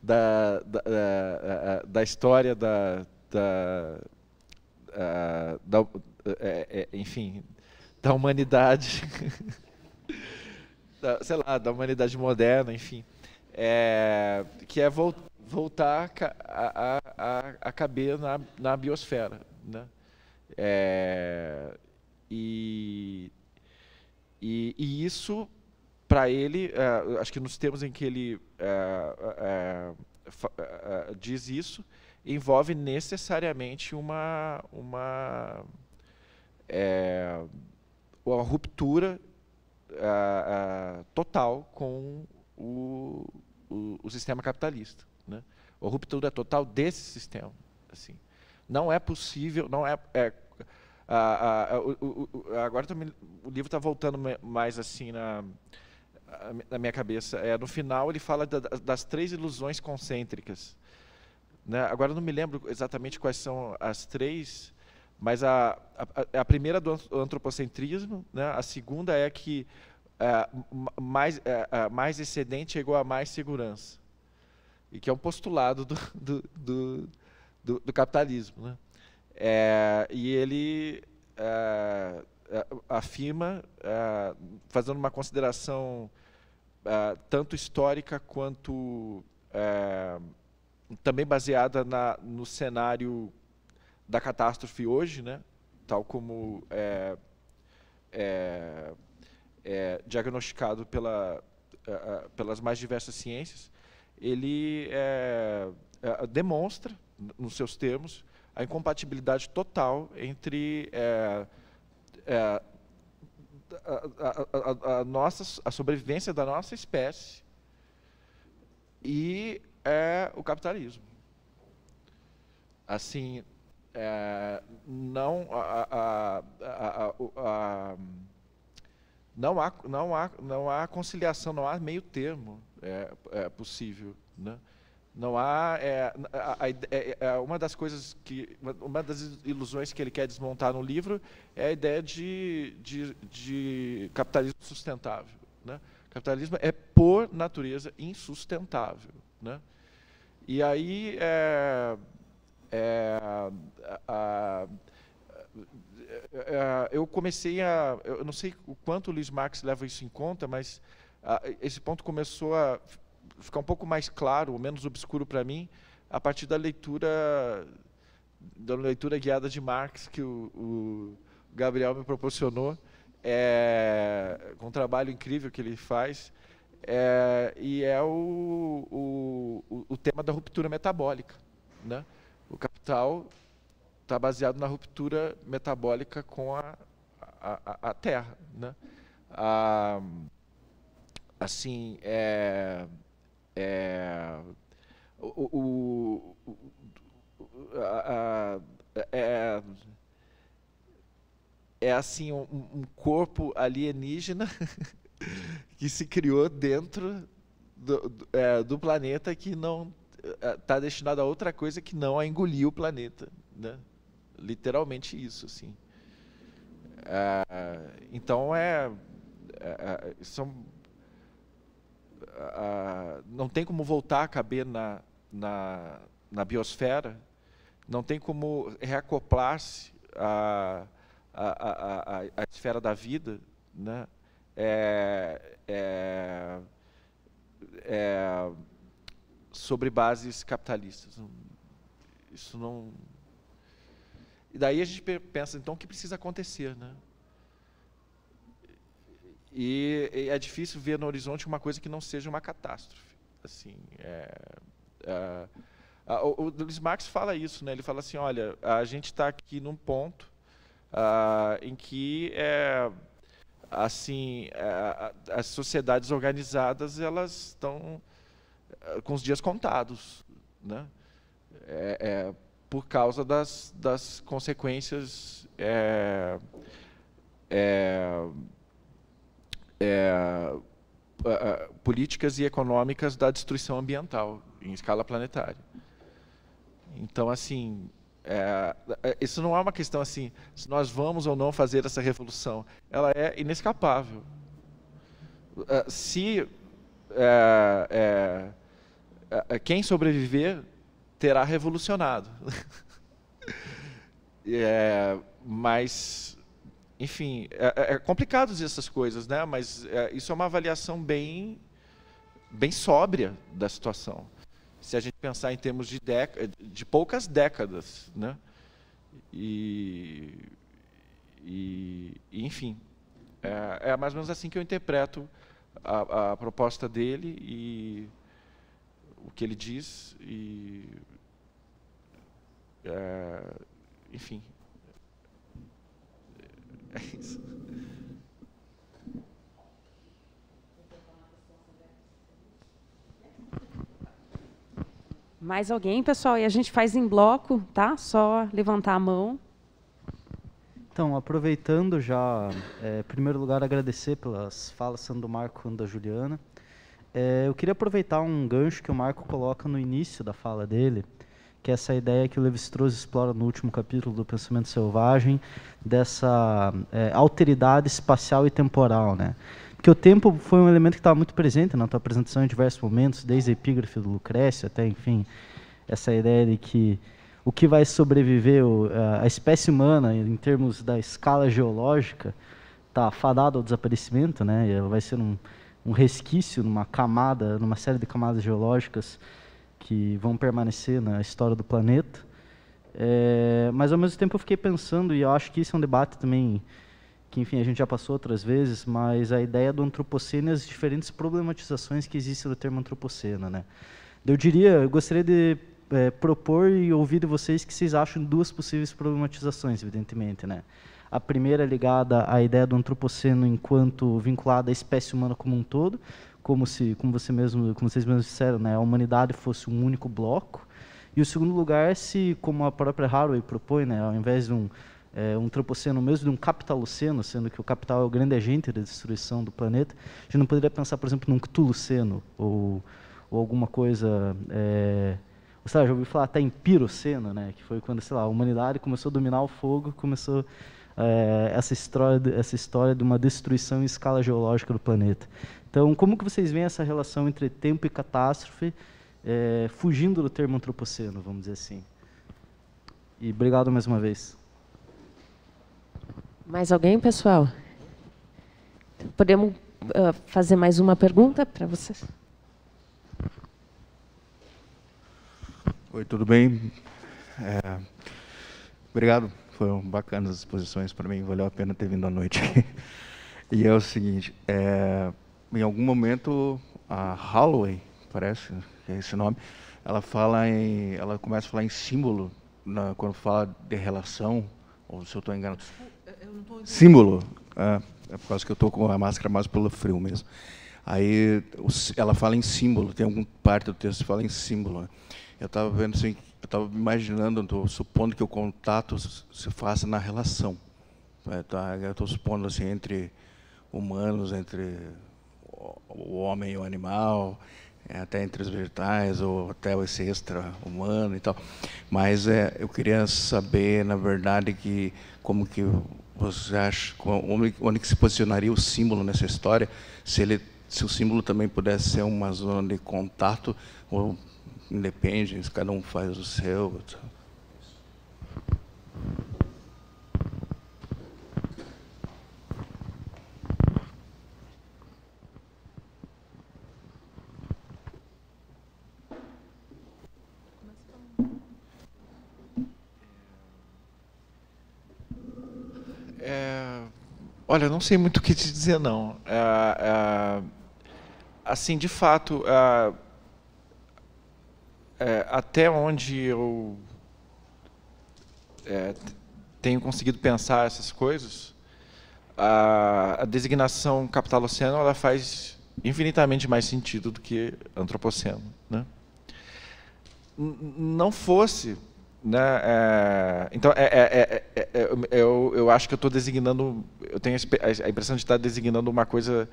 da, da, da, da história da, da, da é, é, enfim, da humanidade, *laughs* da, sei lá, da humanidade moderna, enfim, é, que é voltar a, a, a, a caber na, na biosfera, né? É, e, e, e, isso, para ele, é, acho que nos termos em que ele é, é, é, diz isso, envolve necessariamente uma, uma, uma ruptura total com o, o, o sistema capitalista. Né? ruptura total desse sistema. Assim. Não é possível, não é. é a, a, a, o, o, agora também tá o livro está voltando mais assim na, na minha cabeça. É, no final ele fala da, das três ilusões concêntricas. Né? Agora não me lembro exatamente quais são as três, mas a, a, a é primeira do antropocentrismo, né? a segunda é que é, mais, é, mais excedente é igual a mais segurança. E que é um postulado do, do, do, do capitalismo. Né? É, e ele é, é afirma, é, fazendo uma consideração é, tanto histórica quanto é, também baseada na, no cenário da catástrofe hoje, né? tal como diagnosticado pela, pelas mais diversas ciências, ele eh, demonstra, nos seus termos, a incompatibilidade total entre é, é, a, a, a, nossa, a sobrevivência da nossa espécie e é, o capitalismo. Assim, é, não, a, não, há, não, há, não há conciliação, não há meio termo é possível. Né? Não há. É, a, a, é, é, é, uma das coisas que. Uma das ilusões que ele quer desmontar no livro é a ideia de, de, de capitalismo sustentável. Né? Capitalismo é, por natureza, insustentável. Né? E aí. É, é, a, é, eu comecei a. Eu não sei o quanto o Luiz Marx leva isso em conta, mas esse ponto começou a ficar um pouco mais claro ou menos obscuro para mim a partir da leitura da leitura guiada de Marx que o, o Gabriel me proporcionou é, com um trabalho incrível que ele faz é, e é o, o, o tema da ruptura metabólica né? o capital está baseado na ruptura metabólica com a, a, a terra né? A, ah, assim é, é, o, o, a, a, é, é assim um, um corpo alienígena *laughs* que se criou dentro do, do, é, do planeta que não está é, destinado a outra coisa que não a engolir o planeta, né? literalmente isso, assim. É, então é, é, é são a, não tem como voltar a caber na, na, na biosfera, não tem como reacoplar-se à, a a a esfera da vida. Né? É, é, é, sobre bases capitalistas. Isso não. E daí a gente pensa, então, o que precisa acontecer? Né? E, e, é difícil ver no horizonte uma coisa que não seja uma catástrofe. Assim, é, é, a, o, o Luiz Marx fala isso, né? Ele fala assim, olha, a gente está aqui num ponto a, ah, em que é, assim é, a, as sociedades organizadas elas estão eh, com os dias contados, né? É, é por causa das, das consequências é, é, políticas e econômicas da destruição ambiental em escala planetária. Então, assim, é, é, isso não é uma questão assim, se nós vamos ou não fazer essa revolução. Ela é inescapável. É, se é, é, é, quem sobreviver terá revolucionado. *laughs* mas enfim, é, é, é complicado dizer essas coisas, né? mas é, isso é uma avaliação bem, bem sóbria da situação. Se a gente pensar em termos de, de poucas décadas. Né? E, e, enfim, é, é, mais ou menos assim que eu interpreto a, a proposta dele e o que ele diz. E, é, enfim, é isso. Mais alguém, pessoal? E a gente faz em bloco, tá? Só levantar a mão. Então, aproveitando já, é, em primeiro lugar, agradecer pelas falas, tanto do Marco quanto da Juliana. É, eu queria aproveitar um gancho que o Marco coloca no início da fala dele, que é essa ideia que o Levi-Strauss explora no último capítulo do Pensamento Selvagem, dessa é, alteridade espacial e temporal, né? Porque o tempo foi um elemento que estava muito presente na tua apresentação em diversos momentos, desde a epígrafe do Lucrécio até, enfim, essa ideia de que o que vai sobreviver a espécie humana em termos da escala geológica está fadado ao desaparecimento, né? Ela vai ser um, um resquício numa camada, numa série de camadas geológicas que vão permanecer na história do planeta. É, mas ao mesmo tempo eu fiquei pensando, e eu acho que isso é um debate também que, enfim, a gente já passou outras vezes, mas a ideia do antropoceno e as diferentes problematizações que existem do termo antropoceno, né? Eu diria, eu gostaria de é, propor e ouvir de vocês que vocês acham duas possíveis problematizações, evidentemente, né? A primeira é ligada à ideia do antropoceno enquanto vinculada à espécie humana como um todo, como se, como você mesmo, como vocês mesmos disseram, né, a humanidade fosse um único bloco. E o segundo lugar, se como a própria Haraway propõe, né, ao invés de um é, um antropoceno mesmo de um capitaloceno, sendo que o capital é o grande agente da destruição do planeta, a gente não poderia pensar, por exemplo, num ctuluceno ou, ou alguma coisa é, ou seja, eu ouvi falar até em piroceno, né? Que foi quando, sei lá, a humanidade começou a dominar o fogo, começou é, essa história, essa história de uma destruição em escala geológica do planeta. Então, como que vocês veem essa relação entre tempo e catástrofe, é, fugindo do termo antropoceno, vamos dizer assim? E obrigado mais uma vez. Mais alguém, pessoal? Podemos uh, fazer mais uma pergunta para vocês? Oi, tudo bem? É, obrigado, foram bacanas as exposições para mim, valeu a pena ter vindo à noite. *laughs* e é o seguinte, é, em algum momento, a Holloway, parece que é esse nome, ela fala em, ela começa a falar em símbolo na, quando fala de relação, ou se eu estou enganado. símbolo. É, é, por causa que eu estou com a máscara mais pelo frio mesmo. Aí ela fala em símbolo, tem alguma parte do texto que fala em símbolo. Né? Eu estava vendo assim, eu estava imaginando, tô supondo que o contato se faça na relação. Né? Tá, eu estou supondo assim entre humanos, entre o homem e o animal, é, até entre os vegetais, ou até esse extra-humano e tal. Mas é, eu queria saber, na verdade, que como que você acha, onde, onde que se posicionaria o símbolo nessa história, se ele se o símbolo também pudesse ser uma zona de contato, ou independente, cada um faz o seu. Então. olha, não sei muito o que te dizer, não. É, é, assim, de fato, é, é, até onde eu é, tenho conseguido pensar essas coisas, a, a designação oceano ela faz infinitamente mais sentido do que antropoceno. Né? Não fosse né? É, então, é, é, eu, eu acho que eu estou designando, eu tenho a impressão de estar designando uma coisa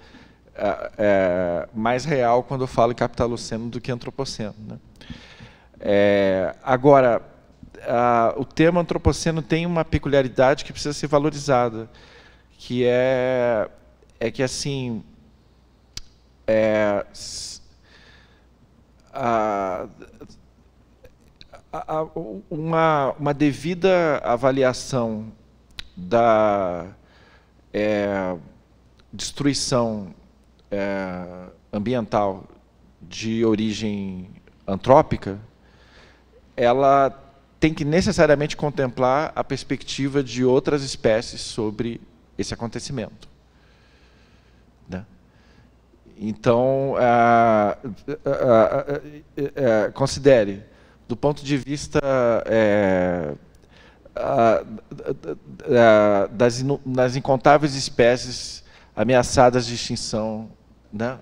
mais real quando eu falo capitaloceno do que antropoceno. Né? agora, a, o termo antropoceno tem uma peculiaridade que precisa ser valorizada, que é, é que, assim, a, a, uma, uma devida avaliação da é, destruição é, ambiental de origem antrópica, ela tem que necessariamente contemplar a perspectiva de outras espécies sobre esse acontecimento. Né? Então, ah, ah, ah, considere do ponto de vista é, a, a, a, das, inu, das, incontáveis espécies ameaçadas de extinção. Né?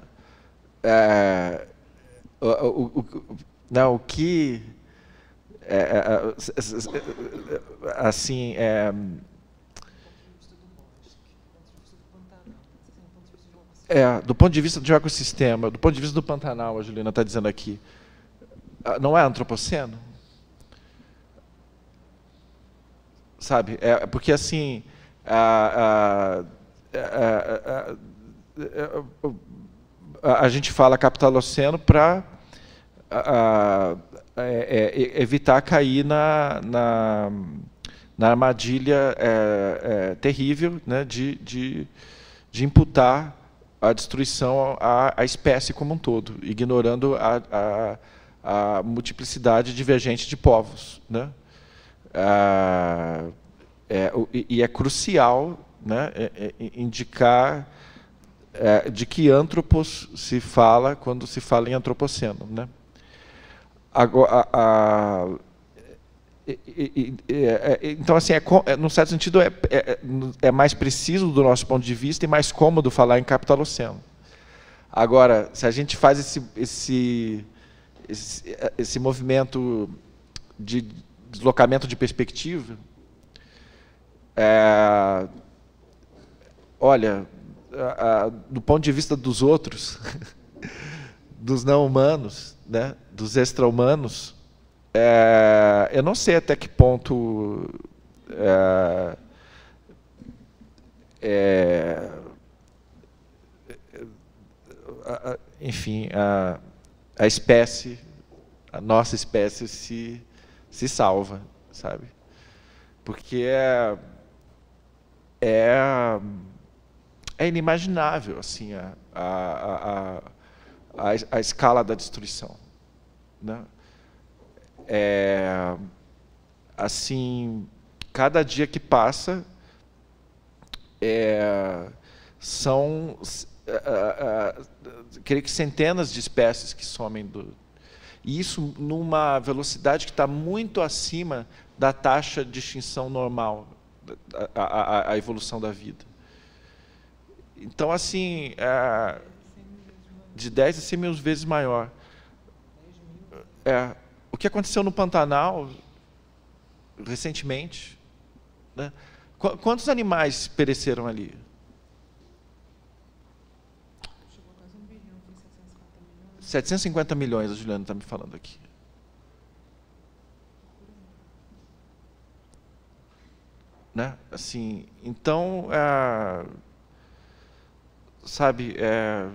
É, o, o, o, não, né, o que. É, é, é assim. É, é, do ponto de vista do ecossistema, do ponto de vista do Pantanal, a Juliana está dizendo aqui, ah, não é antropoceno? Sabe? É, é, porque assim. A, a, a, a, gente fala capitaloceno para é, é, evitar cair na, na, na armadilha é, é, terrível né, de, de, de imputar a destruição à, à espécie como um todo, ignorando a a multiplicidade divergente de povos. Né? Ah, é, e é crucial né, é, é, é, indicar de que antropos se fala quando se fala em antropoceno. Né? Agora, a, a, então, assim, é, num certo sentido, é, é, mais preciso do nosso ponto de vista e mais cômodo falar em capitaloceno. Agora, se a gente faz esse, esse esse, esse movimento de deslocamento de perspectiva, é, olha, a, a, do ponto de vista dos outros, *laughs* dos não humanos, né, dos extra-humanos, é, eu não sei até que ponto é, é enfim, a, a espécie, a nossa espécie se, se salva, sabe? Porque é, é, é inimaginável assim a, a, a, a, a escala da destruição. Né? É, assim, cada dia que passa é, são creio que centenas de espécies que somem do. E isso numa velocidade que está muito acima da taxa de extinção normal, a, a, a evolução da vida. Então, assim, é, de 10 a 100 mil vezes maior. É, o que aconteceu no Pantanal recentemente? Né? Quantos animais pereceram ali? 750 milhões, a Juliana está me falando aqui. Né? Assim, então, é, sabe, é,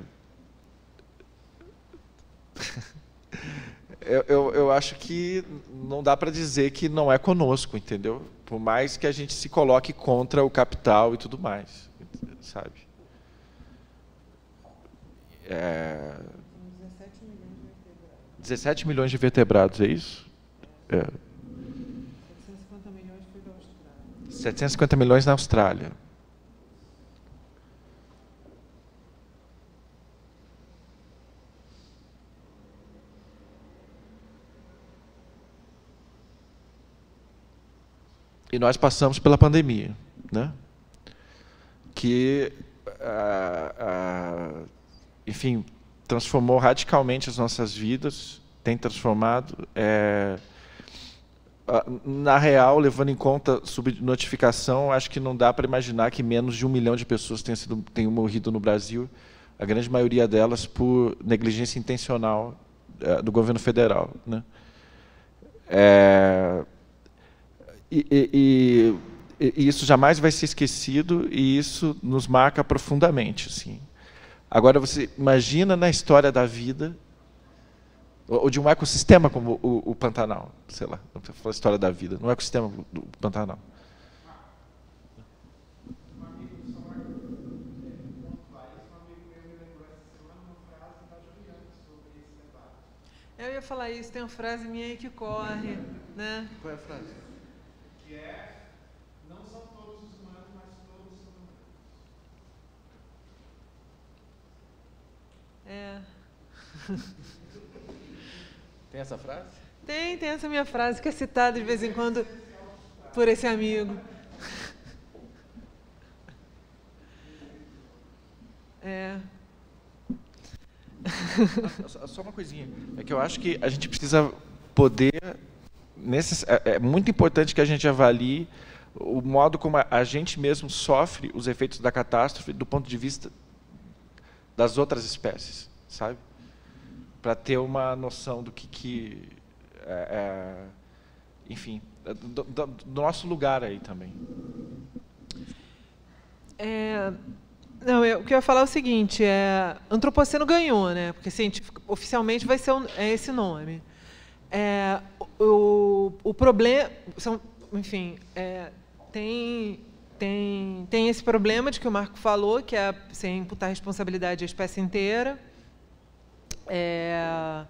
*laughs* eu, eu, eu acho que não dá para dizer que não é conosco, entendeu? Por mais que a gente se coloque contra o capital e tudo mais, sabe? É, 17 milhões de vertebrados, é isso? É. 750 milhões foi da Austrália. 750 milhões na Austrália. E nós passamos pela pandemia, né? que, ah, ah, enfim, transformou radicalmente as nossas vidas, tem transformado. É, na real, levando em conta subnotificação, acho que não dá para imaginar que menos de um milhão de pessoas tenham, sido, tenham morrido no Brasil, a grande maioria delas por negligência intencional é, do governo federal. Né? É, e, e, e, e, isso jamais vai ser esquecido e isso nos marca profundamente. Assim. Agora, você imagina na história da vida ou de um ecossistema como o, o Pantanal, sei lá, não falar a história da vida, no é ecossistema do Pantanal. Eu ia falar isso, tem uma frase minha aí que corre, né? Qual é a frase? essa frase? Tem, tem essa minha frase que é citada de vez em quando por esse amigo. É. Ah, só uma coisinha. É que eu acho que a gente precisa poder. nesses é, é muito importante que a gente avalie o modo como a gente mesmo sofre os efeitos da catástrofe do ponto de vista das outras espécies, sabe? para ter uma noção do que, que é, é enfim, é, do, do, do, nosso lugar aí também. É, não, eu, o que eu ia falar é o seguinte, é, antropoceno ganhou, né? Porque científico, oficialmente vai ser um, é esse nome. É, o, o problema, são, enfim, é, tem tem tem esse problema de que o Marco falou, que é sem imputar responsabilidade à espécie inteira. É,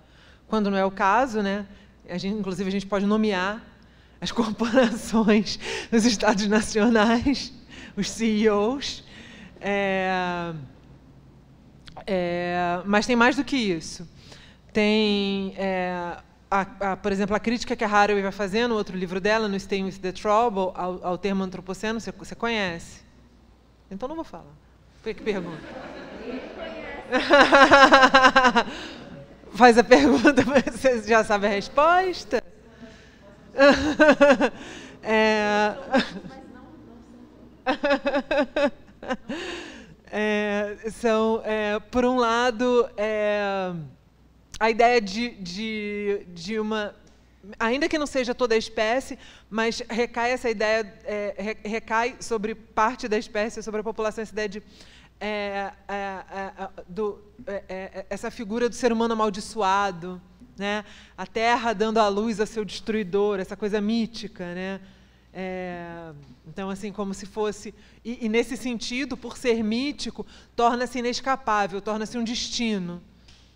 quando não é o caso, né? A gente, inclusive, a gente pode nomear as *laughs* corporações nos estados nacionais, os CEOs. É, é, mas tem mais do que isso. Tem, é, a, a, por exemplo, a crítica que a Haraway vai fazer no outro livro dela, no Stay with the Trouble, ao, ao termo antropoceno, você, você conhece? Então não vou falar. Por que pergunta. *laughs* Faz a pergunta, *laughs* você já sabe a resposta? *laughs* é... É, são, é, por um lado, é, a ideia de, de, de uma. Ainda que não seja toda a espécie, mas recai essa ideia, é, recai sobre parte da espécie, sobre a população, essa ideia de é é, é, é, do, é, essa figura do ser humano amaldiçoado, né? a terra dando a luz a seu destruidor, essa coisa mítica. Né? É, então, assim, como se fosse. E, e, nesse sentido, por ser mítico, torna-se inescapável, torna-se um destino.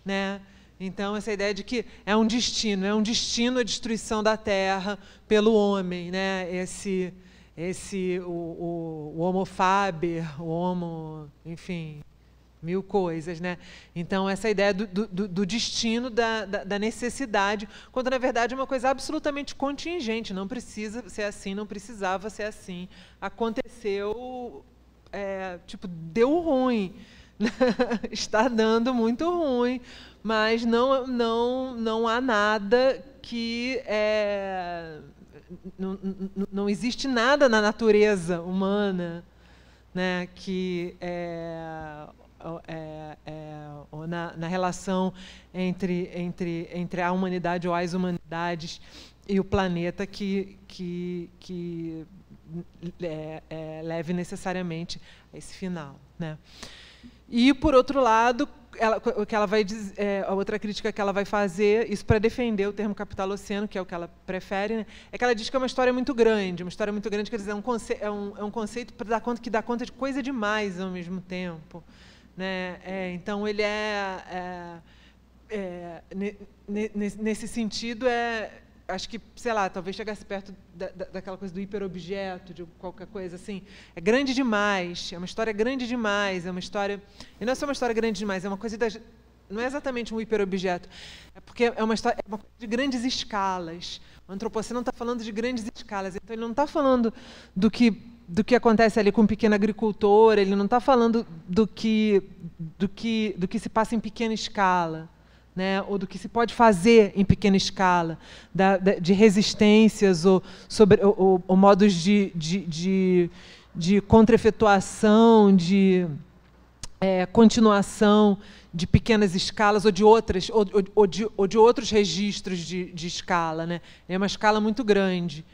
Né? Então, essa ideia de que é um destino, é um destino a destruição da terra pelo homem, né? esse, esse o, o, o homo faber, o homo, enfim, mil coisas, né? Então essa ideia do, do, do destino, da, da, da, necessidade, quando na verdade é uma coisa absolutamente contingente, não precisa ser assim, não precisava ser assim, aconteceu, é, tipo deu ruim, *laughs* está dando muito ruim, mas não não não há nada que é, não, não existe nada na natureza humana né, que é, é, é, na, na, relação entre, entre, entre a humanidade ou as humanidades e o planeta que, que, que é, é, leve necessariamente a esse final. Né? E, por outro lado, ela, que ela vai é, a outra crítica que ela vai fazer, isso para defender o termo capital oceano que é o que ela prefere, né, é que ela diz que é uma história muito grande, uma história muito grande, quer dizer, é um, conce, é um, é um conceito dar conta, que dá conta de coisa demais ao mesmo tempo. Né? É, então, ele é, é, é nesse sentido, é, acho que, sei lá, talvez chegasse perto da, daquela coisa do hiperobjeto, de qualquer coisa assim. É grande demais, é uma história grande demais, é uma história. E não é só uma história grande demais, é uma coisa Não é exatamente um hiperobjeto, é porque é uma história é uma coisa de grandes escalas. O antropoceno está falando de grandes escalas, então ele não está falando do que do que acontece ali com um pequeno agricultor, ele não está falando do que, do, que, do que se passa em pequena escala né, ou do que se pode fazer em pequena escala, da, da, de resistências ou, sobre, ou, ou, ou modos de, de, de, de contra-efetuação, de é, continuação de pequenas escalas ou de outras ou, ou, de, ou de, outros registros de, de escala, né? É uma escala muito grande.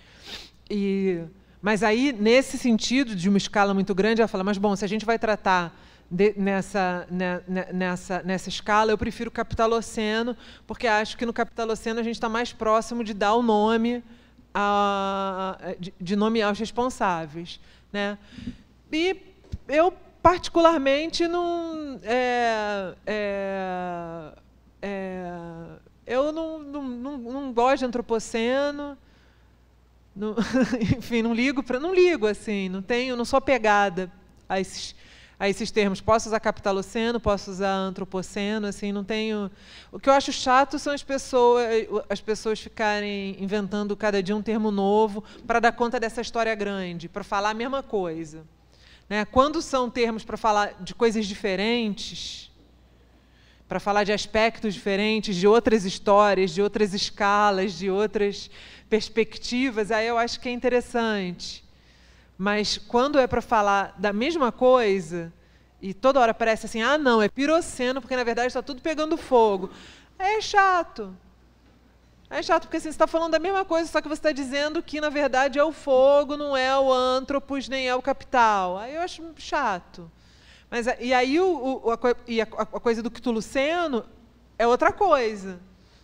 E, mas aí, nesse sentido de uma escala muito grande, ela fala: mas bom, se a gente vai tratar de, nessa, né, nessa, nessa escala, eu prefiro o capitaloceno, porque acho que no capitaloceno a gente está mais próximo de dar o nome, a, de, de nomear os responsáveis. Né? E eu, particularmente, não. É, é, é, eu não, não, não, não gosto de antropoceno. Não, *laughs* enfim, não ligo para, não ligo assim, não tenho, não sou apegada a esses a esses termos. Posso usar capitaloceno, posso usar antropoceno, assim, não tenho. O que eu acho chato são as pessoas, as pessoas ficarem inventando cada dia um termo novo para dar conta dessa história grande, para falar a mesma coisa. Né? Quando são termos para falar de coisas diferentes, para falar de aspectos diferentes, de outras histórias, de outras escalas, de outras perspectivas, aí eu acho que é interessante. Mas quando é para falar da mesma coisa, e toda hora parece assim, ah não, é piroceno, porque na verdade está tudo pegando fogo. É chato. É chato, porque assim, você está falando da mesma coisa, só que você está dizendo que, na verdade, é o fogo, não é o antropos, nem é o capital. Aí eu acho chato. Mas, e aí o, o, a, e a, a, coisa do quituluceno é outra coisa.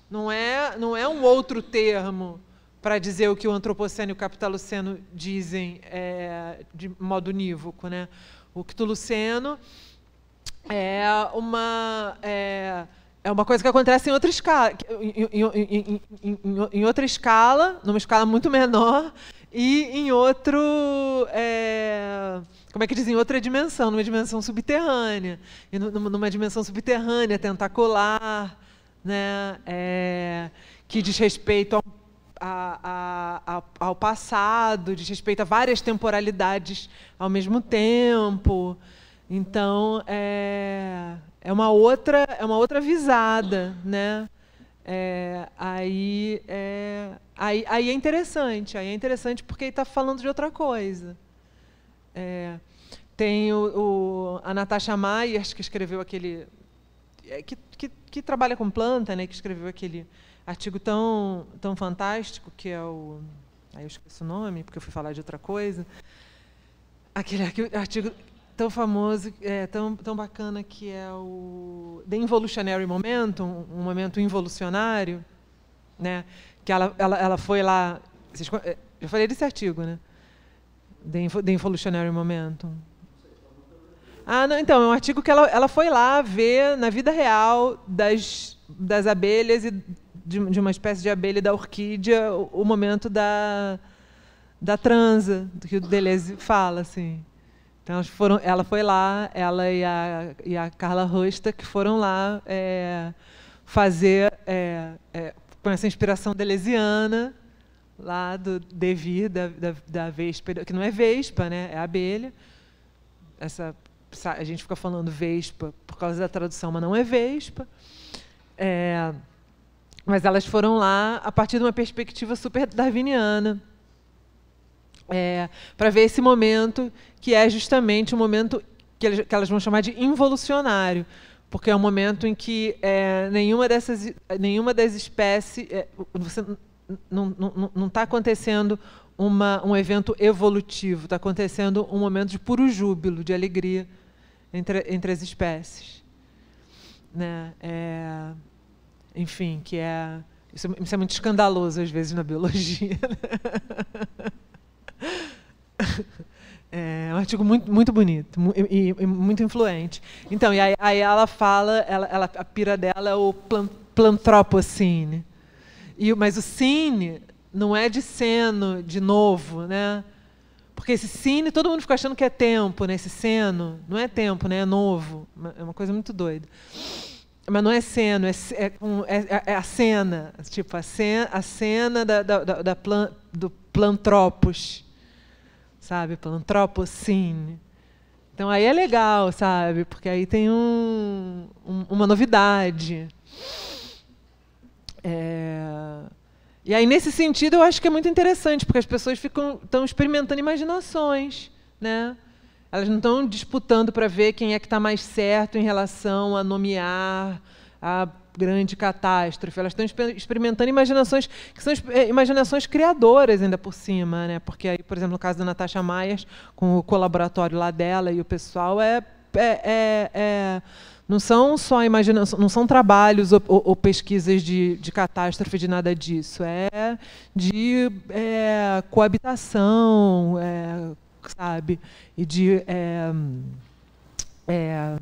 Não é, não é um outro termo para dizer o que o antropoceno e o capitaloceno dizem é, de modo unívoco. Né? O quituluceno é uma, é, é, uma coisa que acontece em outra escala, em, em, em, em, outra escala, numa escala muito menor, e em outro, é, como é que dizem, outra dimensão, numa dimensão subterrânea, e numa dimensão subterrânea, tentacular, né, é, que diz respeito a um a, a, ao passado, diz respeito a várias temporalidades ao mesmo tempo. Então é, é uma outra é uma outra visada, né? É, aí, é, aí, aí é interessante, aí é interessante porque está falando de outra coisa. É, tem o, o, a Natasha Myers que escreveu aquele é, que, que, que trabalha com planta, né? Que escreveu aquele artigo tão, tão fantástico, que é o. Aí eu esqueço o nome, porque eu fui falar de outra coisa. Aquele artigo tão famoso, é, tão, tão bacana, que é o The Involutionary Momentum, um momento involucionário, né? que ela, ela, ela foi lá. Vocês, eu é, falei desse artigo, né? The, The Involutionary Momentum. Ah, não, então, é um artigo que ela, ela foi lá ver na vida real das, das abelhas e de, de uma espécie de abelha da orquídea o, o momento da, da transa, do que o Deleuze fala, assim. Então foram, ela foi lá, ela e a, e a Carla Rosta, que foram lá é, fazer é, é, com essa inspiração deleziana, lá do Devir, da, da, da, Vespa, que não é Vespa, né? é abelha. Essa, a gente fica falando Vespa por causa da tradução, mas não é Vespa. É, mas elas foram lá a partir de uma perspectiva super darwiniana. É, para ver esse momento que é justamente o momento que, eles, que, elas vão chamar de involucionário, porque é um momento em que é, nenhuma dessas, nenhuma das espécies, é, você não está acontecendo uma, um evento evolutivo, está acontecendo um momento de puro júbilo, de alegria entre, entre as espécies, né? É, enfim, que é isso, é, isso é muito escandaloso às vezes na biologia. Né? É um artigo muito, muito bonito e, e, muito influente. Então, e aí, aí ela fala, ela, ela, a pira dela é o plan, plantropocine. E, mas o cine não é de seno, de novo, né? Porque esse cine, todo mundo fica achando que é tempo, né? Esse seno não é tempo, né? É novo. É uma coisa muito doida mas não é cena, é é, é, é, é, a cena, tipo a cena, a cena da, da, da plan, do plantropos, sabe, plantropocine. Então aí é legal, sabe, porque aí tem um, um, uma novidade. É... E aí nesse sentido eu acho que é muito interessante, porque as pessoas ficam estão experimentando imaginações, né? Elas não estão disputando para ver quem é que está mais certo em relação a nomear a grande catástrofe. Elas estão experimentando imaginações que são é, imaginações criadoras ainda por cima, né? Porque aí, por exemplo, no caso da Natasha Maias, com o colaboratório lá dela e o pessoal é, é, é, é não são só imaginação, não são trabalhos ou, ou, ou pesquisas de, de, catástrofe de nada disso, é de é, coabitação, é, sabe? E de é, é,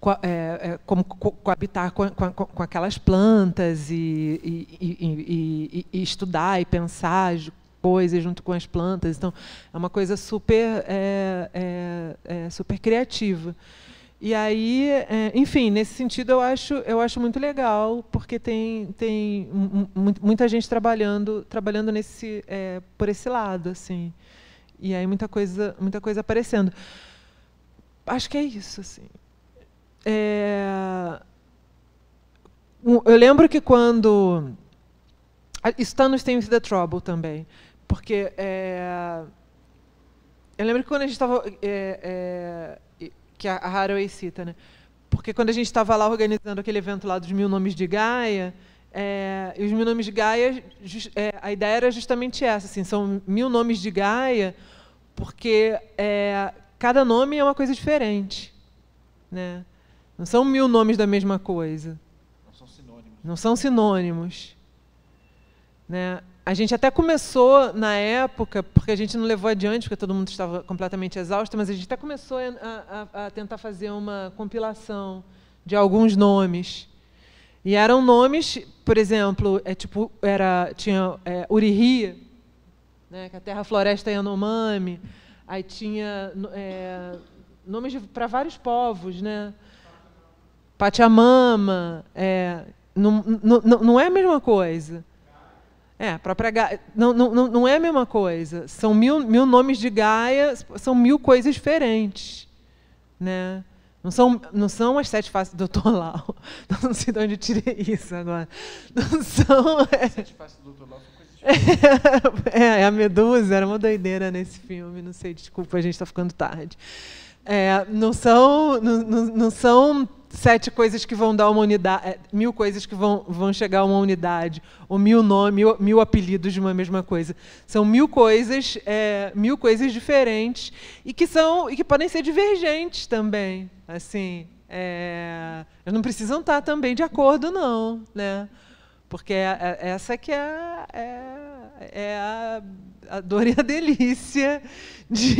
co, é, como co, coabitar com, com, com, aquelas plantas e, e, e, e, estudar e pensar as coisas junto com as plantas. Então, é uma coisa super, super criativa. E aí, enfim, nesse sentido eu acho, eu acho muito legal, porque tem, tem muita gente trabalhando, trabalhando nesse, por esse lado, assim. E aí muita coisa, muita coisa aparecendo. Acho que é isso, assim. É... Eu lembro que quando... Isso está nos Stains the Trouble também. Porque... É... Eu lembro que quando a gente estava... É, é que a Haraway cita, né? Porque quando a gente estava lá organizando aquele evento lá dos Mil Nomes de Gaia, é, e os mil nomes de Gaia, é, a ideia era justamente essa, assim, são mil nomes de Gaia, porque é, cada nome é uma coisa diferente, né? Não são mil nomes da mesma coisa. Não são sinônimos. Não são sinônimos, né? A gente até começou na época, porque a gente não levou adiante, porque todo mundo estava completamente exausto, mas a gente até começou a, a, a tentar fazer uma compilação de alguns nomes. E eram nomes, por exemplo, é tipo, era, tinha é, né, que é a terra floresta Yanomami, aí tinha é, nomes para vários povos, né? Pachamama, é, não, não, não é a mesma coisa. É, a própria Gaia, não, não, não é a mesma coisa. São mil, mil nomes de Gaia, são mil coisas diferentes, né? Não são, não são as sete faces do Dr. Lau. *laughs* Não sei de onde tirei isso agora. Não são. As é sete faces do Dr. Lau são coisas diferentes. *laughs* É, é, a Medusa era uma doideira nesse filme. Não sei, desculpa, a gente está ficando tarde. É, não são, não, não, não são sete coisas que vão dar uma unidade, é, mil coisas que vão, vão chegar a uma unidade, ou mil nomes, mil, mil apelidos de uma mesma coisa. São mil coisas, é, mil coisas diferentes e que são e que podem ser divergentes também. Assim, é, não precisam estar também de acordo não, né? Porque é, é essa que é, é, é, a, a dor e a delícia de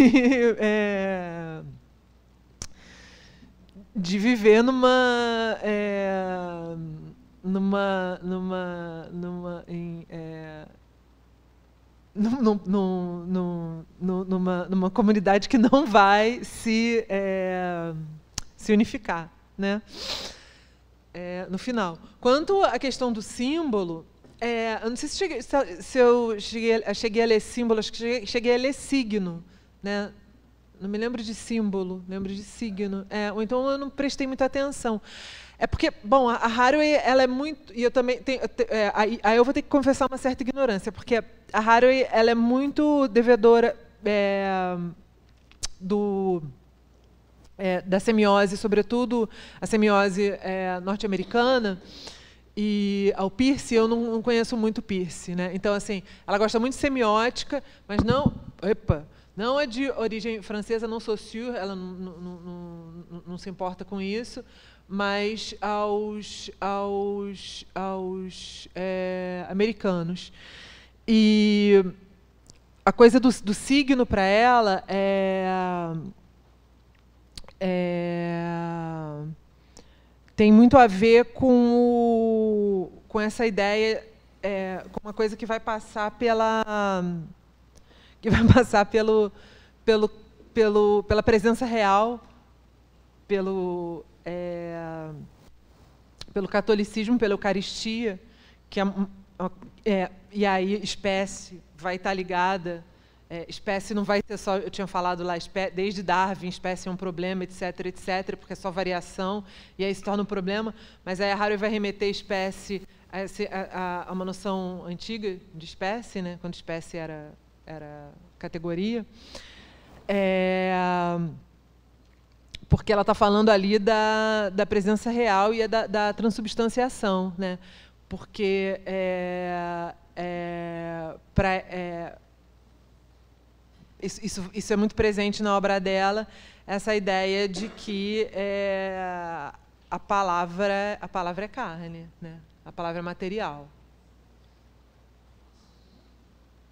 de viver numa. É, numa. numa. numa. Em, é, num, num, num, numa, numa comunidade que não vai se, é, se unificar. Né? É, no final. Quanto à questão do símbolo, é, eu não sei se, cheguei, se eu cheguei, cheguei a ler símbolo, acho que cheguei, cheguei a ler signo. Né? Não me lembro de símbolo, lembro de signo. É, ou então eu não prestei muita atenção. É porque, bom, a, Haraway, ela é muito. E eu também. Tenho, é, aí, aí, eu vou ter que confessar uma certa ignorância, porque a Haraway, ela é muito devedora é, do. É, da semiose, sobretudo a semiose é, norte-americana. E ao Pierce, eu não, não conheço muito Pierce, né? Então, assim, ela gosta muito de semiótica, mas não. Epa! Não é de origem francesa, não sou sûre, ela não, não se importa com isso, mas aos, aos, aos é, americanos. E a coisa do, do signo para ela é, é, tem muito a ver com, o, com essa ideia, é, com uma coisa que vai passar pela *laughs* que vai passar pelo, pelo, pelo, pela presença real, pelo, é, pelo catolicismo, pela Eucaristia, que é, é, e aí espécie vai estar ligada. É, espécie não vai ser só, eu tinha falado lá, desde Darwin, espécie é um problema, etc, etc, porque é só variação, e aí se torna um problema, mas aí a harry vai remeter espécie a, a, a uma noção antiga de espécie, né, quando espécie era era categoria. É, porque ela está falando ali da, da presença real e da, da transubstanciação, né? Porque é, é, pra, é, isso, isso, isso, é muito presente na obra dela, essa ideia de que é, a palavra a palavra é carne, né? A palavra é material.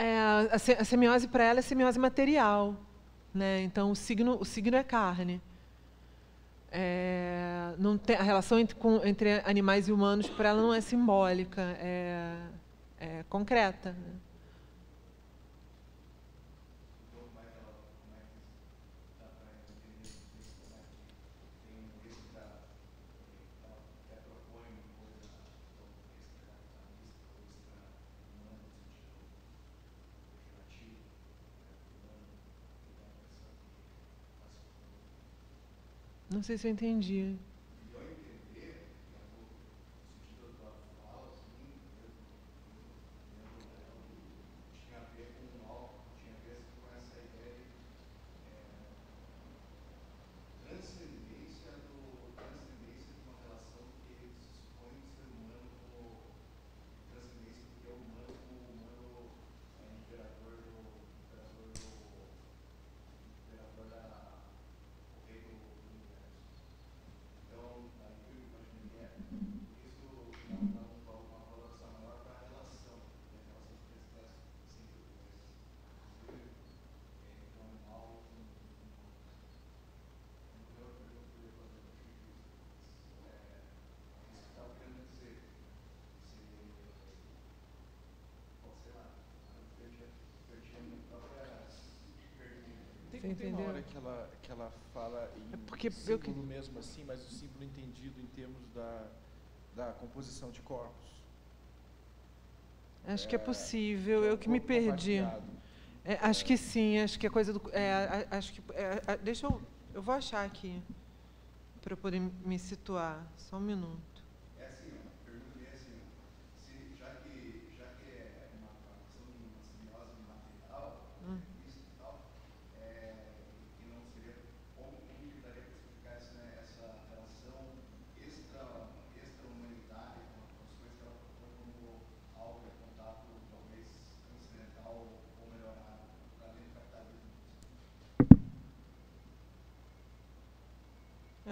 É, a, semiose para ela é semiose material. Né? Então, o signo, o signo é carne. É, não tem, a relação entre, com, entre animais e humanos para ela não é simbólica, é, é concreta. Né? não sei se eu entendi. Tem, tem uma hora que ela, que ela fala em é porque símbolo que... mesmo assim, mas o símbolo entendido em termos da, da composição de corpos. Acho é, que é, é possível, é eu que me perdi. É, acho que sim, acho que é coisa do. É, acho que, deixa eu. Eu vou achar aqui, para eu poder me situar. Só um minuto.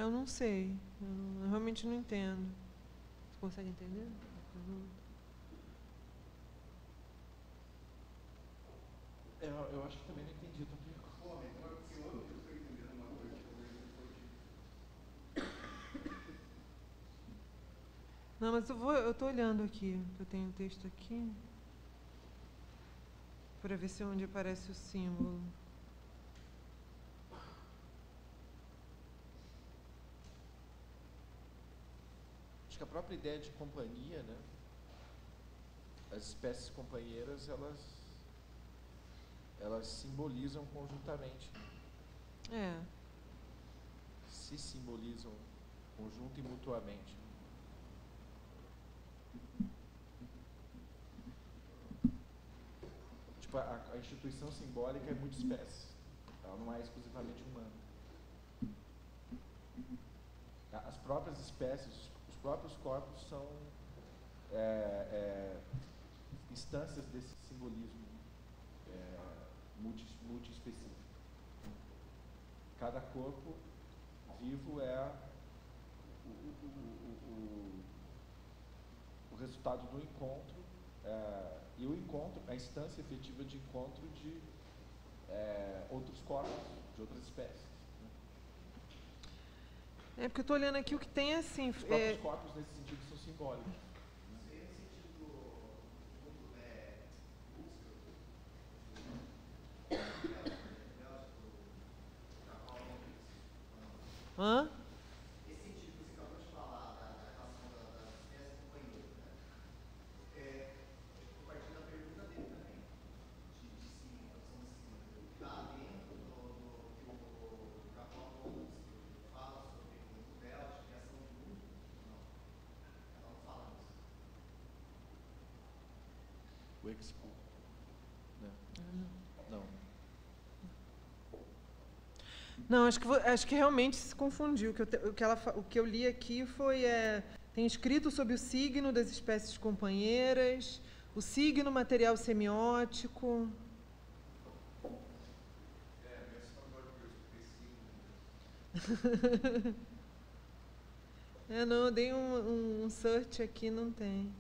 eu não sei. Eu, realmente não entendo. Você consegue entender? É, eu acho que também não entendi a Não, mas eu vou, eu olhando aqui. Eu tenho o um texto aqui para ver se onde aparece o símbolo. acho que a própria ideia de companhia, né? As espécies companheiras, elas elas simbolizam conjuntamente. É. Se simbolizam conjunto e mutuamente. Tipo, a, a instituição simbólica é espécie. Ela não é exclusivamente humana. As próprias espécies, os próprios corpos são é, é, instâncias desse simbolismo é, multiespecífico. Multi Cada corpo vivo é o, o, o, o resultado do encontro, é, e o encontro, a instância efetiva de encontro de é, outros corpos, de outras espécies. É, porque eu estou olhando aqui o que tem assim. Os próprios é... corpos, nesse sentido, são simbólicos. Né? Não. Não, acho que, acho que realmente se confundiu. O que, eu, o que, ela, o que eu li aqui foi. É, tem escrito sobre o signo das espécies companheiras, o signo material semiótico. *laughs* é, não, eu dei um, um, um search aqui, não tem.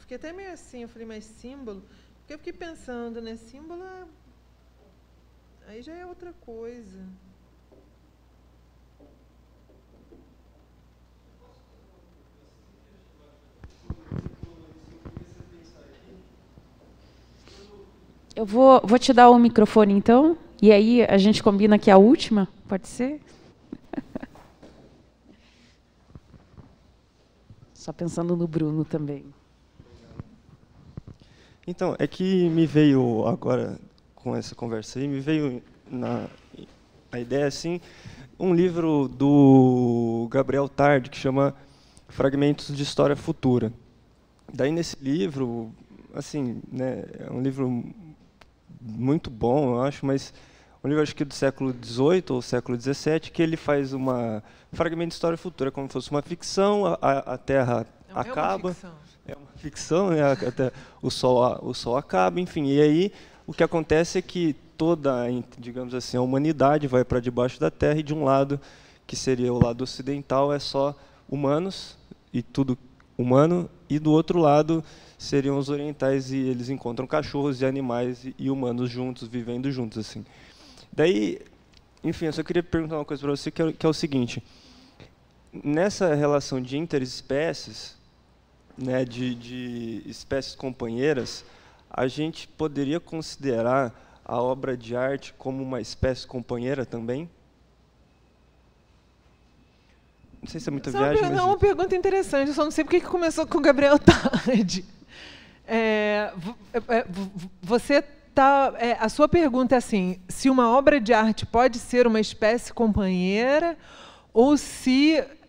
Eu fiquei até meio assim, eu falei, mas símbolo? Porque eu fiquei pensando, né? Símbolo é... aí já é outra coisa. Eu vou, vou te dar o microfone então, e aí a gente combina que é a última, pode ser? *laughs* Só pensando no Bruno também. Então, é que me veio agora com essa conversa aí, me veio na a ideia assim, um livro do Gabriel Tarde que chama Fragmentos de História Futura. Daí nesse livro, assim, né, é um livro muito bom, eu acho, mas um livro acho que do século XVIII ou século XVII que ele faz uma fragmento de história futura, como se fosse uma ficção, a, a Terra é acaba. É é uma ficção, né? Até o sol, o sol acaba, enfim. E aí o que acontece é que toda, digamos assim, a humanidade vai para debaixo da terra e de um lado, que seria o lado ocidental, é só humanos e tudo humano, e do outro lado seriam os orientais e eles encontram cachorros e animais e humanos juntos, vivendo juntos assim. Daí, enfim, eu só queria perguntar uma coisa para você que é, que é o seguinte: nessa relação de interespécies, né, de, de espécies companheiras, a gente poderia considerar a obra de arte como uma espécie companheira também? Não sei se é muita é viagem. viagem. Mas... Não, é uma pergunta interessante. Eu só não sei por que começou com o Gabriel *laughs* tarde. É, é você tá, é, a sua pergunta é assim: se uma obra de arte pode ser uma espécie companheira ou se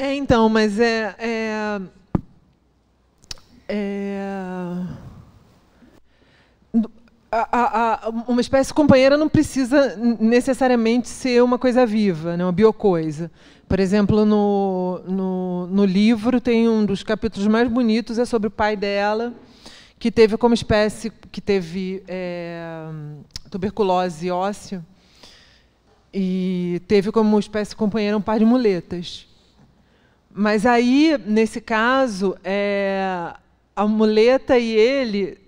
É, então, mas é, é, é a, a, uma espécie companheira não precisa necessariamente ser uma coisa viva, né, uma biocoisa. Por exemplo, no, no, no livro tem um dos capítulos mais bonitos é sobre o pai dela, que teve como espécie que teve é, tuberculose óssea e teve como espécie companheira um par de muletas. Mas aí, nesse caso, é, a muleta e ele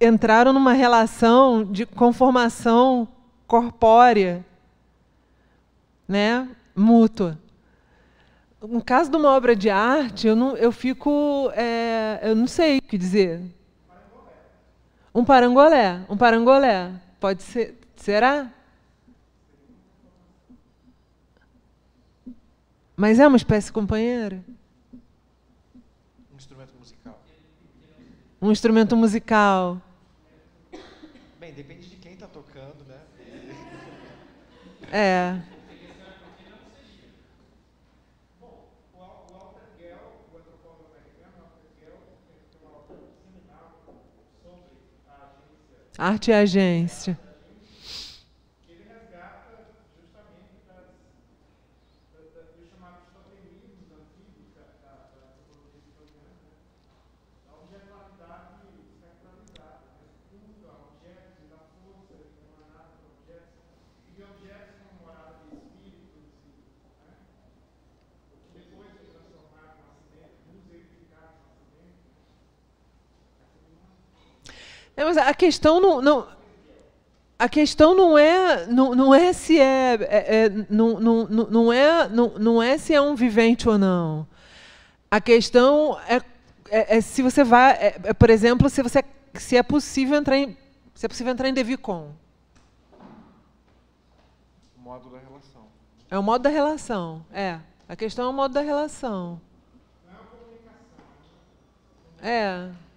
entraram numa relação de conformação corpórea, né, mútua. No caso de uma obra de arte, eu, não, eu fico, é, eu não sei o que dizer. Um parangolé, um parangolé, pode ser, será? Mas é uma espécie companheira. Um instrumento musical. Um instrumento musical. Bem, depende de quem está tocando, né? É. Arte e é agência. a questão não, não, a questão não é não, não é se é, é, é não, não, não é não, não é se é um vivente ou não. A questão é, é, é se você vai, é, é, por exemplo, se você se é possível entrar em se é possível entrar em Devicon. modo da relação. É o modo da relação, é. A questão é o modo da relação. é a comunicação. Né? É.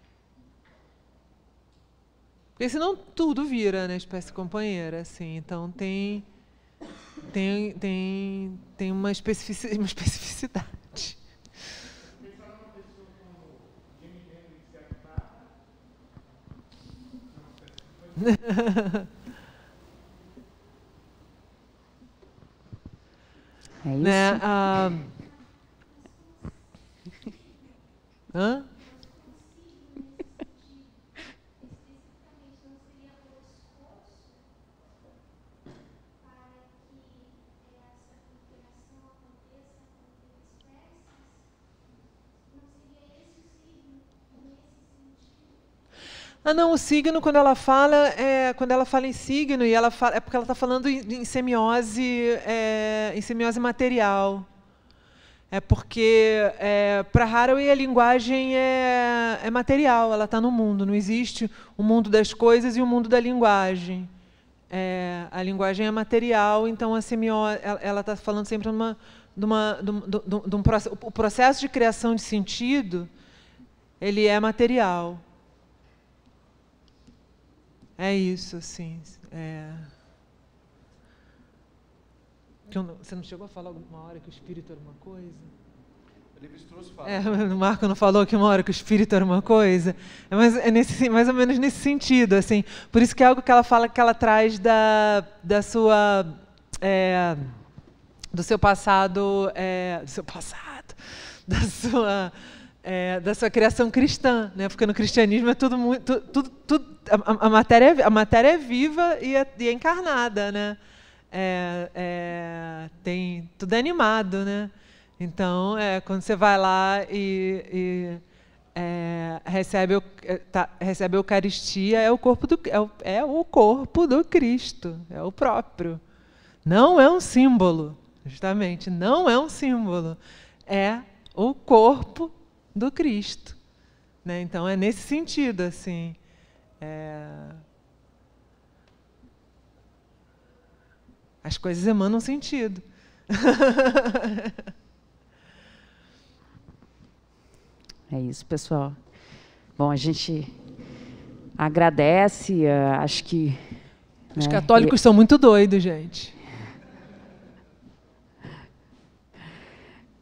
Porque senão tudo vira, né? Espécie companheira, assim. Então tem. Tem, tem, tem uma, especificidade, *laughs* uma especificidade. É né, isso? Né? Ah... *laughs* Hã? Ah, não, o signo, quando ela fala, é, quando ela fala em signo, e ela fala, é porque ela está falando em, em semiose, é, em semiose material. É porque, é, para Haraway, a linguagem é, é material, ela está no mundo. Não existe o mundo das coisas e o mundo da linguagem. É, a linguagem é material, então a semiose, ela está falando sempre uma numa, numa, num, num, num, o processo de criação de sentido ele é material. É isso, assim. É... você não chegou a falar alguma hora que o espírito era uma coisa? É, o Marco não falou que uma hora que o espírito era uma coisa? É mais, é nesse, mais ou menos nesse sentido, assim. Por isso que é algo que ela fala que ela traz da, da sua... É, do seu passado... É, do seu passado... *laughs* Da sua é, da sua criação cristã, né? Porque no cristianismo é tudo muito, tudo, tudo a, a, matéria, é a matéria é viva e é, e é encarnada, né? É, é, tem tudo é animado, né? Então, é, quando você vai lá e, e é, recebe, é, tá, recebe a Eucaristia, é o corpo do é o, é o corpo do Cristo, é o próprio. Não é um símbolo, justamente, não é um símbolo, é o corpo do Cristo. Né? Então é nesse sentido, assim. É... As coisas emanam sentido. *laughs* é isso, pessoal. Bom, a gente agradece, eh, acho que. Né, Os né, católicos e... são muito doidos, gente.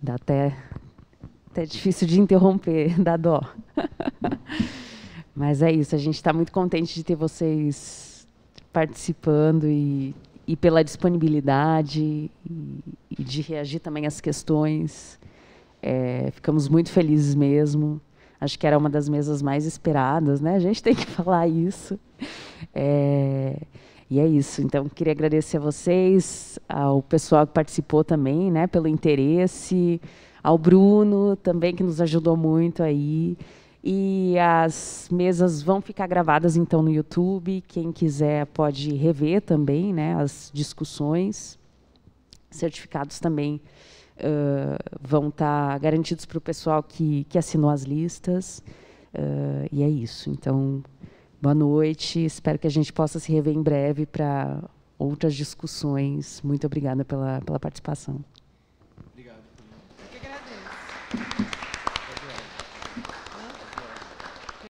Dá até até é difícil de interromper, *laughs* dá dó. Mas é isso, a gente está muito contente de ter vocês participando e, e pela disponibilidade e, e, de reagir também às questões. É, ficamos muito felizes mesmo. Acho que era uma das mesas mais esperadas, né? A gente tem que *laughs* falar isso. É, e é isso. Então, queria agradecer a vocês, ao pessoal que participou também, né, pelo interesse ao Bruno também, que nos ajudou muito aí. E as mesas vão ficar gravadas então no YouTube. Quem quiser pode rever também né, as discussões. Certificados também uh, vão estar tá garantidos para o pessoal que, que assinou as listas. Uh, e é isso. Então, boa noite. Espero que a gente possa se rever em breve para outras discussões. Muito obrigada pela, pela participação. Thank you.